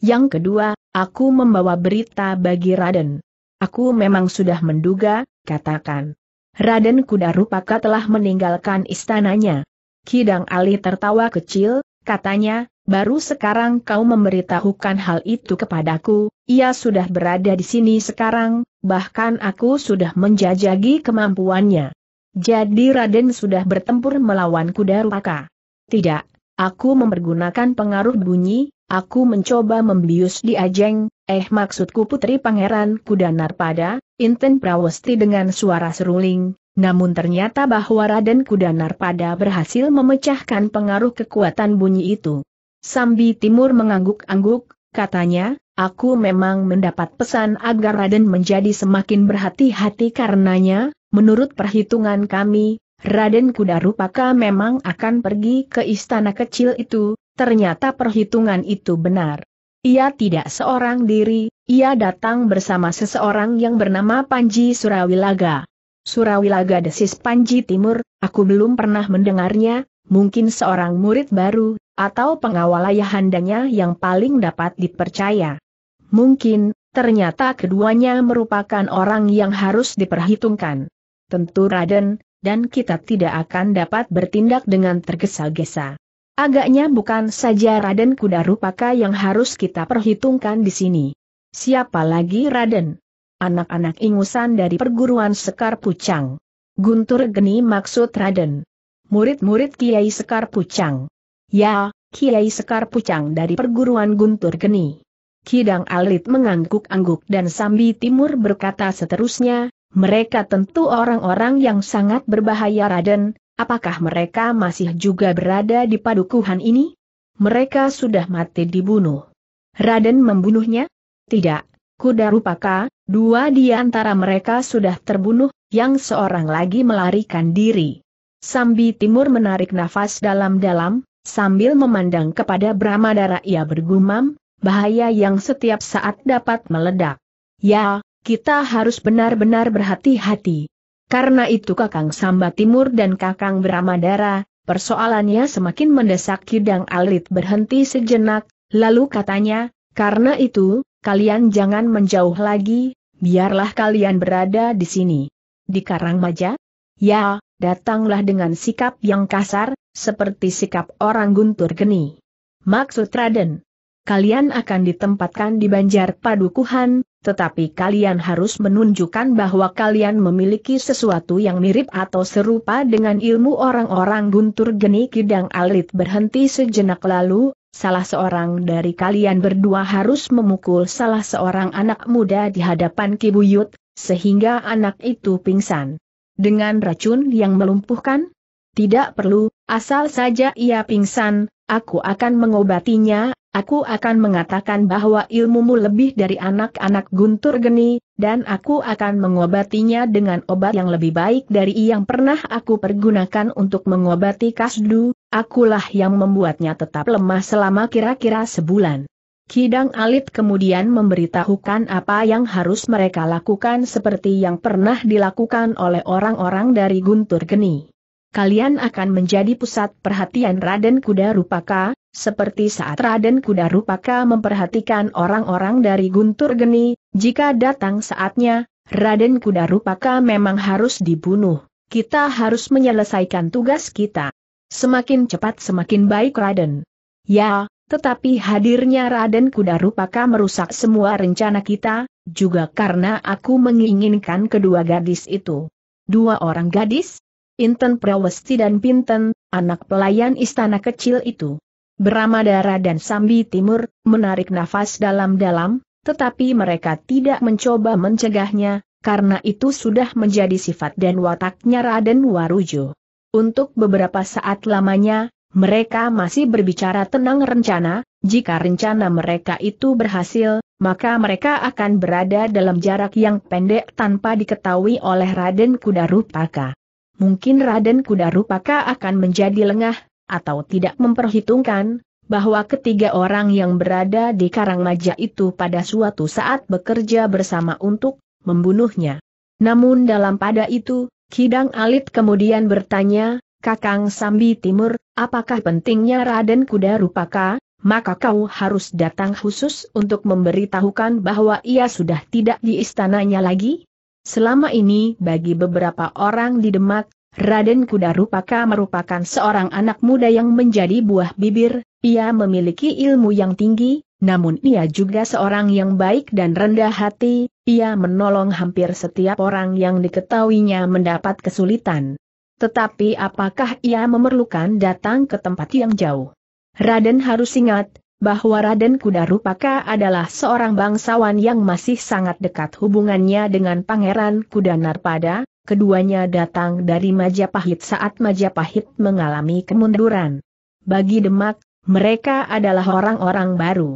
S1: Yang kedua, aku membawa berita bagi Raden. Aku memang sudah menduga, katakan. Raden Kuda Rupaka telah meninggalkan istananya. Kidang Ali tertawa kecil, katanya, baru sekarang kau memberitahukan hal itu kepadaku, ia sudah berada di sini sekarang, bahkan aku sudah menjajagi kemampuannya. Jadi Raden sudah bertempur melawan Kuda Rupaka. Tidak, aku mempergunakan pengaruh bunyi, Aku mencoba membius di ajeng, eh maksudku putri pangeran kuda Narpada, Inten Prawesti dengan suara seruling, namun ternyata bahwa Raden Kuda Narpada berhasil memecahkan pengaruh kekuatan bunyi itu. Sambi Timur mengangguk-angguk, katanya, aku memang mendapat pesan agar Raden menjadi semakin berhati-hati karenanya, menurut perhitungan kami, Raden Kuda Rupaka memang akan pergi ke istana kecil itu, Ternyata perhitungan itu benar. Ia tidak seorang diri, ia datang bersama seseorang yang bernama Panji Surawilaga. Surawilaga desis Panji Timur, aku belum pernah mendengarnya, mungkin seorang murid baru, atau pengawal ayahandanya yang paling dapat dipercaya. Mungkin, ternyata keduanya merupakan orang yang harus diperhitungkan. Tentu Raden, dan kita tidak akan dapat bertindak dengan tergesa-gesa. Agaknya bukan saja Raden Kuda Rupaka yang harus kita perhitungkan di sini. Siapa lagi Raden? Anak-anak ingusan dari perguruan Sekar Pucang. Guntur Geni maksud Raden. Murid-murid Kiai Sekar Pucang. Ya, Kiai Sekar Pucang dari perguruan Guntur Geni. Kidang Alit mengangguk-angguk dan Sambi Timur berkata seterusnya, mereka tentu orang-orang yang sangat berbahaya Raden, Apakah mereka masih juga berada di padukuhan ini? Mereka sudah mati dibunuh. Raden membunuhnya? Tidak, kuda rupaka, dua di antara mereka sudah terbunuh, yang seorang lagi melarikan diri. Sambi Timur menarik nafas dalam-dalam, sambil memandang kepada Brahmadara ia bergumam, bahaya yang setiap saat dapat meledak. Ya, kita harus benar-benar berhati-hati. Karena itu Kakang Samba Timur dan Kakang Bramadara, persoalannya semakin mendesak Kidang Alit berhenti sejenak, lalu katanya, karena itu, kalian jangan menjauh lagi, biarlah kalian berada di sini. Di Karang Maja? Ya, datanglah dengan sikap yang kasar, seperti sikap orang guntur geni. Maksud Raden, kalian akan ditempatkan di Banjar Padukuhan, tetapi kalian harus menunjukkan bahwa kalian memiliki sesuatu yang mirip atau serupa dengan ilmu orang-orang guntur geni kidang alit berhenti sejenak lalu, salah seorang dari kalian berdua harus memukul salah seorang anak muda di hadapan Kibuyut, sehingga anak itu pingsan. Dengan racun yang melumpuhkan? Tidak perlu, asal saja ia pingsan, aku akan mengobatinya, Aku akan mengatakan bahwa ilmumu lebih dari anak-anak guntur geni, dan aku akan mengobatinya dengan obat yang lebih baik dari yang pernah aku pergunakan untuk mengobati Kasdu, akulah yang membuatnya tetap lemah selama kira-kira sebulan. Kidang Alit kemudian memberitahukan apa yang harus mereka lakukan seperti yang pernah dilakukan oleh orang-orang dari Guntur Geni. Kalian akan menjadi pusat perhatian Raden Kuda Rupaka, seperti saat Raden Kuda Rupaka memperhatikan orang-orang dari Guntur Geni, jika datang saatnya, Raden Kuda Rupaka memang harus dibunuh. Kita harus menyelesaikan tugas kita. Semakin cepat semakin baik Raden. Ya, tetapi hadirnya Raden Kuda Rupaka merusak semua rencana kita, juga karena aku menginginkan kedua gadis itu. Dua orang gadis? Inten Prawesti dan Pinten, anak pelayan istana kecil itu. Beramadara dan Sambi Timur, menarik nafas dalam-dalam, tetapi mereka tidak mencoba mencegahnya, karena itu sudah menjadi sifat dan wataknya Raden Warujo. Untuk beberapa saat lamanya, mereka masih berbicara tenang rencana, jika rencana mereka itu berhasil, maka mereka akan berada dalam jarak yang pendek tanpa diketahui oleh Raden Kudarupaka. Mungkin Raden Kudarupaka akan menjadi lengah, atau tidak memperhitungkan, bahwa ketiga orang yang berada di Karang Karangmaja itu pada suatu saat bekerja bersama untuk membunuhnya. Namun dalam pada itu, Kidang Alit kemudian bertanya, Kakang Sambi Timur, apakah pentingnya Raden Kuda Rupaka? Maka kau harus datang khusus untuk memberitahukan bahwa ia sudah tidak di istananya lagi? Selama ini bagi beberapa orang di Demak, Raden Kuda Rupaka merupakan seorang anak muda yang menjadi buah bibir, ia memiliki ilmu yang tinggi, namun ia juga seorang yang baik dan rendah hati, ia menolong hampir setiap orang yang diketahuinya mendapat kesulitan. Tetapi apakah ia memerlukan datang ke tempat yang jauh? Raden harus ingat, bahwa Raden Kuda Rupaka adalah seorang bangsawan yang masih sangat dekat hubungannya dengan Pangeran Kuda Narpada, keduanya datang dari Majapahit saat Majapahit mengalami kemunduran. Bagi Demak, mereka adalah orang-orang baru.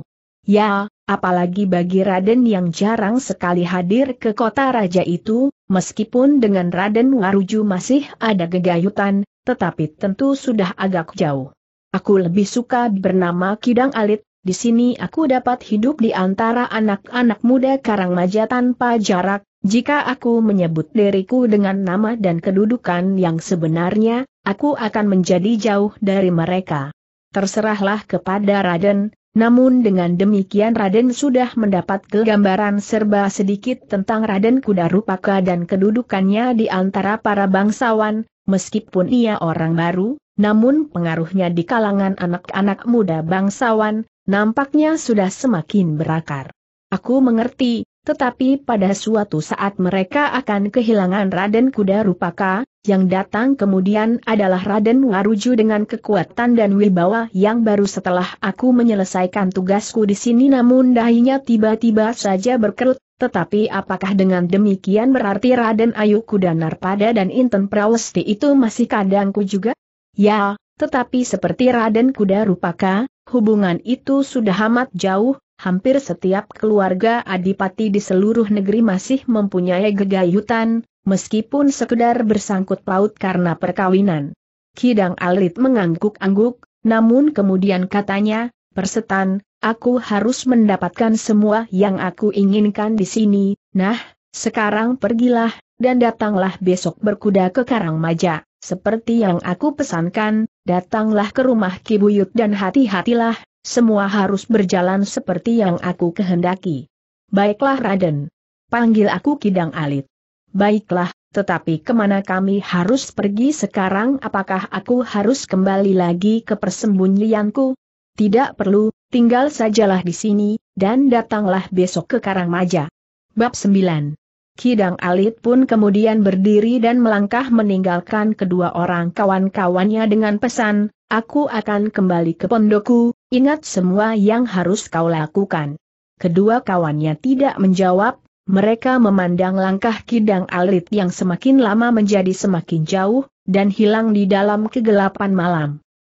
S1: Ya, apalagi bagi Raden yang jarang sekali hadir ke kota raja itu, meskipun dengan Raden Waruju masih ada gegayutan, tetapi tentu sudah agak jauh. Aku lebih suka bernama Kidang Alit, di sini aku dapat hidup di antara anak-anak muda Karang Maja tanpa jarak, jika aku menyebut diriku dengan nama dan kedudukan yang sebenarnya, aku akan menjadi jauh dari mereka. Terserahlah kepada Raden, namun dengan demikian Raden sudah mendapat gambaran serba sedikit tentang Raden Kuda Rupaka dan kedudukannya di antara para bangsawan, meskipun ia orang baru, namun pengaruhnya di kalangan anak-anak muda bangsawan, nampaknya sudah semakin berakar. Aku mengerti, tetapi pada suatu saat mereka akan kehilangan Raden Kuda Rupaka, yang datang kemudian adalah Raden Waruju dengan kekuatan dan wibawa yang baru setelah aku menyelesaikan tugasku di sini namun dahinya tiba-tiba saja berkerut, tetapi apakah dengan demikian berarti Raden Ayu Kuda Narpada dan Inten Prawesti itu masih kadangku juga? Ya, tetapi seperti Raden Kuda Rupaka, hubungan itu sudah amat jauh, hampir setiap keluarga adipati di seluruh negeri masih mempunyai gegayutan, meskipun sekedar bersangkut paut karena perkawinan. Kidang Alit mengangguk-angguk, namun kemudian katanya, persetan, aku harus mendapatkan semua yang aku inginkan di sini, nah, sekarang pergilah, dan datanglah besok berkuda ke Karang Maja, seperti yang aku pesankan, datanglah ke rumah Kibuyut dan hati-hatilah, semua harus berjalan seperti yang aku kehendaki. Baiklah Raden. Panggil aku Kidang Alit. Baiklah, tetapi kemana kami harus pergi sekarang apakah aku harus kembali lagi ke persembunyianku? Tidak perlu, tinggal sajalah di sini, dan datanglah besok ke Karang Maja. Bab 9 Kidang Alit pun kemudian berdiri dan melangkah meninggalkan kedua orang kawan-kawannya dengan pesan, Aku akan kembali ke pondokku, Ingat semua yang harus kau lakukan. Kedua kawannya tidak menjawab, mereka memandang langkah kidang alit yang semakin lama menjadi semakin jauh, dan hilang di dalam kegelapan malam.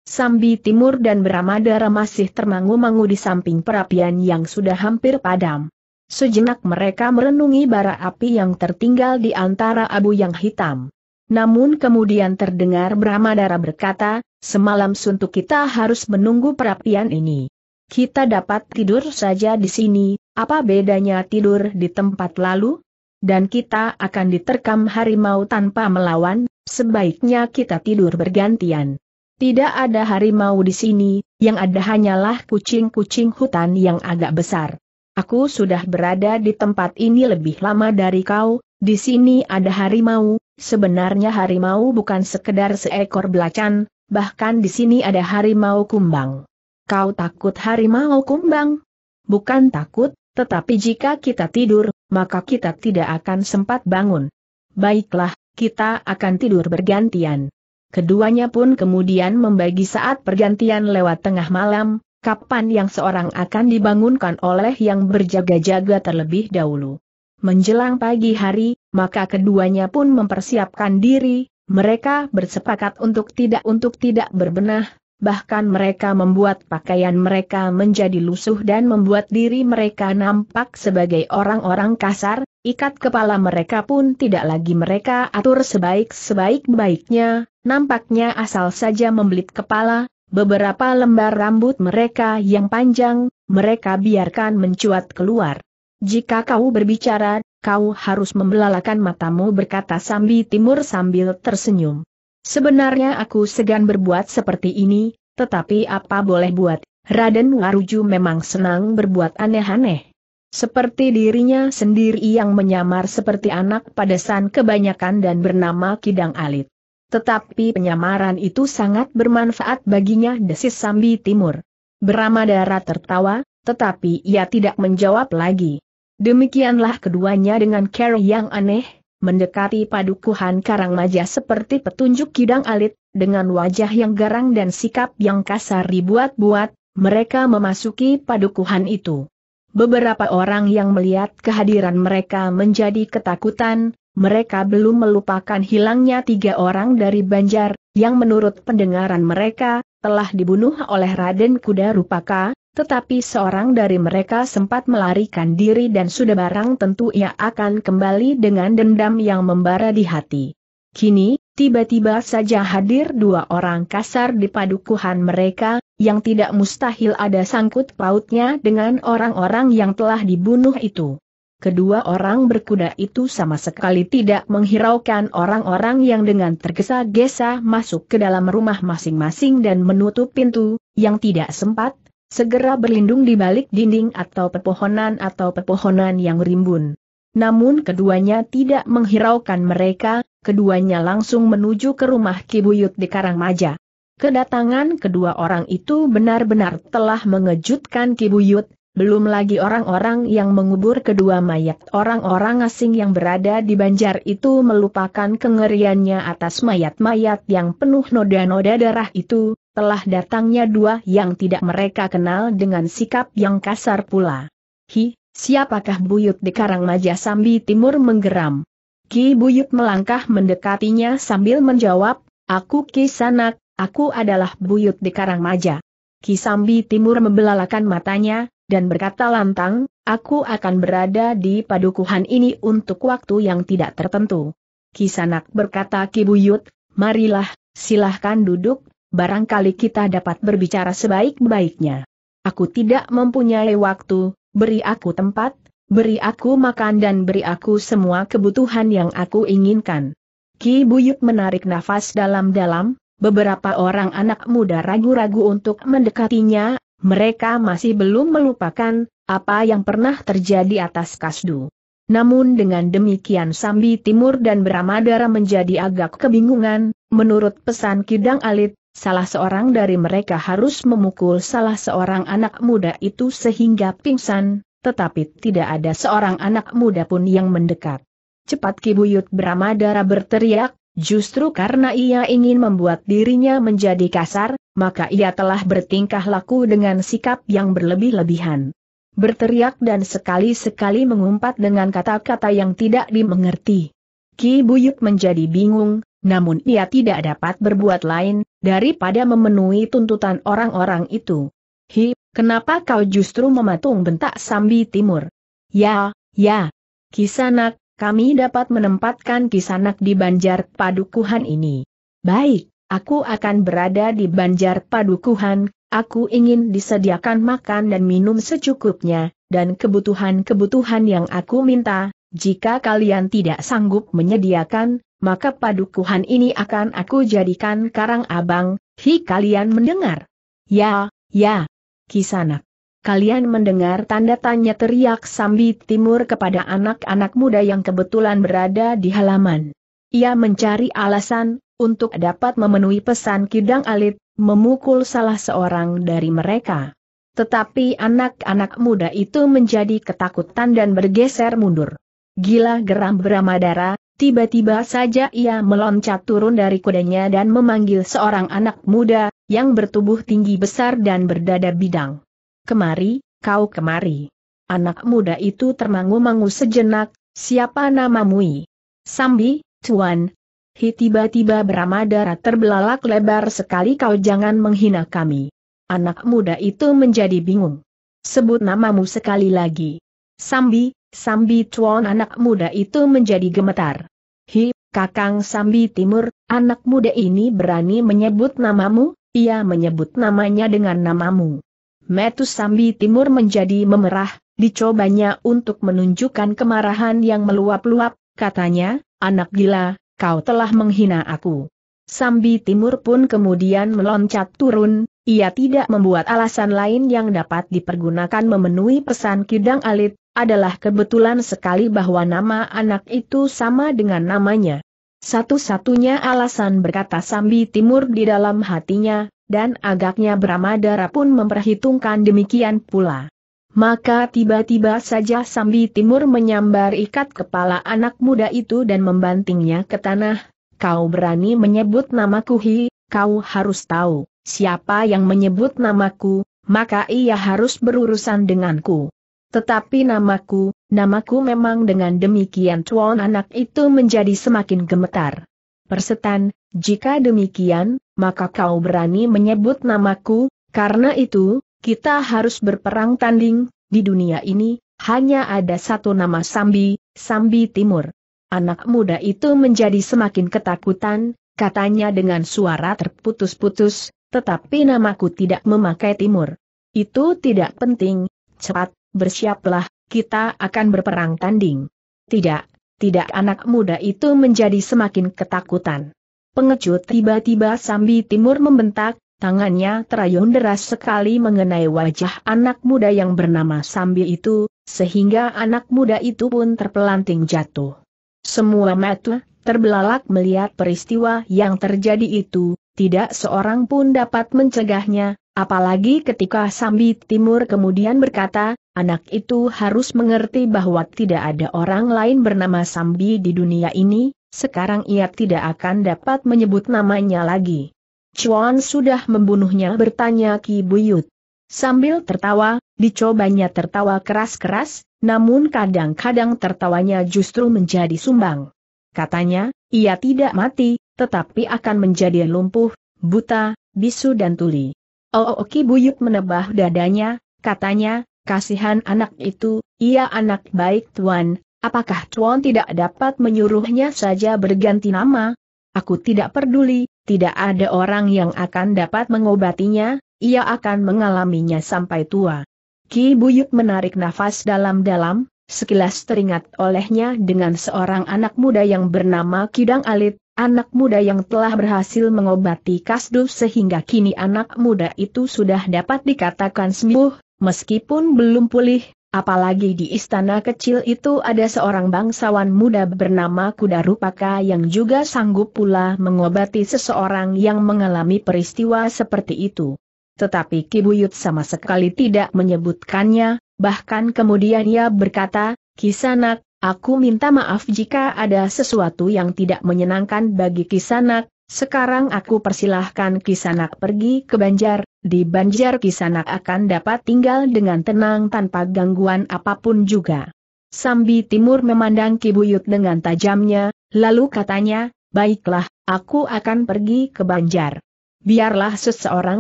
S1: Sambi Timur dan Bramadara masih termangu-mangu di samping perapian yang sudah hampir padam. Sejenak mereka merenungi bara api yang tertinggal di antara abu yang hitam. Namun kemudian terdengar Bramadara berkata, Semalam suntuk kita harus menunggu perapian ini. Kita dapat tidur saja di sini, apa bedanya tidur di tempat lalu? Dan kita akan diterkam harimau tanpa melawan, sebaiknya kita tidur bergantian. Tidak ada harimau di sini, yang ada hanyalah kucing-kucing hutan yang agak besar. Aku sudah berada di tempat ini lebih lama dari kau, di sini ada harimau, sebenarnya harimau bukan sekedar seekor belacan, bahkan di sini ada harimau kumbang. Kau takut harimau kumbang? Bukan takut, tetapi jika kita tidur, maka kita tidak akan sempat bangun. Baiklah, kita akan tidur bergantian. Keduanya pun kemudian membagi saat pergantian lewat tengah malam, kapan yang seorang akan dibangunkan oleh yang berjaga-jaga terlebih dahulu. Menjelang pagi hari, maka keduanya pun mempersiapkan diri, mereka bersepakat untuk tidak untuk tidak berbenah, bahkan mereka membuat pakaian mereka menjadi lusuh dan membuat diri mereka nampak sebagai orang-orang kasar, ikat kepala mereka pun tidak lagi mereka atur sebaik-sebaik-baiknya, nampaknya asal saja membelit kepala, beberapa lembar rambut mereka yang panjang, mereka biarkan mencuat keluar. Jika kau berbicara, kau harus membelalakan matamu berkata Sambi Timur sambil tersenyum. Sebenarnya aku segan berbuat seperti ini, tetapi apa boleh buat, Raden Waruju memang senang berbuat aneh-aneh. Seperti dirinya sendiri yang menyamar seperti anak pada padesan kebanyakan dan bernama Kidang Alit. Tetapi penyamaran itu sangat bermanfaat baginya desis Sambi Timur. Beramadara tertawa, tetapi ia tidak menjawab lagi. Demikianlah keduanya dengan cara yang aneh, mendekati padukuhan Karang maja seperti petunjuk kidang alit, dengan wajah yang garang dan sikap yang kasar dibuat-buat, mereka memasuki padukuhan itu. Beberapa orang yang melihat kehadiran mereka menjadi ketakutan, mereka belum melupakan hilangnya tiga orang dari Banjar, yang menurut pendengaran mereka, telah dibunuh oleh Raden Kuda Rupaka, tetapi seorang dari mereka sempat melarikan diri dan sudah barang tentu ia akan kembali dengan dendam yang membara di hati. Kini, tiba-tiba saja hadir dua orang kasar di padukuhan mereka, yang tidak mustahil ada sangkut pautnya dengan orang-orang yang telah dibunuh itu. Kedua orang berkuda itu sama sekali tidak menghiraukan orang-orang yang dengan tergesa-gesa masuk ke dalam rumah masing-masing dan menutup pintu, yang tidak sempat, Segera berlindung di balik dinding atau pepohonan atau pepohonan yang rimbun. Namun keduanya tidak menghiraukan mereka, keduanya langsung menuju ke rumah Kibuyut di Karangmaja. Kedatangan kedua orang itu benar-benar telah mengejutkan Kibuyut, belum lagi orang-orang yang mengubur kedua mayat orang-orang asing yang berada di banjar itu melupakan kengeriannya atas mayat-mayat yang penuh noda-noda darah itu, telah datangnya dua yang tidak mereka kenal dengan sikap yang kasar pula. Hi, siapakah Buyut di Maja? Sambi Timur menggeram? Ki Buyut melangkah mendekatinya sambil menjawab, Aku Ki Sanak, aku adalah Buyut di Karang Maja. Ki Sambi Timur membelalakan matanya, dan berkata lantang, aku akan berada di padukuhan ini untuk waktu yang tidak tertentu. Kisanak berkata Ki Buyut, marilah, silahkan duduk, barangkali kita dapat berbicara sebaik-baiknya. Aku tidak mempunyai waktu, beri aku tempat, beri aku makan dan beri aku semua kebutuhan yang aku inginkan. Ki Buyut menarik nafas dalam-dalam, beberapa orang anak muda ragu-ragu untuk mendekatinya, mereka masih belum melupakan apa yang pernah terjadi atas Kasdu. Namun dengan demikian Sambi Timur dan Bramadara menjadi agak kebingungan, menurut pesan Kidang Alit, Salah seorang dari mereka harus memukul salah seorang anak muda itu sehingga pingsan, tetapi tidak ada seorang anak muda pun yang mendekat. Cepat Kibuyut Bramadara berteriak, justru karena ia ingin membuat dirinya menjadi kasar, maka ia telah bertingkah laku dengan sikap yang berlebih-lebihan. Berteriak dan sekali-sekali mengumpat dengan kata-kata yang tidak dimengerti. Ki Buyut menjadi bingung, namun ia tidak dapat berbuat lain, daripada memenuhi tuntutan orang-orang itu. Hi, kenapa kau justru mematung bentak Sambi Timur? Ya, ya. Kisanak, kami dapat menempatkan Kisanak di Banjar Padukuhan ini. Baik, aku akan berada di Banjar Padukuhan, aku ingin disediakan makan dan minum secukupnya, dan kebutuhan-kebutuhan yang aku minta, jika kalian tidak sanggup menyediakan, maka padukuhan ini akan aku jadikan karang abang, hi kalian mendengar. Ya, ya, kisanak. Kalian mendengar tanda tanya teriak Sambi Timur kepada anak-anak muda yang kebetulan berada di halaman. Ia mencari alasan, untuk dapat memenuhi pesan Kidang Alit, memukul salah seorang dari mereka. Tetapi anak-anak muda itu menjadi ketakutan dan bergeser mundur. Gila geram beramadara, tiba-tiba saja ia meloncat turun dari kudanya dan memanggil seorang anak muda, yang bertubuh tinggi besar dan berdada bidang. Kemari, kau kemari. Anak muda itu termangu-mangu sejenak, siapa namamu? Sambi, Tuan. Hi tiba-tiba beramadara terbelalak lebar sekali kau jangan menghina kami. Anak muda itu menjadi bingung. Sebut namamu sekali lagi. Sambi, Sambi Chuan anak muda itu menjadi gemetar. Hi, Kakang Sambi Timur, anak muda ini berani menyebut namamu, ia menyebut namanya dengan namamu. Metus Sambi Timur menjadi memerah, dicobanya untuk menunjukkan kemarahan yang meluap-luap, katanya, anak gila, kau telah menghina aku. Sambi Timur pun kemudian meloncat turun, ia tidak membuat alasan lain yang dapat dipergunakan memenuhi pesan Kidang Alit, adalah kebetulan sekali bahwa nama anak itu sama dengan namanya. Satu-satunya alasan berkata Sambi Timur di dalam hatinya, dan agaknya Bramadara pun memperhitungkan demikian pula. Maka tiba-tiba saja Sambi Timur menyambar ikat kepala anak muda itu dan membantingnya ke tanah. Kau berani menyebut namaku Hi, kau harus tahu, siapa yang menyebut namaku, maka ia harus berurusan denganku. Tetapi namaku, namaku memang dengan demikian tuan anak itu menjadi semakin gemetar. Persetan, jika demikian, maka kau berani menyebut namaku, karena itu, kita harus berperang tanding, di dunia ini, hanya ada satu nama Sambi, Sambi Timur. Anak muda itu menjadi semakin ketakutan, katanya dengan suara terputus-putus, tetapi namaku tidak memakai Timur. Itu tidak penting, cepat, bersiaplah, kita akan berperang tanding. Tidak, tidak anak muda itu menjadi semakin ketakutan. Pengecut tiba-tiba Sambi Timur membentak, tangannya terayun deras sekali mengenai wajah anak muda yang bernama Sambi itu, sehingga anak muda itu pun terpelanting jatuh. Semua mata terbelalak melihat peristiwa yang terjadi itu, tidak seorang pun dapat mencegahnya, apalagi ketika Sambi Timur kemudian berkata, anak itu harus mengerti bahwa tidak ada orang lain bernama Sambi di dunia ini, sekarang ia tidak akan dapat menyebut namanya lagi. Chuan sudah membunuhnya bertanya Ki Buyut. Sambil tertawa, dicobanya tertawa keras-keras, namun kadang-kadang tertawanya justru menjadi sumbang. Katanya, ia tidak mati, tetapi akan menjadi lumpuh, buta, bisu dan tuli. Oh, oh, oh Ki Buyut menebah dadanya, katanya, Kasihan anak itu, ia anak baik tuan, apakah tuan tidak dapat menyuruhnya saja berganti nama? Aku tidak peduli, tidak ada orang yang akan dapat mengobatinya, ia akan mengalaminya sampai tua. Ki Buyut menarik nafas dalam-dalam, sekilas teringat olehnya dengan seorang anak muda yang bernama Kidang Alit, anak muda yang telah berhasil mengobati Kasdu sehingga kini anak muda itu sudah dapat dikatakan sembuh, Meskipun belum pulih, apalagi di istana kecil itu ada seorang bangsawan muda bernama Kuda Rupaka yang juga sanggup pula mengobati seseorang yang mengalami peristiwa seperti itu. Tetapi Kibuyut sama sekali tidak menyebutkannya, bahkan kemudian ia berkata, Kisanak, Aku minta maaf jika ada sesuatu yang tidak menyenangkan bagi Kisanak, sekarang aku persilahkan Kisanak pergi ke Banjar, di Banjar Kisanak akan dapat tinggal dengan tenang tanpa gangguan apapun juga. Sambi Timur memandang Kibuyut dengan tajamnya, lalu katanya, baiklah, aku akan pergi ke Banjar. Biarlah seseorang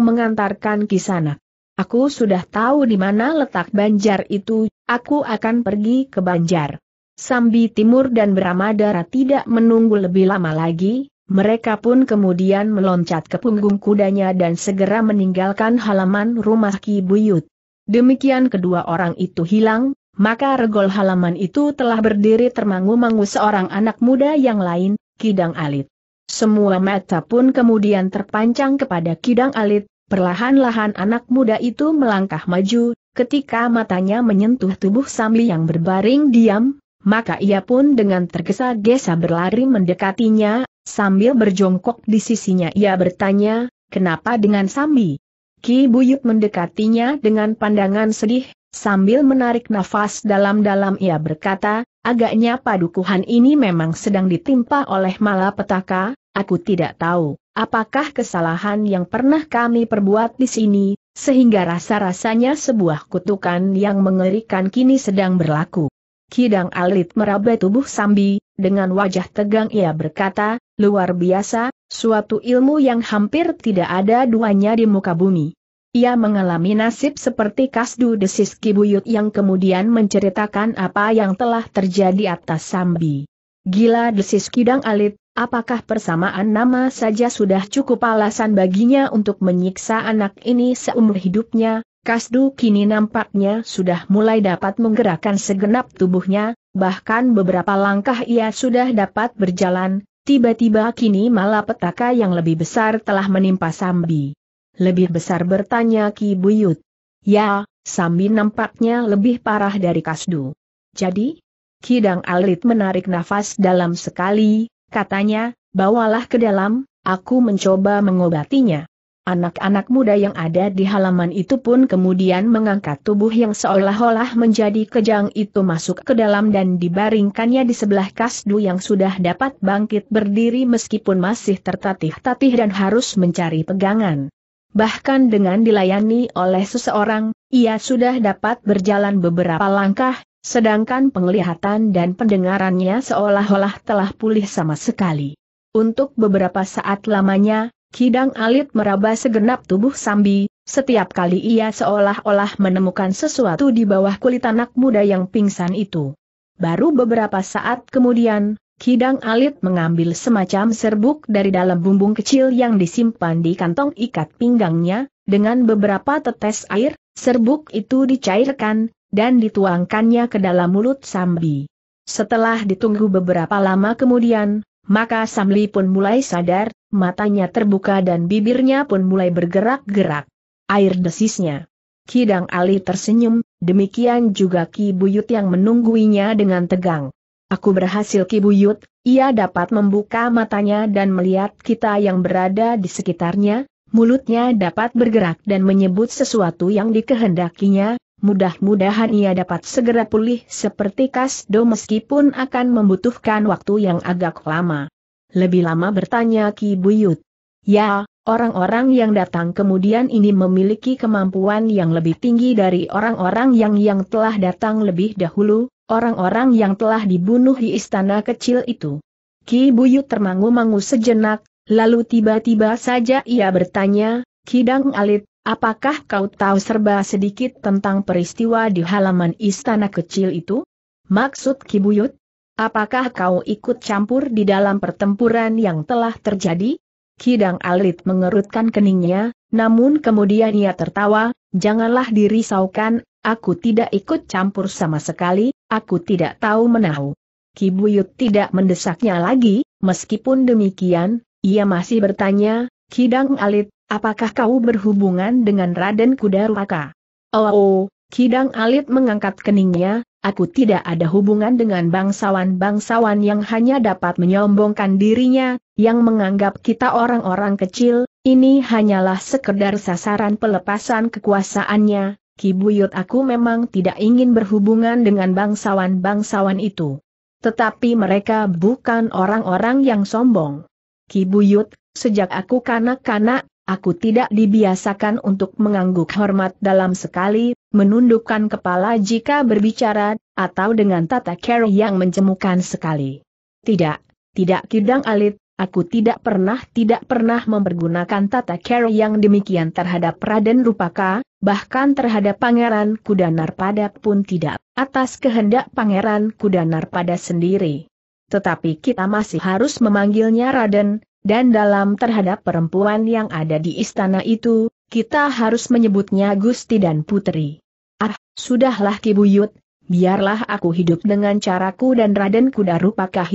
S1: mengantarkan Kisanak. Aku sudah tahu di mana letak Banjar itu, aku akan pergi ke Banjar. Sambi Timur dan Bramadara tidak menunggu lebih lama lagi, mereka pun kemudian meloncat ke punggung kudanya dan segera meninggalkan halaman rumah Ki Buyut. Demikian kedua orang itu hilang, maka regol halaman itu telah berdiri termangu-mangu seorang anak muda yang lain, Kidang Alit. Semua mata pun kemudian terpancang kepada Kidang Alit, perlahan-lahan anak muda itu melangkah maju, ketika matanya menyentuh tubuh Sambi yang berbaring diam, maka ia pun dengan tergesa-gesa berlari mendekatinya, Sambil berjongkok di sisinya ia bertanya, kenapa dengan Sambi? Ki Buyut mendekatinya dengan pandangan sedih, sambil menarik nafas dalam-dalam ia berkata, agaknya padukuhan ini memang sedang ditimpa oleh malapetaka, aku tidak tahu apakah kesalahan yang pernah kami perbuat di sini, sehingga rasa-rasanya sebuah kutukan yang mengerikan kini sedang berlaku. Kidang alit meraba tubuh Sambi, dengan wajah tegang ia berkata, luar biasa, suatu ilmu yang hampir tidak ada duanya di muka bumi. Ia mengalami nasib seperti Kasdu Desis Kibuyut yang kemudian menceritakan apa yang telah terjadi atas Sambi. Gila Desis Kidang Alit, apakah persamaan nama saja sudah cukup alasan baginya untuk menyiksa anak ini seumur hidupnya? Kasdu kini nampaknya sudah mulai dapat menggerakkan segenap tubuhnya, bahkan beberapa langkah ia sudah dapat berjalan, Tiba-tiba kini malah petaka yang lebih besar telah menimpa Sambi. Lebih besar bertanya Ki Buyut. Ya, Sambi nampaknya lebih parah dari Kasdu. Jadi? Kidang Alit menarik nafas dalam sekali, katanya, bawalah ke dalam, aku mencoba mengobatinya. Anak-anak muda yang ada di halaman itu pun kemudian mengangkat tubuh yang seolah-olah menjadi kejang itu masuk ke dalam dan dibaringkannya di sebelah kasdu yang sudah dapat bangkit berdiri meskipun masih tertatih-tatih dan harus mencari pegangan. Bahkan dengan dilayani oleh seseorang, ia sudah dapat berjalan beberapa langkah, sedangkan penglihatan dan pendengarannya seolah-olah telah pulih sama sekali. Untuk beberapa saat lamanya, Kidang alit meraba segenap tubuh Sambi, setiap kali ia seolah-olah menemukan sesuatu di bawah kulit anak muda yang pingsan itu. Baru beberapa saat kemudian, Kidang alit mengambil semacam serbuk dari dalam bumbung kecil yang disimpan di kantong ikat pinggangnya, dengan beberapa tetes air, serbuk itu dicairkan, dan dituangkannya ke dalam mulut Sambi. Setelah ditunggu beberapa lama kemudian, maka Samli pun mulai sadar, matanya terbuka dan bibirnya pun mulai bergerak-gerak. Air desisnya. Kidang Ali tersenyum, demikian juga Ki Buyut yang menungguinya dengan tegang. Aku berhasil Ki Buyut, ia dapat membuka matanya dan melihat kita yang berada di sekitarnya, mulutnya dapat bergerak dan menyebut sesuatu yang dikehendakinya, Mudah-mudahan ia dapat segera pulih seperti Kasdo meskipun akan membutuhkan waktu yang agak lama. Lebih lama bertanya Ki Buyut. Ya, orang-orang yang datang kemudian ini memiliki kemampuan yang lebih tinggi dari orang-orang yang yang telah datang lebih dahulu, orang-orang yang telah dibunuh di istana kecil itu. Ki Buyut termangu-mangu sejenak, lalu tiba-tiba saja ia bertanya, Kidang Alit, Apakah kau tahu serba sedikit tentang peristiwa di halaman istana kecil itu? Maksud Kibuyut? Apakah kau ikut campur di dalam pertempuran yang telah terjadi? Kidang Alit mengerutkan keningnya, namun kemudian ia tertawa, janganlah dirisaukan, aku tidak ikut campur sama sekali, aku tidak tahu menahu. Kibuyut tidak mendesaknya lagi, meskipun demikian, ia masih bertanya, Kidang Alit, Apakah kau berhubungan dengan Raden Kudarwaka? Oh, oh, Kidang Alit mengangkat keningnya, aku tidak ada hubungan dengan bangsawan-bangsawan yang hanya dapat menyombongkan dirinya, yang menganggap kita orang-orang kecil, ini hanyalah sekedar sasaran pelepasan kekuasaannya, Kibuyut aku memang tidak ingin berhubungan dengan bangsawan-bangsawan itu. Tetapi mereka bukan orang-orang yang sombong. Kibuyut, sejak aku kanak-kanak, Aku tidak dibiasakan untuk mengangguk hormat dalam sekali, menundukkan kepala jika berbicara, atau dengan tata cara yang menjemukan sekali. Tidak, tidak kidang alit, aku tidak pernah tidak pernah mempergunakan tata cara yang demikian terhadap Raden Rupaka, bahkan terhadap Pangeran Kudanar pada pun tidak, atas kehendak Pangeran Kudanar pada sendiri. Tetapi kita masih harus memanggilnya Raden, dan dalam terhadap perempuan yang ada di istana itu, kita harus menyebutnya Gusti dan Putri. Ah, sudahlah kibuyut, biarlah aku hidup dengan caraku dan Raden Kuda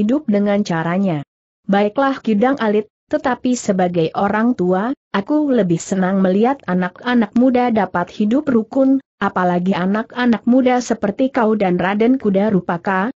S1: hidup dengan caranya. Baiklah Kidang Alit, tetapi sebagai orang tua, aku lebih senang melihat anak-anak muda dapat hidup rukun, apalagi anak-anak muda seperti kau dan Raden Kuda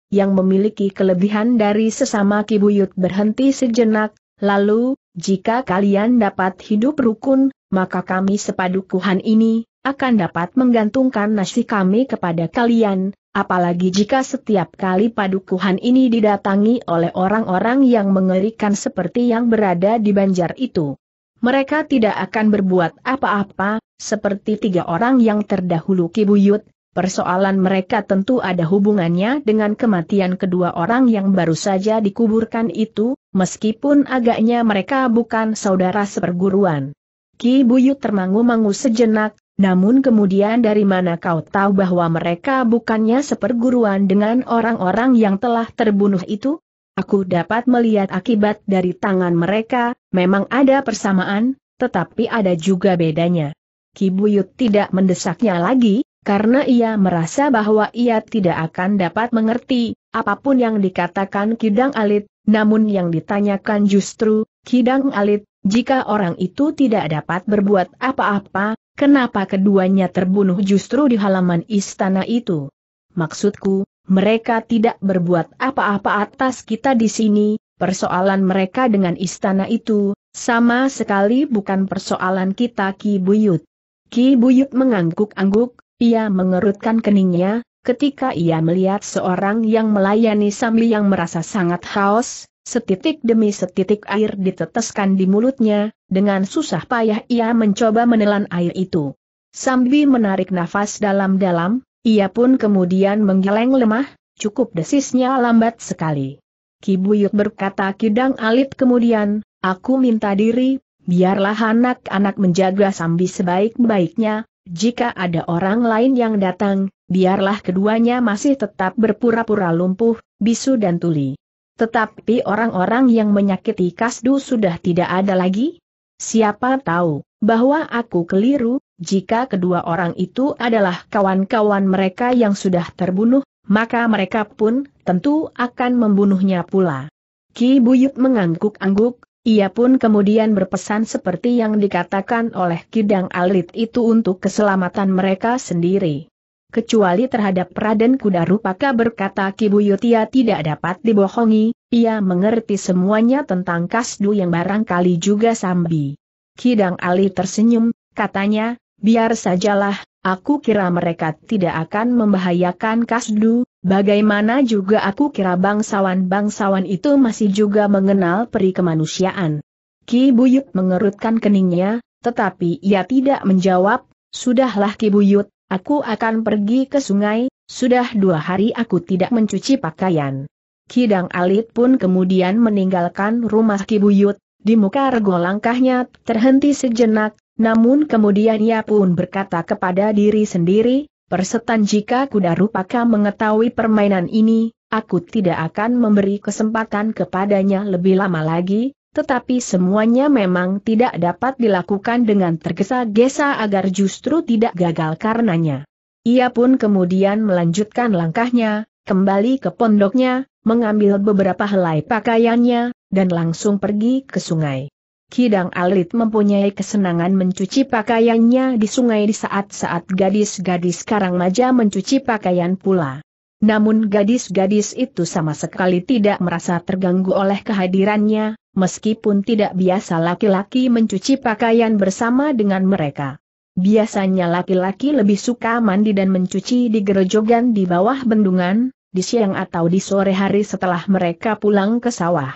S1: yang memiliki kelebihan dari sesama kibuyut berhenti sejenak, Lalu, jika kalian dapat hidup rukun, maka kami sepadukuhan ini, akan dapat menggantungkan nasi kami kepada kalian, apalagi jika setiap kali padukuhan ini didatangi oleh orang-orang yang mengerikan seperti yang berada di banjar itu. Mereka tidak akan berbuat apa-apa, seperti tiga orang yang terdahulu Kibuyut, Persoalan mereka tentu ada hubungannya dengan kematian kedua orang yang baru saja dikuburkan itu, meskipun agaknya mereka bukan saudara seperguruan. Ki Buyu termangu-mangu sejenak, namun kemudian dari mana kau tahu bahwa mereka bukannya seperguruan dengan orang-orang yang telah terbunuh itu? Aku dapat melihat akibat dari tangan mereka, memang ada persamaan, tetapi ada juga bedanya. Ki Buyut tidak mendesaknya lagi, karena ia merasa bahwa ia tidak akan dapat mengerti apapun yang dikatakan Kidang Alit, namun yang ditanyakan justru, Kidang Alit, jika orang itu tidak dapat berbuat apa-apa, kenapa keduanya terbunuh justru di halaman istana itu? Maksudku, mereka tidak berbuat apa-apa atas kita di sini, persoalan mereka dengan istana itu, sama sekali bukan persoalan kita Ki Buyut. Ki Buyut mengangguk-angguk, ia mengerutkan keningnya, ketika ia melihat seorang yang melayani sambil yang merasa sangat haus, setitik demi setitik air diteteskan di mulutnya, dengan susah payah ia mencoba menelan air itu. Sambi menarik nafas dalam-dalam, ia pun kemudian menggeleng lemah, cukup desisnya lambat sekali. Kibuyut berkata Kidang Alit kemudian, aku minta diri, biarlah anak-anak menjaga Sambi sebaik-baiknya, jika ada orang lain yang datang, biarlah keduanya masih tetap berpura-pura lumpuh, bisu dan tuli. Tetapi orang-orang yang menyakiti Kasdu sudah tidak ada lagi? Siapa tahu, bahwa aku keliru, jika kedua orang itu adalah kawan-kawan mereka yang sudah terbunuh, maka mereka pun tentu akan membunuhnya pula. Ki Buyut mengangguk-angguk, ia pun kemudian berpesan seperti yang dikatakan oleh Kidang Alit itu untuk keselamatan mereka sendiri. Kecuali terhadap Raden Kudaru, Rupaka berkata Kibuyutia tidak dapat dibohongi, ia mengerti semuanya tentang Kasdu yang barangkali juga Sambi. Kidang Alit tersenyum, katanya, biar sajalah, aku kira mereka tidak akan membahayakan Kasdu, Bagaimana juga aku kira bangsawan-bangsawan itu masih juga mengenal peri kemanusiaan. Ki Buyut mengerutkan keningnya, tetapi ia tidak menjawab, Sudahlah Ki Buyut, aku akan pergi ke sungai, sudah dua hari aku tidak mencuci pakaian. Kidang Alit pun kemudian meninggalkan rumah Ki Buyut, di muka rego langkahnya terhenti sejenak, namun kemudian ia pun berkata kepada diri sendiri, Persetan jika kuda rupaka mengetahui permainan ini, aku tidak akan memberi kesempatan kepadanya lebih lama lagi, tetapi semuanya memang tidak dapat dilakukan dengan tergesa-gesa agar justru tidak gagal karenanya. Ia pun kemudian melanjutkan langkahnya, kembali ke pondoknya, mengambil beberapa helai pakaiannya, dan langsung pergi ke sungai. Kidang Alit mempunyai kesenangan mencuci pakaiannya di sungai di saat-saat gadis-gadis karang maja mencuci pakaian pula. Namun gadis-gadis itu sama sekali tidak merasa terganggu oleh kehadirannya, meskipun tidak biasa laki-laki mencuci pakaian bersama dengan mereka. Biasanya laki-laki lebih suka mandi dan mencuci di gerojogan di bawah bendungan, di siang atau di sore hari setelah mereka pulang ke sawah.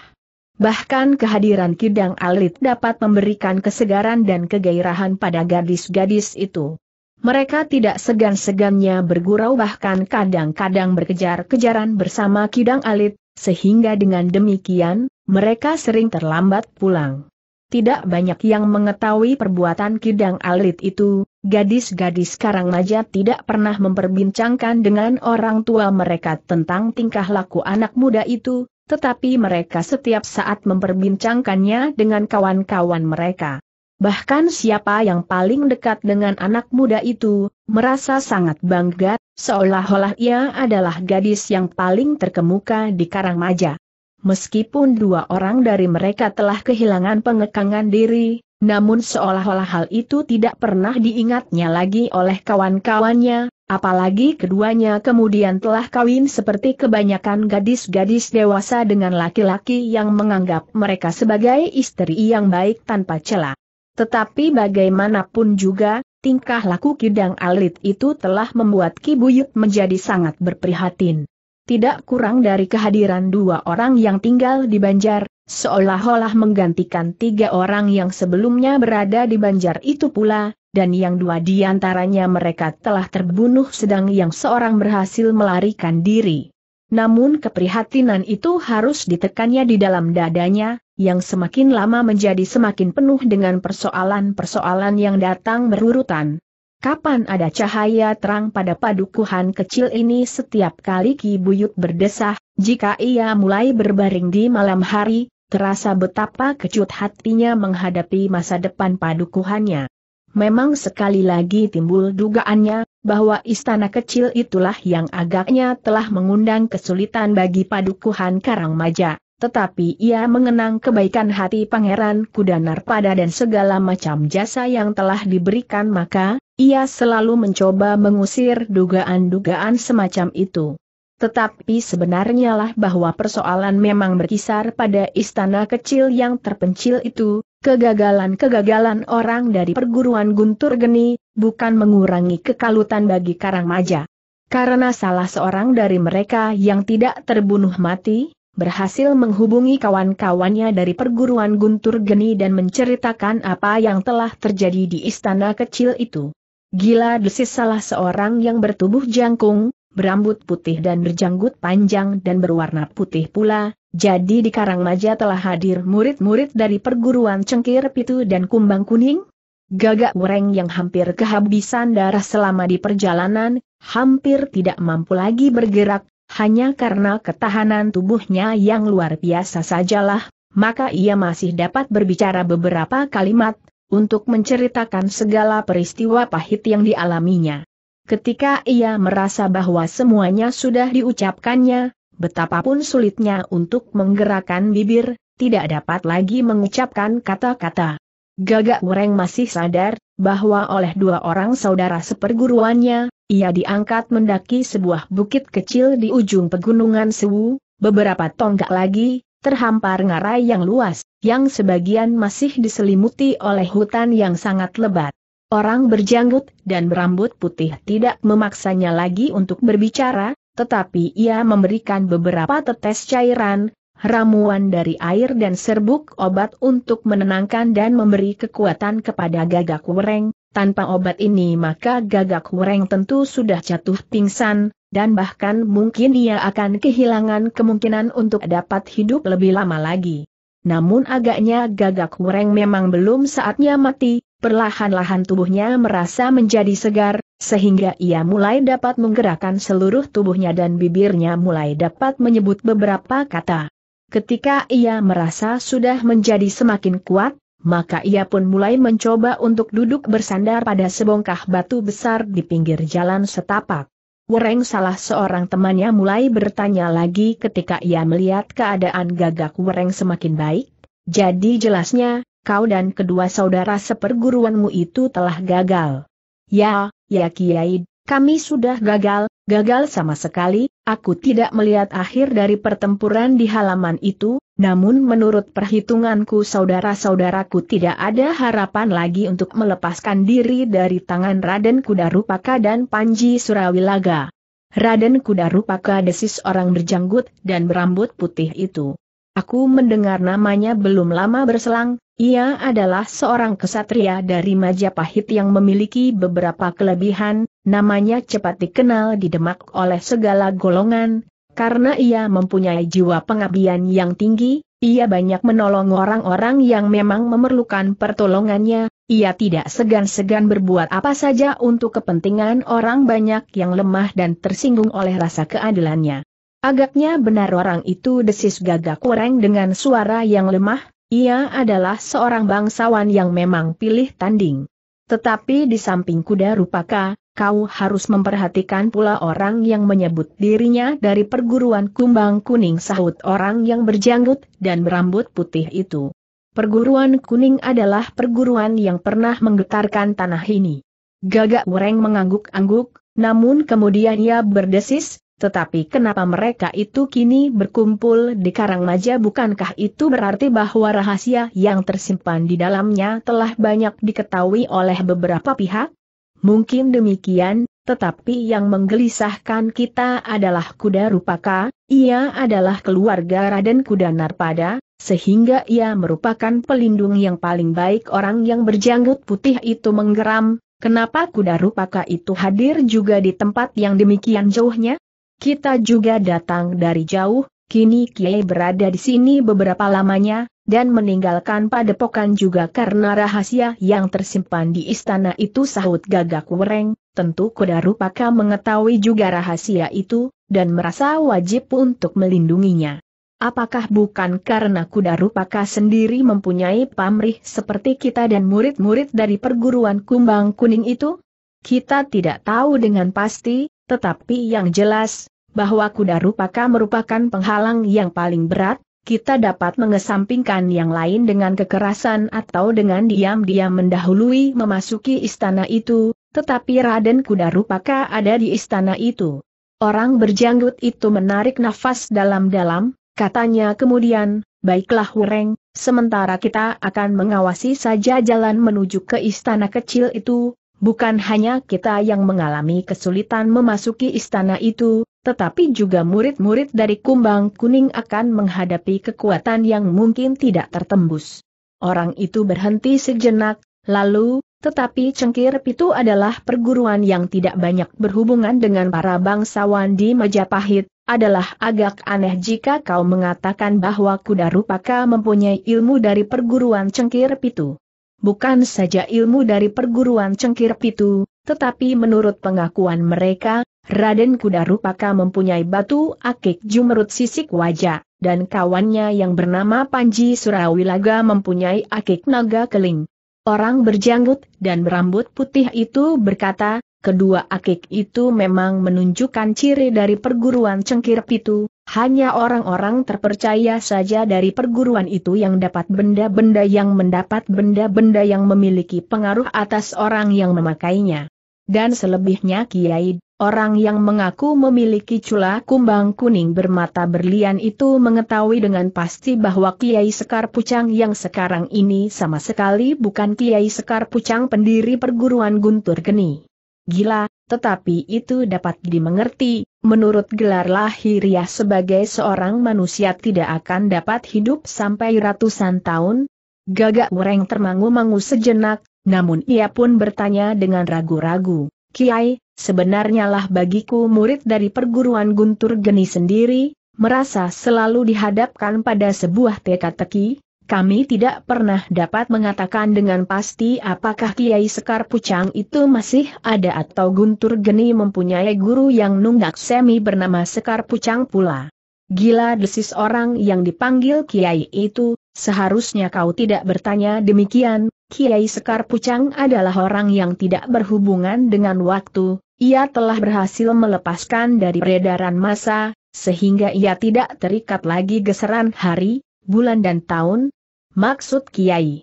S1: Bahkan kehadiran Kidang Alit dapat memberikan kesegaran dan kegairahan pada gadis-gadis itu. Mereka tidak segan-segannya bergurau bahkan kadang-kadang berkejar-kejaran bersama Kidang Alit, sehingga dengan demikian, mereka sering terlambat pulang. Tidak banyak yang mengetahui perbuatan Kidang Alit itu, Gadis-gadis Karangmaja tidak pernah memperbincangkan dengan orang tua mereka tentang tingkah laku anak muda itu, tetapi mereka setiap saat memperbincangkannya dengan kawan-kawan mereka. Bahkan siapa yang paling dekat dengan anak muda itu, merasa sangat bangga, seolah-olah ia adalah gadis yang paling terkemuka di Karangmaja. Meskipun dua orang dari mereka telah kehilangan pengekangan diri, namun seolah-olah hal itu tidak pernah diingatnya lagi oleh kawan-kawannya, Apalagi keduanya kemudian telah kawin seperti kebanyakan gadis-gadis dewasa dengan laki-laki yang menganggap mereka sebagai istri yang baik tanpa celah. Tetapi bagaimanapun juga, tingkah laku Kidang Alit itu telah membuat Kibuyut menjadi sangat berprihatin. Tidak kurang dari kehadiran dua orang yang tinggal di Banjar, seolah-olah menggantikan tiga orang yang sebelumnya berada di Banjar itu pula, dan yang dua di antaranya mereka telah terbunuh sedang yang seorang berhasil melarikan diri. Namun keprihatinan itu harus ditekannya di dalam dadanya, yang semakin lama menjadi semakin penuh dengan persoalan-persoalan yang datang berurutan. Kapan ada cahaya terang pada padukuhan kecil ini setiap kali Ki Buyut berdesah, jika ia mulai berbaring di malam hari, terasa betapa kecut hatinya menghadapi masa depan padukuhannya. Memang sekali lagi timbul dugaannya, bahwa istana kecil itulah yang agaknya telah mengundang kesulitan bagi padukuhan Karangmaja, tetapi ia mengenang kebaikan hati Pangeran Kudanar pada dan segala macam jasa yang telah diberikan maka, ia selalu mencoba mengusir dugaan-dugaan semacam itu. Tetapi sebenarnya lah bahwa persoalan memang berkisar pada istana kecil yang terpencil itu, kegagalan-kegagalan orang dari perguruan Guntur Geni, bukan mengurangi kekalutan bagi Maja. Karena salah seorang dari mereka yang tidak terbunuh mati, berhasil menghubungi kawan-kawannya dari perguruan Guntur Geni dan menceritakan apa yang telah terjadi di istana kecil itu. Gila desis salah seorang yang bertubuh jangkung, berambut putih dan berjanggut panjang dan berwarna putih pula, jadi di Karangmaja telah hadir murid-murid dari perguruan cengkir pitu dan kumbang kuning? Gagak Wereng yang hampir kehabisan darah selama di perjalanan, hampir tidak mampu lagi bergerak, hanya karena ketahanan tubuhnya yang luar biasa sajalah, maka ia masih dapat berbicara beberapa kalimat, untuk menceritakan segala peristiwa pahit yang dialaminya. Ketika ia merasa bahwa semuanya sudah diucapkannya, betapapun sulitnya untuk menggerakkan bibir, tidak dapat lagi mengucapkan kata-kata. Gagak Wureng masih sadar, bahwa oleh dua orang saudara seperguruannya, ia diangkat mendaki sebuah bukit kecil di ujung pegunungan Sewu, beberapa tonggak lagi, terhampar ngarai yang luas, yang sebagian masih diselimuti oleh hutan yang sangat lebat. Orang berjanggut dan berambut putih tidak memaksanya lagi untuk berbicara, tetapi ia memberikan beberapa tetes cairan, ramuan dari air dan serbuk obat untuk menenangkan dan memberi kekuatan kepada gagak wereng. Tanpa obat ini maka gagak wereng tentu sudah jatuh pingsan, dan bahkan mungkin ia akan kehilangan kemungkinan untuk dapat hidup lebih lama lagi. Namun agaknya gagak wereng memang belum saatnya mati, Perlahan-lahan tubuhnya merasa menjadi segar, sehingga ia mulai dapat menggerakkan seluruh tubuhnya dan bibirnya mulai dapat menyebut beberapa kata. Ketika ia merasa sudah menjadi semakin kuat, maka ia pun mulai mencoba untuk duduk bersandar pada sebongkah batu besar di pinggir jalan setapak. Wereng salah seorang temannya mulai bertanya lagi ketika ia melihat keadaan gagak Wereng semakin baik, jadi jelasnya, kau dan kedua saudara seperguruanmu itu telah gagal. Ya, ya Kiai, kami sudah gagal, gagal sama sekali, aku tidak melihat akhir dari pertempuran di halaman itu, namun menurut perhitunganku saudara-saudaraku tidak ada harapan lagi untuk melepaskan diri dari tangan Raden Kudarupaka dan Panji Surawilaga. Raden Kudarupaka desis orang berjanggut dan berambut putih itu. Aku mendengar namanya belum lama berselang, ia adalah seorang kesatria dari Majapahit yang memiliki beberapa kelebihan, namanya cepat dikenal di Demak oleh segala golongan, karena ia mempunyai jiwa pengabdian yang tinggi, ia banyak menolong orang-orang yang memang memerlukan pertolongannya, ia tidak segan-segan berbuat apa saja untuk kepentingan orang banyak yang lemah dan tersinggung oleh rasa keadilannya. Agaknya benar orang itu desis gagak kurang dengan suara yang lemah, ia adalah seorang bangsawan yang memang pilih tanding. Tetapi di samping kuda rupaka, kau harus memperhatikan pula orang yang menyebut dirinya dari perguruan kumbang kuning sahut orang yang berjanggut dan berambut putih itu. Perguruan kuning adalah perguruan yang pernah menggetarkan tanah ini. Gagak Wureng mengangguk-angguk, namun kemudian ia berdesis, tetapi kenapa mereka itu kini berkumpul di Karang Karangmaja bukankah itu berarti bahwa rahasia yang tersimpan di dalamnya telah banyak diketahui oleh beberapa pihak? Mungkin demikian, tetapi yang menggelisahkan kita adalah kuda rupaka, ia adalah keluarga Raden Kuda Narpada, sehingga ia merupakan pelindung yang paling baik orang yang berjanggut putih itu menggeram, kenapa kuda rupaka itu hadir juga di tempat yang demikian jauhnya? Kita juga datang dari jauh, kini Kiai berada di sini beberapa lamanya, dan meninggalkan padepokan juga karena rahasia yang tersimpan di istana itu sahut gagak wereng, tentu kuda rupaka mengetahui juga rahasia itu, dan merasa wajib untuk melindunginya. Apakah bukan karena kuda rupaka sendiri mempunyai pamrih seperti kita dan murid-murid dari perguruan kumbang kuning itu? Kita tidak tahu dengan pasti, tetapi yang jelas, bahwa kuda rupaka merupakan penghalang yang paling berat, kita dapat mengesampingkan yang lain dengan kekerasan atau dengan diam-diam mendahului memasuki istana itu, tetapi Raden Kuda Rupaka ada di istana itu. Orang berjanggut itu menarik nafas dalam-dalam, katanya kemudian, baiklah Wureng, sementara kita akan mengawasi saja jalan menuju ke istana kecil itu, Bukan hanya kita yang mengalami kesulitan memasuki istana itu, tetapi juga murid-murid dari Kumbang Kuning akan menghadapi kekuatan yang mungkin tidak tertembus. Orang itu berhenti sejenak, lalu, tetapi Cengkir Pitu adalah perguruan yang tidak banyak berhubungan dengan para bangsawan di Majapahit, adalah agak aneh jika kau mengatakan bahwa kuda rupaka mempunyai ilmu dari perguruan Cengkir Pitu bukan saja ilmu dari perguruan cengkir pitu, tetapi menurut pengakuan mereka, Raden Kuda Rupaka mempunyai batu akik jumerut sisik wajah, dan kawannya yang bernama Panji Surawilaga mempunyai akik naga keling. Orang berjanggut dan berambut putih itu berkata, kedua akik itu memang menunjukkan ciri dari perguruan cengkir pitu, hanya orang-orang terpercaya saja dari perguruan itu yang dapat benda-benda yang mendapat benda-benda yang memiliki pengaruh atas orang yang memakainya. Dan selebihnya Kiai, orang yang mengaku memiliki cula kumbang kuning bermata berlian itu mengetahui dengan pasti bahwa Kiai Sekar Pucang yang sekarang ini sama sekali bukan Kiai Sekar Pucang pendiri perguruan Guntur Geni. Gila, tetapi itu dapat dimengerti, menurut gelar lahiriah sebagai seorang manusia tidak akan dapat hidup sampai ratusan tahun. Gagak Wereng termangu-mangu sejenak, namun ia pun bertanya dengan ragu-ragu, Kiai, sebenarnya lah bagiku murid dari perguruan Guntur Geni sendiri, merasa selalu dihadapkan pada sebuah teka-teki, kami tidak pernah dapat mengatakan dengan pasti apakah Kiai Sekar Pucang itu masih ada atau Guntur Geni mempunyai guru yang nunggak semi bernama Sekar Pucang pula. Gila desis orang yang dipanggil Kiai itu, seharusnya kau tidak bertanya demikian, Kiai Sekar Pucang adalah orang yang tidak berhubungan dengan waktu, ia telah berhasil melepaskan dari peredaran masa, sehingga ia tidak terikat lagi geseran hari, bulan dan tahun, Maksud Kiai.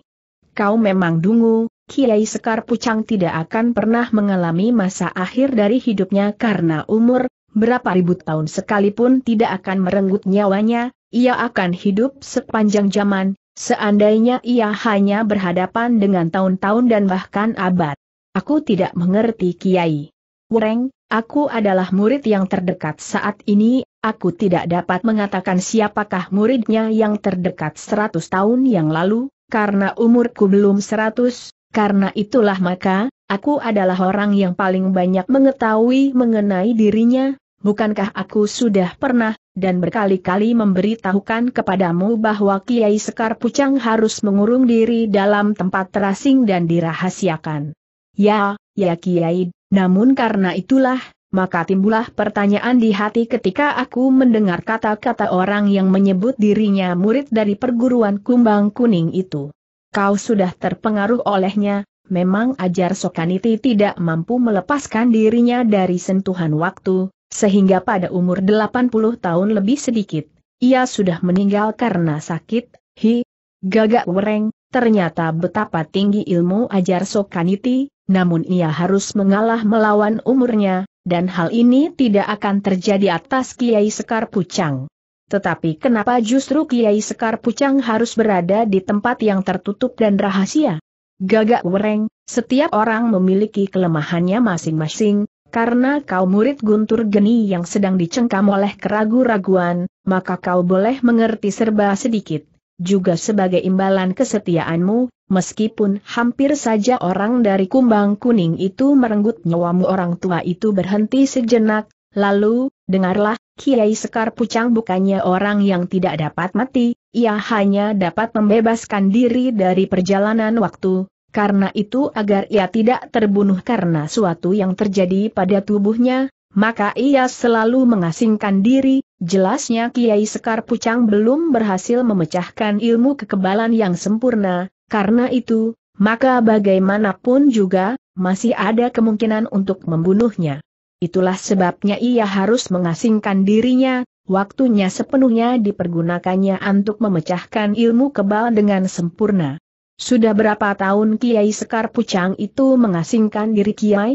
S1: Kau memang dungu, Kiai Sekar Pucang tidak akan pernah mengalami masa akhir dari hidupnya karena umur, berapa ribu tahun sekalipun tidak akan merenggut nyawanya, ia akan hidup sepanjang zaman, seandainya ia hanya berhadapan dengan tahun-tahun dan bahkan abad. Aku tidak mengerti Kiai. Wureng, Aku adalah murid yang terdekat saat ini, aku tidak dapat mengatakan siapakah muridnya yang terdekat 100 tahun yang lalu, karena umurku belum 100, karena itulah maka, aku adalah orang yang paling banyak mengetahui mengenai dirinya, bukankah aku sudah pernah, dan berkali-kali memberitahukan kepadamu bahwa Kiai Sekar Pucang harus mengurung diri dalam tempat terasing dan dirahasiakan. Ya, ya Kiai, namun karena itulah, maka timbullah pertanyaan di hati ketika aku mendengar kata-kata orang yang menyebut dirinya murid dari perguruan kumbang kuning itu. Kau sudah terpengaruh olehnya, memang ajar Sokaniti tidak mampu melepaskan dirinya dari sentuhan waktu, sehingga pada umur 80 tahun lebih sedikit, ia sudah meninggal karena sakit, hi, gagak wereng, ternyata betapa tinggi ilmu ajar Sokaniti, namun ia harus mengalah melawan umurnya, dan hal ini tidak akan terjadi atas Kiai Sekar Pucang. Tetapi kenapa justru Kiai Sekar Pucang harus berada di tempat yang tertutup dan rahasia? Gagak wereng, setiap orang memiliki kelemahannya masing-masing, karena kau murid Guntur Geni yang sedang dicengkam oleh keragu-raguan, maka kau boleh mengerti serba sedikit. Juga sebagai imbalan kesetiaanmu, Meskipun hampir saja orang dari kumbang kuning itu merenggut nyawamu orang tua itu berhenti sejenak, lalu, dengarlah, Kiai Sekar Pucang bukannya orang yang tidak dapat mati, ia hanya dapat membebaskan diri dari perjalanan waktu, karena itu agar ia tidak terbunuh karena suatu yang terjadi pada tubuhnya, maka ia selalu mengasingkan diri, jelasnya Kiai Sekar Pucang belum berhasil memecahkan ilmu kekebalan yang sempurna, karena itu, maka bagaimanapun juga, masih ada kemungkinan untuk membunuhnya. Itulah sebabnya ia harus mengasingkan dirinya, waktunya sepenuhnya dipergunakannya untuk memecahkan ilmu kebal dengan sempurna. Sudah berapa tahun Kiai Sekar Pucang itu mengasingkan diri Kiai?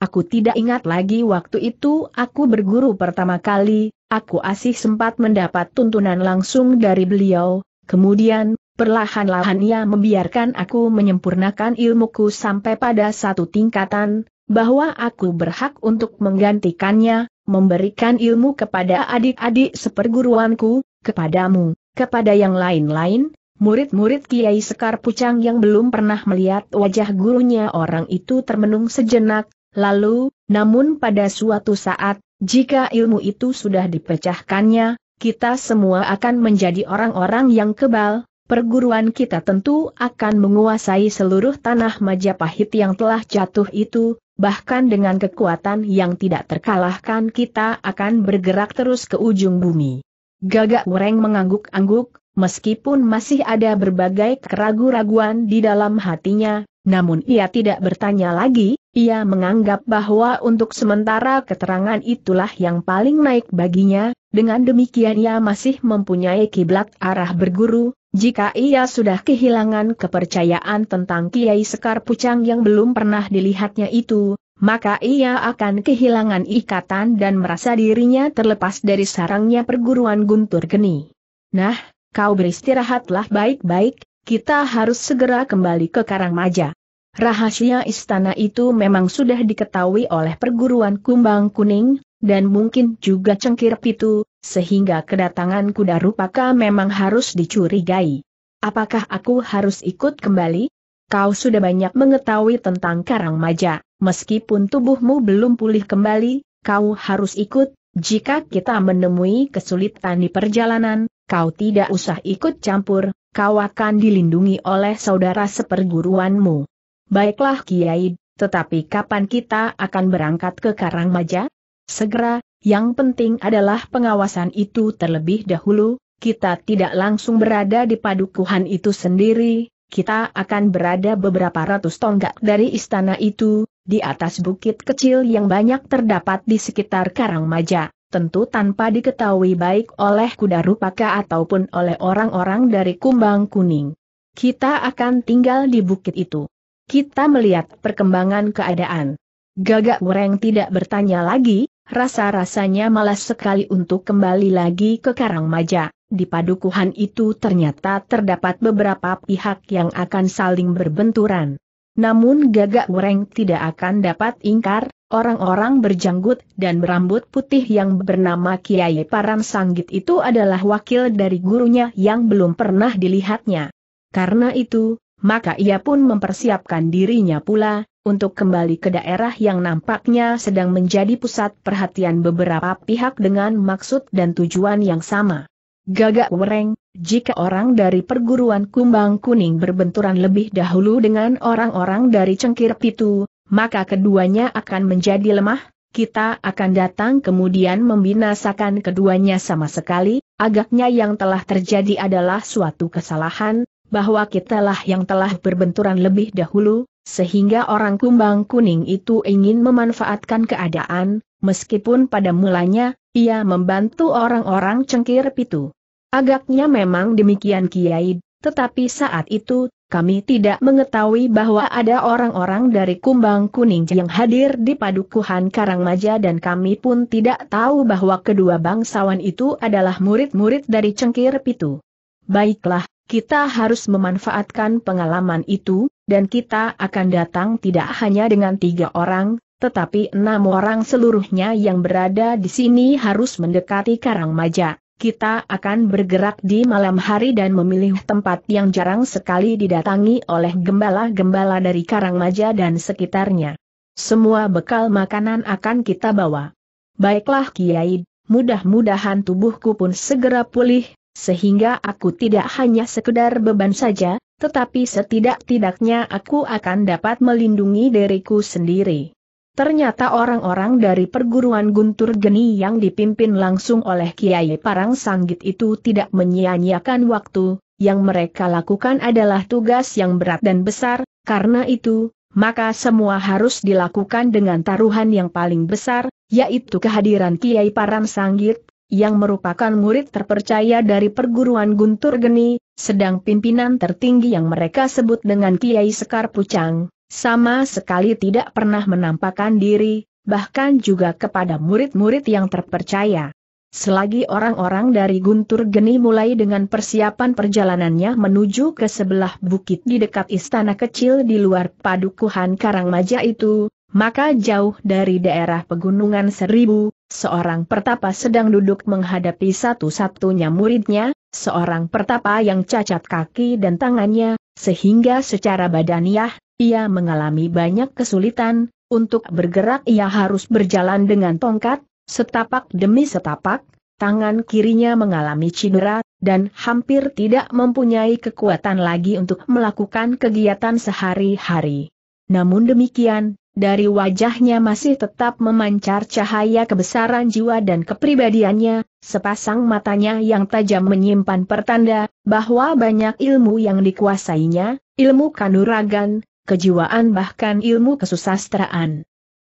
S1: Aku tidak ingat lagi waktu itu aku berguru pertama kali, aku asih sempat mendapat tuntunan langsung dari beliau, Kemudian, Perlahan-lahan ia membiarkan aku menyempurnakan ilmuku sampai pada satu tingkatan, bahwa aku berhak untuk menggantikannya, memberikan ilmu kepada adik-adik seperguruanku, kepadamu, kepada yang lain-lain, murid-murid Kiai Sekar Pucang yang belum pernah melihat wajah gurunya orang itu termenung sejenak, lalu, namun pada suatu saat, jika ilmu itu sudah dipecahkannya, kita semua akan menjadi orang-orang yang kebal, perguruan kita tentu akan menguasai seluruh tanah Majapahit yang telah jatuh itu, bahkan dengan kekuatan yang tidak terkalahkan kita akan bergerak terus ke ujung bumi. Gagak Wereng mengangguk-angguk, meskipun masih ada berbagai keraguan-raguan di dalam hatinya, namun ia tidak bertanya lagi, ia menganggap bahwa untuk sementara keterangan itulah yang paling naik baginya, dengan demikian ia masih mempunyai kiblat arah berguru, jika ia sudah kehilangan kepercayaan tentang Kiai Sekar Pucang yang belum pernah dilihatnya itu, maka ia akan kehilangan ikatan dan merasa dirinya terlepas dari sarangnya perguruan Guntur Geni. Nah, kau beristirahatlah baik-baik, kita harus segera kembali ke Karang Maja. Rahasia istana itu memang sudah diketahui oleh perguruan Kumbang Kuning, dan mungkin juga cengkir pitu, sehingga kedatangan kuda rupaka memang harus dicurigai. Apakah aku harus ikut kembali? Kau sudah banyak mengetahui tentang Karang Maja, meskipun tubuhmu belum pulih kembali, kau harus ikut, jika kita menemui kesulitan di perjalanan, kau tidak usah ikut campur, kau akan dilindungi oleh saudara seperguruanmu. Baiklah Kiai, tetapi kapan kita akan berangkat ke Karang Maja? Segera, yang penting adalah pengawasan itu terlebih dahulu, kita tidak langsung berada di padukuhan itu sendiri, kita akan berada beberapa ratus tonggak dari istana itu, di atas bukit kecil yang banyak terdapat di sekitar Karang Maja. tentu tanpa diketahui baik oleh kuda rupaka ataupun oleh orang-orang dari Kumbang Kuning. Kita akan tinggal di bukit itu. Kita melihat perkembangan keadaan. Gagak Wureng tidak bertanya lagi, Rasa-rasanya malas sekali untuk kembali lagi ke Karang Maja. Di padukuhan itu ternyata terdapat beberapa pihak yang akan saling berbenturan. Namun gagak wereng tidak akan dapat ingkar, orang-orang berjanggut dan berambut putih yang bernama Kiai Param Sanggit itu adalah wakil dari gurunya yang belum pernah dilihatnya. Karena itu, maka ia pun mempersiapkan dirinya pula, untuk kembali ke daerah yang nampaknya sedang menjadi pusat perhatian beberapa pihak dengan maksud dan tujuan yang sama. Gagak wereng, jika orang dari perguruan kumbang kuning berbenturan lebih dahulu dengan orang-orang dari cengkir pitu, maka keduanya akan menjadi lemah, kita akan datang kemudian membinasakan keduanya sama sekali, agaknya yang telah terjadi adalah suatu kesalahan, bahwa kitalah yang telah berbenturan lebih dahulu, sehingga orang kumbang kuning itu ingin memanfaatkan keadaan, meskipun pada mulanya, ia membantu orang-orang cengkir pitu. Agaknya memang demikian Kiai, tetapi saat itu, kami tidak mengetahui bahwa ada orang-orang dari Kumbang Kuning yang hadir di Padukuhan Karangmaja dan kami pun tidak tahu bahwa kedua bangsawan itu adalah murid-murid dari Cengkir Pitu. Baiklah, kita harus memanfaatkan pengalaman itu, dan kita akan datang tidak hanya dengan tiga orang, tetapi enam orang seluruhnya yang berada di sini harus mendekati Karang Maja. Kita akan bergerak di malam hari dan memilih tempat yang jarang sekali didatangi oleh gembala-gembala dari Karang Maja dan sekitarnya. Semua bekal makanan akan kita bawa. Baiklah Kiai, mudah-mudahan tubuhku pun segera pulih, sehingga aku tidak hanya sekedar beban saja, tetapi setidak-tidaknya aku akan dapat melindungi diriku sendiri. Ternyata orang-orang dari perguruan Guntur Geni yang dipimpin langsung oleh Kiai Parang Sanggit itu tidak menyia-nyiakan waktu, yang mereka lakukan adalah tugas yang berat dan besar, karena itu, maka semua harus dilakukan dengan taruhan yang paling besar, yaitu kehadiran Kiai Parang Sanggit, yang merupakan murid terpercaya dari perguruan Guntur Geni, sedang pimpinan tertinggi yang mereka sebut dengan Kiai Sekar Pucang, sama sekali tidak pernah menampakkan diri, bahkan juga kepada murid-murid yang terpercaya. Selagi orang-orang dari Guntur Geni mulai dengan persiapan perjalanannya menuju ke sebelah bukit di dekat istana kecil di luar padukuhan Karangmaja itu, maka jauh dari daerah pegunungan Seribu, seorang pertapa sedang duduk menghadapi satu-satunya muridnya, seorang pertapa yang cacat kaki dan tangannya, sehingga secara badaniah, ia mengalami banyak kesulitan, untuk bergerak ia harus berjalan dengan tongkat, setapak demi setapak, tangan kirinya mengalami cedera, dan hampir tidak mempunyai kekuatan lagi untuk melakukan kegiatan sehari-hari. Namun demikian, dari wajahnya masih tetap memancar cahaya kebesaran jiwa dan kepribadiannya, sepasang matanya yang tajam menyimpan pertanda bahwa banyak ilmu yang dikuasainya, ilmu kanuragan, kejiwaan bahkan ilmu kesusastraan.